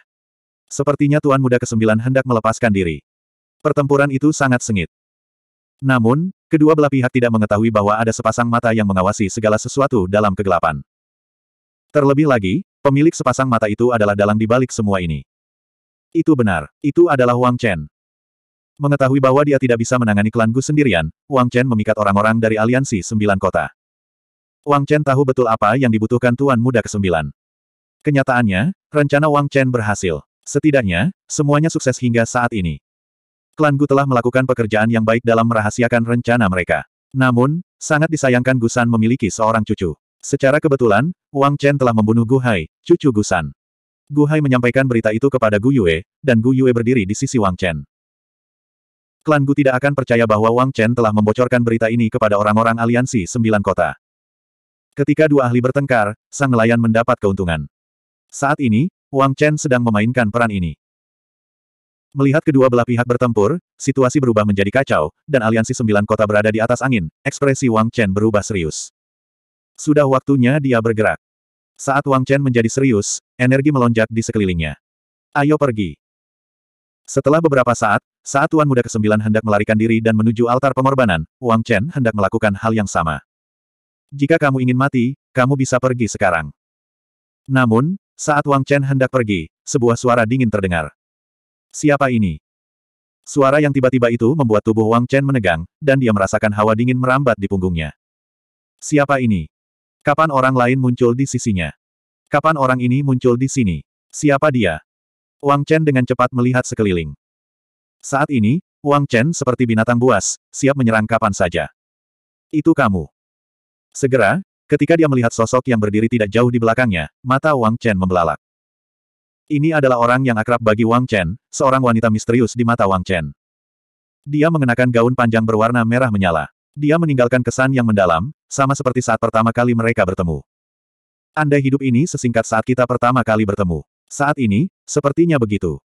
Sepertinya Tuan Muda ke Kesembilan hendak melepaskan diri. Pertempuran itu sangat sengit. Namun, kedua belah pihak tidak mengetahui bahwa ada sepasang mata yang mengawasi segala sesuatu dalam kegelapan. Terlebih lagi, pemilik sepasang mata itu adalah dalang di balik semua ini. Itu benar, itu adalah Wang Chen. Mengetahui bahwa dia tidak bisa menangani klan Gu sendirian, Wang Chen memikat orang-orang dari aliansi sembilan kota. Wang Chen tahu betul apa yang dibutuhkan Tuan Muda ke Kesembilan. Kenyataannya, rencana Wang Chen berhasil. Setidaknya, semuanya sukses hingga saat ini. Klan Gu telah melakukan pekerjaan yang baik dalam merahasiakan rencana mereka. Namun, sangat disayangkan Gusan memiliki seorang cucu. Secara kebetulan, Wang Chen telah membunuh Gu Hai, cucu Gusan. Gu Hai menyampaikan berita itu kepada Gu Yue, dan Gu Yue berdiri di sisi Wang Chen. Klan Gu tidak akan percaya bahwa Wang Chen telah membocorkan berita ini kepada orang-orang aliansi sembilan kota. Ketika dua ahli bertengkar, sang nelayan mendapat keuntungan. Saat ini, Wang Chen sedang memainkan peran ini. Melihat kedua belah pihak bertempur, situasi berubah menjadi kacau, dan aliansi sembilan kota berada di atas angin, ekspresi Wang Chen berubah serius. Sudah waktunya dia bergerak. Saat Wang Chen menjadi serius, energi melonjak di sekelilingnya. Ayo pergi. Setelah beberapa saat, saat Tuan Muda ke Kesembilan hendak melarikan diri dan menuju altar pengorbanan, Wang Chen hendak melakukan hal yang sama. Jika kamu ingin mati, kamu bisa pergi sekarang. Namun, saat Wang Chen hendak pergi, sebuah suara dingin terdengar. Siapa ini? Suara yang tiba-tiba itu membuat tubuh Wang Chen menegang, dan dia merasakan hawa dingin merambat di punggungnya. Siapa ini? Kapan orang lain muncul di sisinya? Kapan orang ini muncul di sini? Siapa dia? Wang Chen dengan cepat melihat sekeliling. Saat ini, Wang Chen seperti binatang buas, siap menyerang kapan saja. Itu kamu. Segera, Ketika dia melihat sosok yang berdiri tidak jauh di belakangnya, mata Wang Chen membelalak. Ini adalah orang yang akrab bagi Wang Chen, seorang wanita misterius di mata Wang Chen. Dia mengenakan gaun panjang berwarna merah menyala. Dia meninggalkan kesan yang mendalam, sama seperti saat pertama kali mereka bertemu. Anda hidup ini sesingkat saat kita pertama kali bertemu. Saat ini, sepertinya begitu.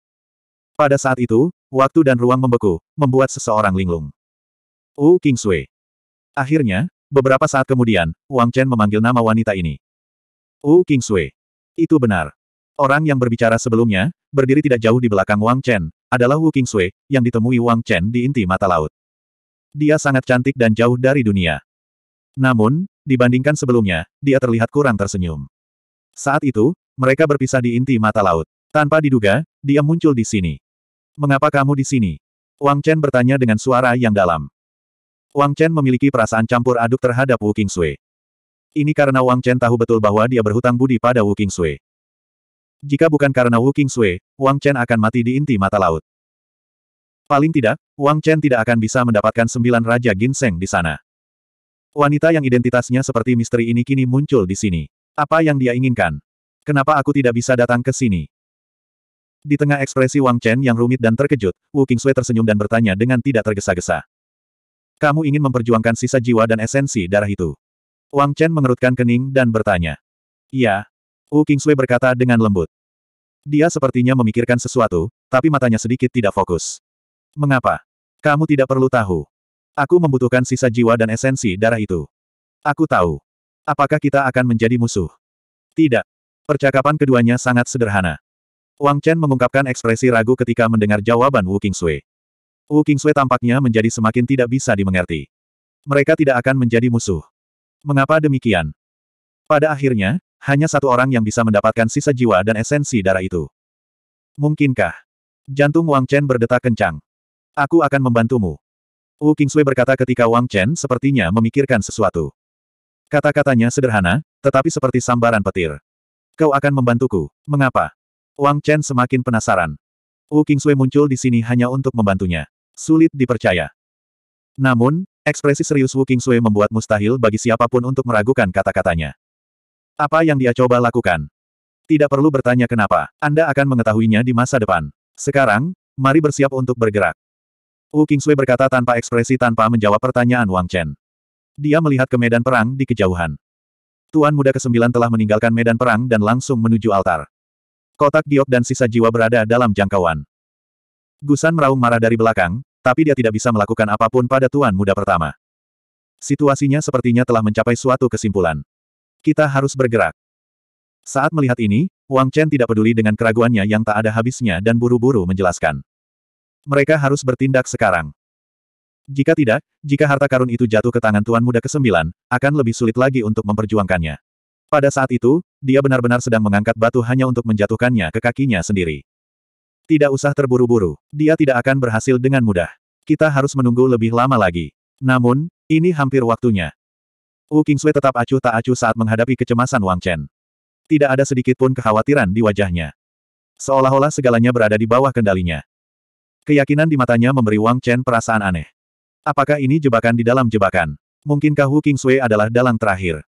Pada saat itu, waktu dan ruang membeku, membuat seseorang linglung. U King Sui. Akhirnya, Beberapa saat kemudian, Wang Chen memanggil nama wanita ini. Wu King Sui. Itu benar. Orang yang berbicara sebelumnya, berdiri tidak jauh di belakang Wang Chen, adalah Wu King Sui, yang ditemui Wang Chen di inti mata laut. Dia sangat cantik dan jauh dari dunia. Namun, dibandingkan sebelumnya, dia terlihat kurang tersenyum. Saat itu, mereka berpisah di inti mata laut. Tanpa diduga, dia muncul di sini. Mengapa kamu di sini? Wang Chen bertanya dengan suara yang dalam. Wang Chen memiliki perasaan campur aduk terhadap Wu Sui. Ini karena Wang Chen tahu betul bahwa dia berhutang budi pada Wu Sui. Jika bukan karena Wu Sui, Wang Chen akan mati di inti mata laut. Paling tidak, Wang Chen tidak akan bisa mendapatkan sembilan Raja Ginseng di sana. Wanita yang identitasnya seperti misteri ini kini muncul di sini. Apa yang dia inginkan? Kenapa aku tidak bisa datang ke sini? Di tengah ekspresi Wang Chen yang rumit dan terkejut, Wu Sui tersenyum dan bertanya dengan tidak tergesa-gesa. Kamu ingin memperjuangkan sisa jiwa dan esensi darah itu. Wang Chen mengerutkan kening dan bertanya. Ya. Wu Kingsui berkata dengan lembut. Dia sepertinya memikirkan sesuatu, tapi matanya sedikit tidak fokus. Mengapa? Kamu tidak perlu tahu. Aku membutuhkan sisa jiwa dan esensi darah itu. Aku tahu. Apakah kita akan menjadi musuh? Tidak. Percakapan keduanya sangat sederhana. Wang Chen mengungkapkan ekspresi ragu ketika mendengar jawaban Wu Kingsui. Wu Kingsui tampaknya menjadi semakin tidak bisa dimengerti. Mereka tidak akan menjadi musuh. Mengapa demikian? Pada akhirnya, hanya satu orang yang bisa mendapatkan sisa jiwa dan esensi darah itu. Mungkinkah? Jantung Wang Chen berdetak kencang. Aku akan membantumu. Wu Kingsui berkata ketika Wang Chen sepertinya memikirkan sesuatu. Kata-katanya sederhana, tetapi seperti sambaran petir. Kau akan membantuku. Mengapa? Wang Chen semakin penasaran. Wu Kingsui muncul di sini hanya untuk membantunya sulit dipercaya. Namun, ekspresi serius Wu Qingsui membuat mustahil bagi siapapun untuk meragukan kata-katanya. Apa yang dia coba lakukan? Tidak perlu bertanya kenapa, Anda akan mengetahuinya di masa depan. Sekarang, mari bersiap untuk bergerak. Wu Qingsui berkata tanpa ekspresi tanpa menjawab pertanyaan Wang Chen. Dia melihat ke medan perang di kejauhan. Tuan muda ke-9 telah meninggalkan medan perang dan langsung menuju altar. Kotak giok dan sisa jiwa berada dalam jangkauan. Gusan meraung marah dari belakang, tapi dia tidak bisa melakukan apapun pada tuan muda pertama. Situasinya sepertinya telah mencapai suatu kesimpulan. Kita harus bergerak. Saat melihat ini, Wang Chen tidak peduli dengan keraguannya yang tak ada habisnya dan buru-buru menjelaskan. Mereka harus bertindak sekarang. Jika tidak, jika harta karun itu jatuh ke tangan Tuan Muda ke-9, akan lebih sulit lagi untuk memperjuangkannya. Pada saat itu, dia benar-benar sedang mengangkat batu hanya untuk menjatuhkannya ke kakinya sendiri. Tidak usah terburu-buru, dia tidak akan berhasil dengan mudah. Kita harus menunggu lebih lama lagi. Namun, ini hampir waktunya. Wu Kingsui tetap acuh tak acuh saat menghadapi kecemasan Wang Chen. Tidak ada sedikit pun kekhawatiran di wajahnya. Seolah-olah segalanya berada di bawah kendalinya. Keyakinan di matanya memberi Wang Chen perasaan aneh. Apakah ini jebakan di dalam jebakan? Mungkinkah Wu Kingsui adalah dalang terakhir?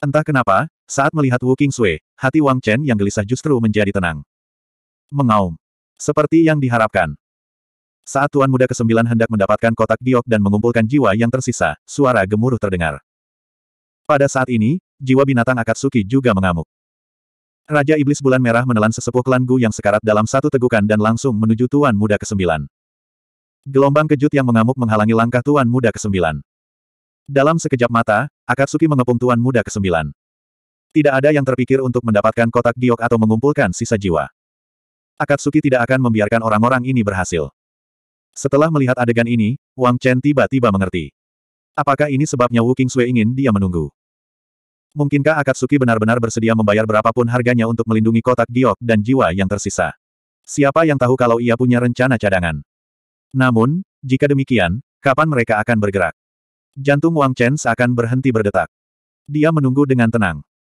Entah kenapa, saat melihat Wu Kingsui, hati Wang Chen yang gelisah justru menjadi tenang. Mengaum. Seperti yang diharapkan. Saat Tuan Muda ke ke-9 hendak mendapatkan kotak giok dan mengumpulkan jiwa yang tersisa, suara gemuruh terdengar. Pada saat ini, jiwa binatang Akatsuki juga mengamuk. Raja Iblis Bulan Merah menelan sesepuh klan Gu yang sekarat dalam satu tegukan dan langsung menuju Tuan Muda ke-9. Gelombang kejut yang mengamuk menghalangi langkah Tuan Muda ke-9. Dalam sekejap mata, Akatsuki mengepung Tuan Muda ke-9. Tidak ada yang terpikir untuk mendapatkan kotak giok atau mengumpulkan sisa jiwa. Akatsuki tidak akan membiarkan orang-orang ini berhasil. Setelah melihat adegan ini, Wang Chen tiba-tiba mengerti. Apakah ini sebabnya Wu Qingsui ingin dia menunggu? Mungkinkah Akatsuki benar-benar bersedia membayar berapapun harganya untuk melindungi kotak giok dan jiwa yang tersisa? Siapa yang tahu kalau ia punya rencana cadangan? Namun, jika demikian, kapan mereka akan bergerak? Jantung Wang Chen seakan berhenti berdetak. Dia menunggu dengan tenang.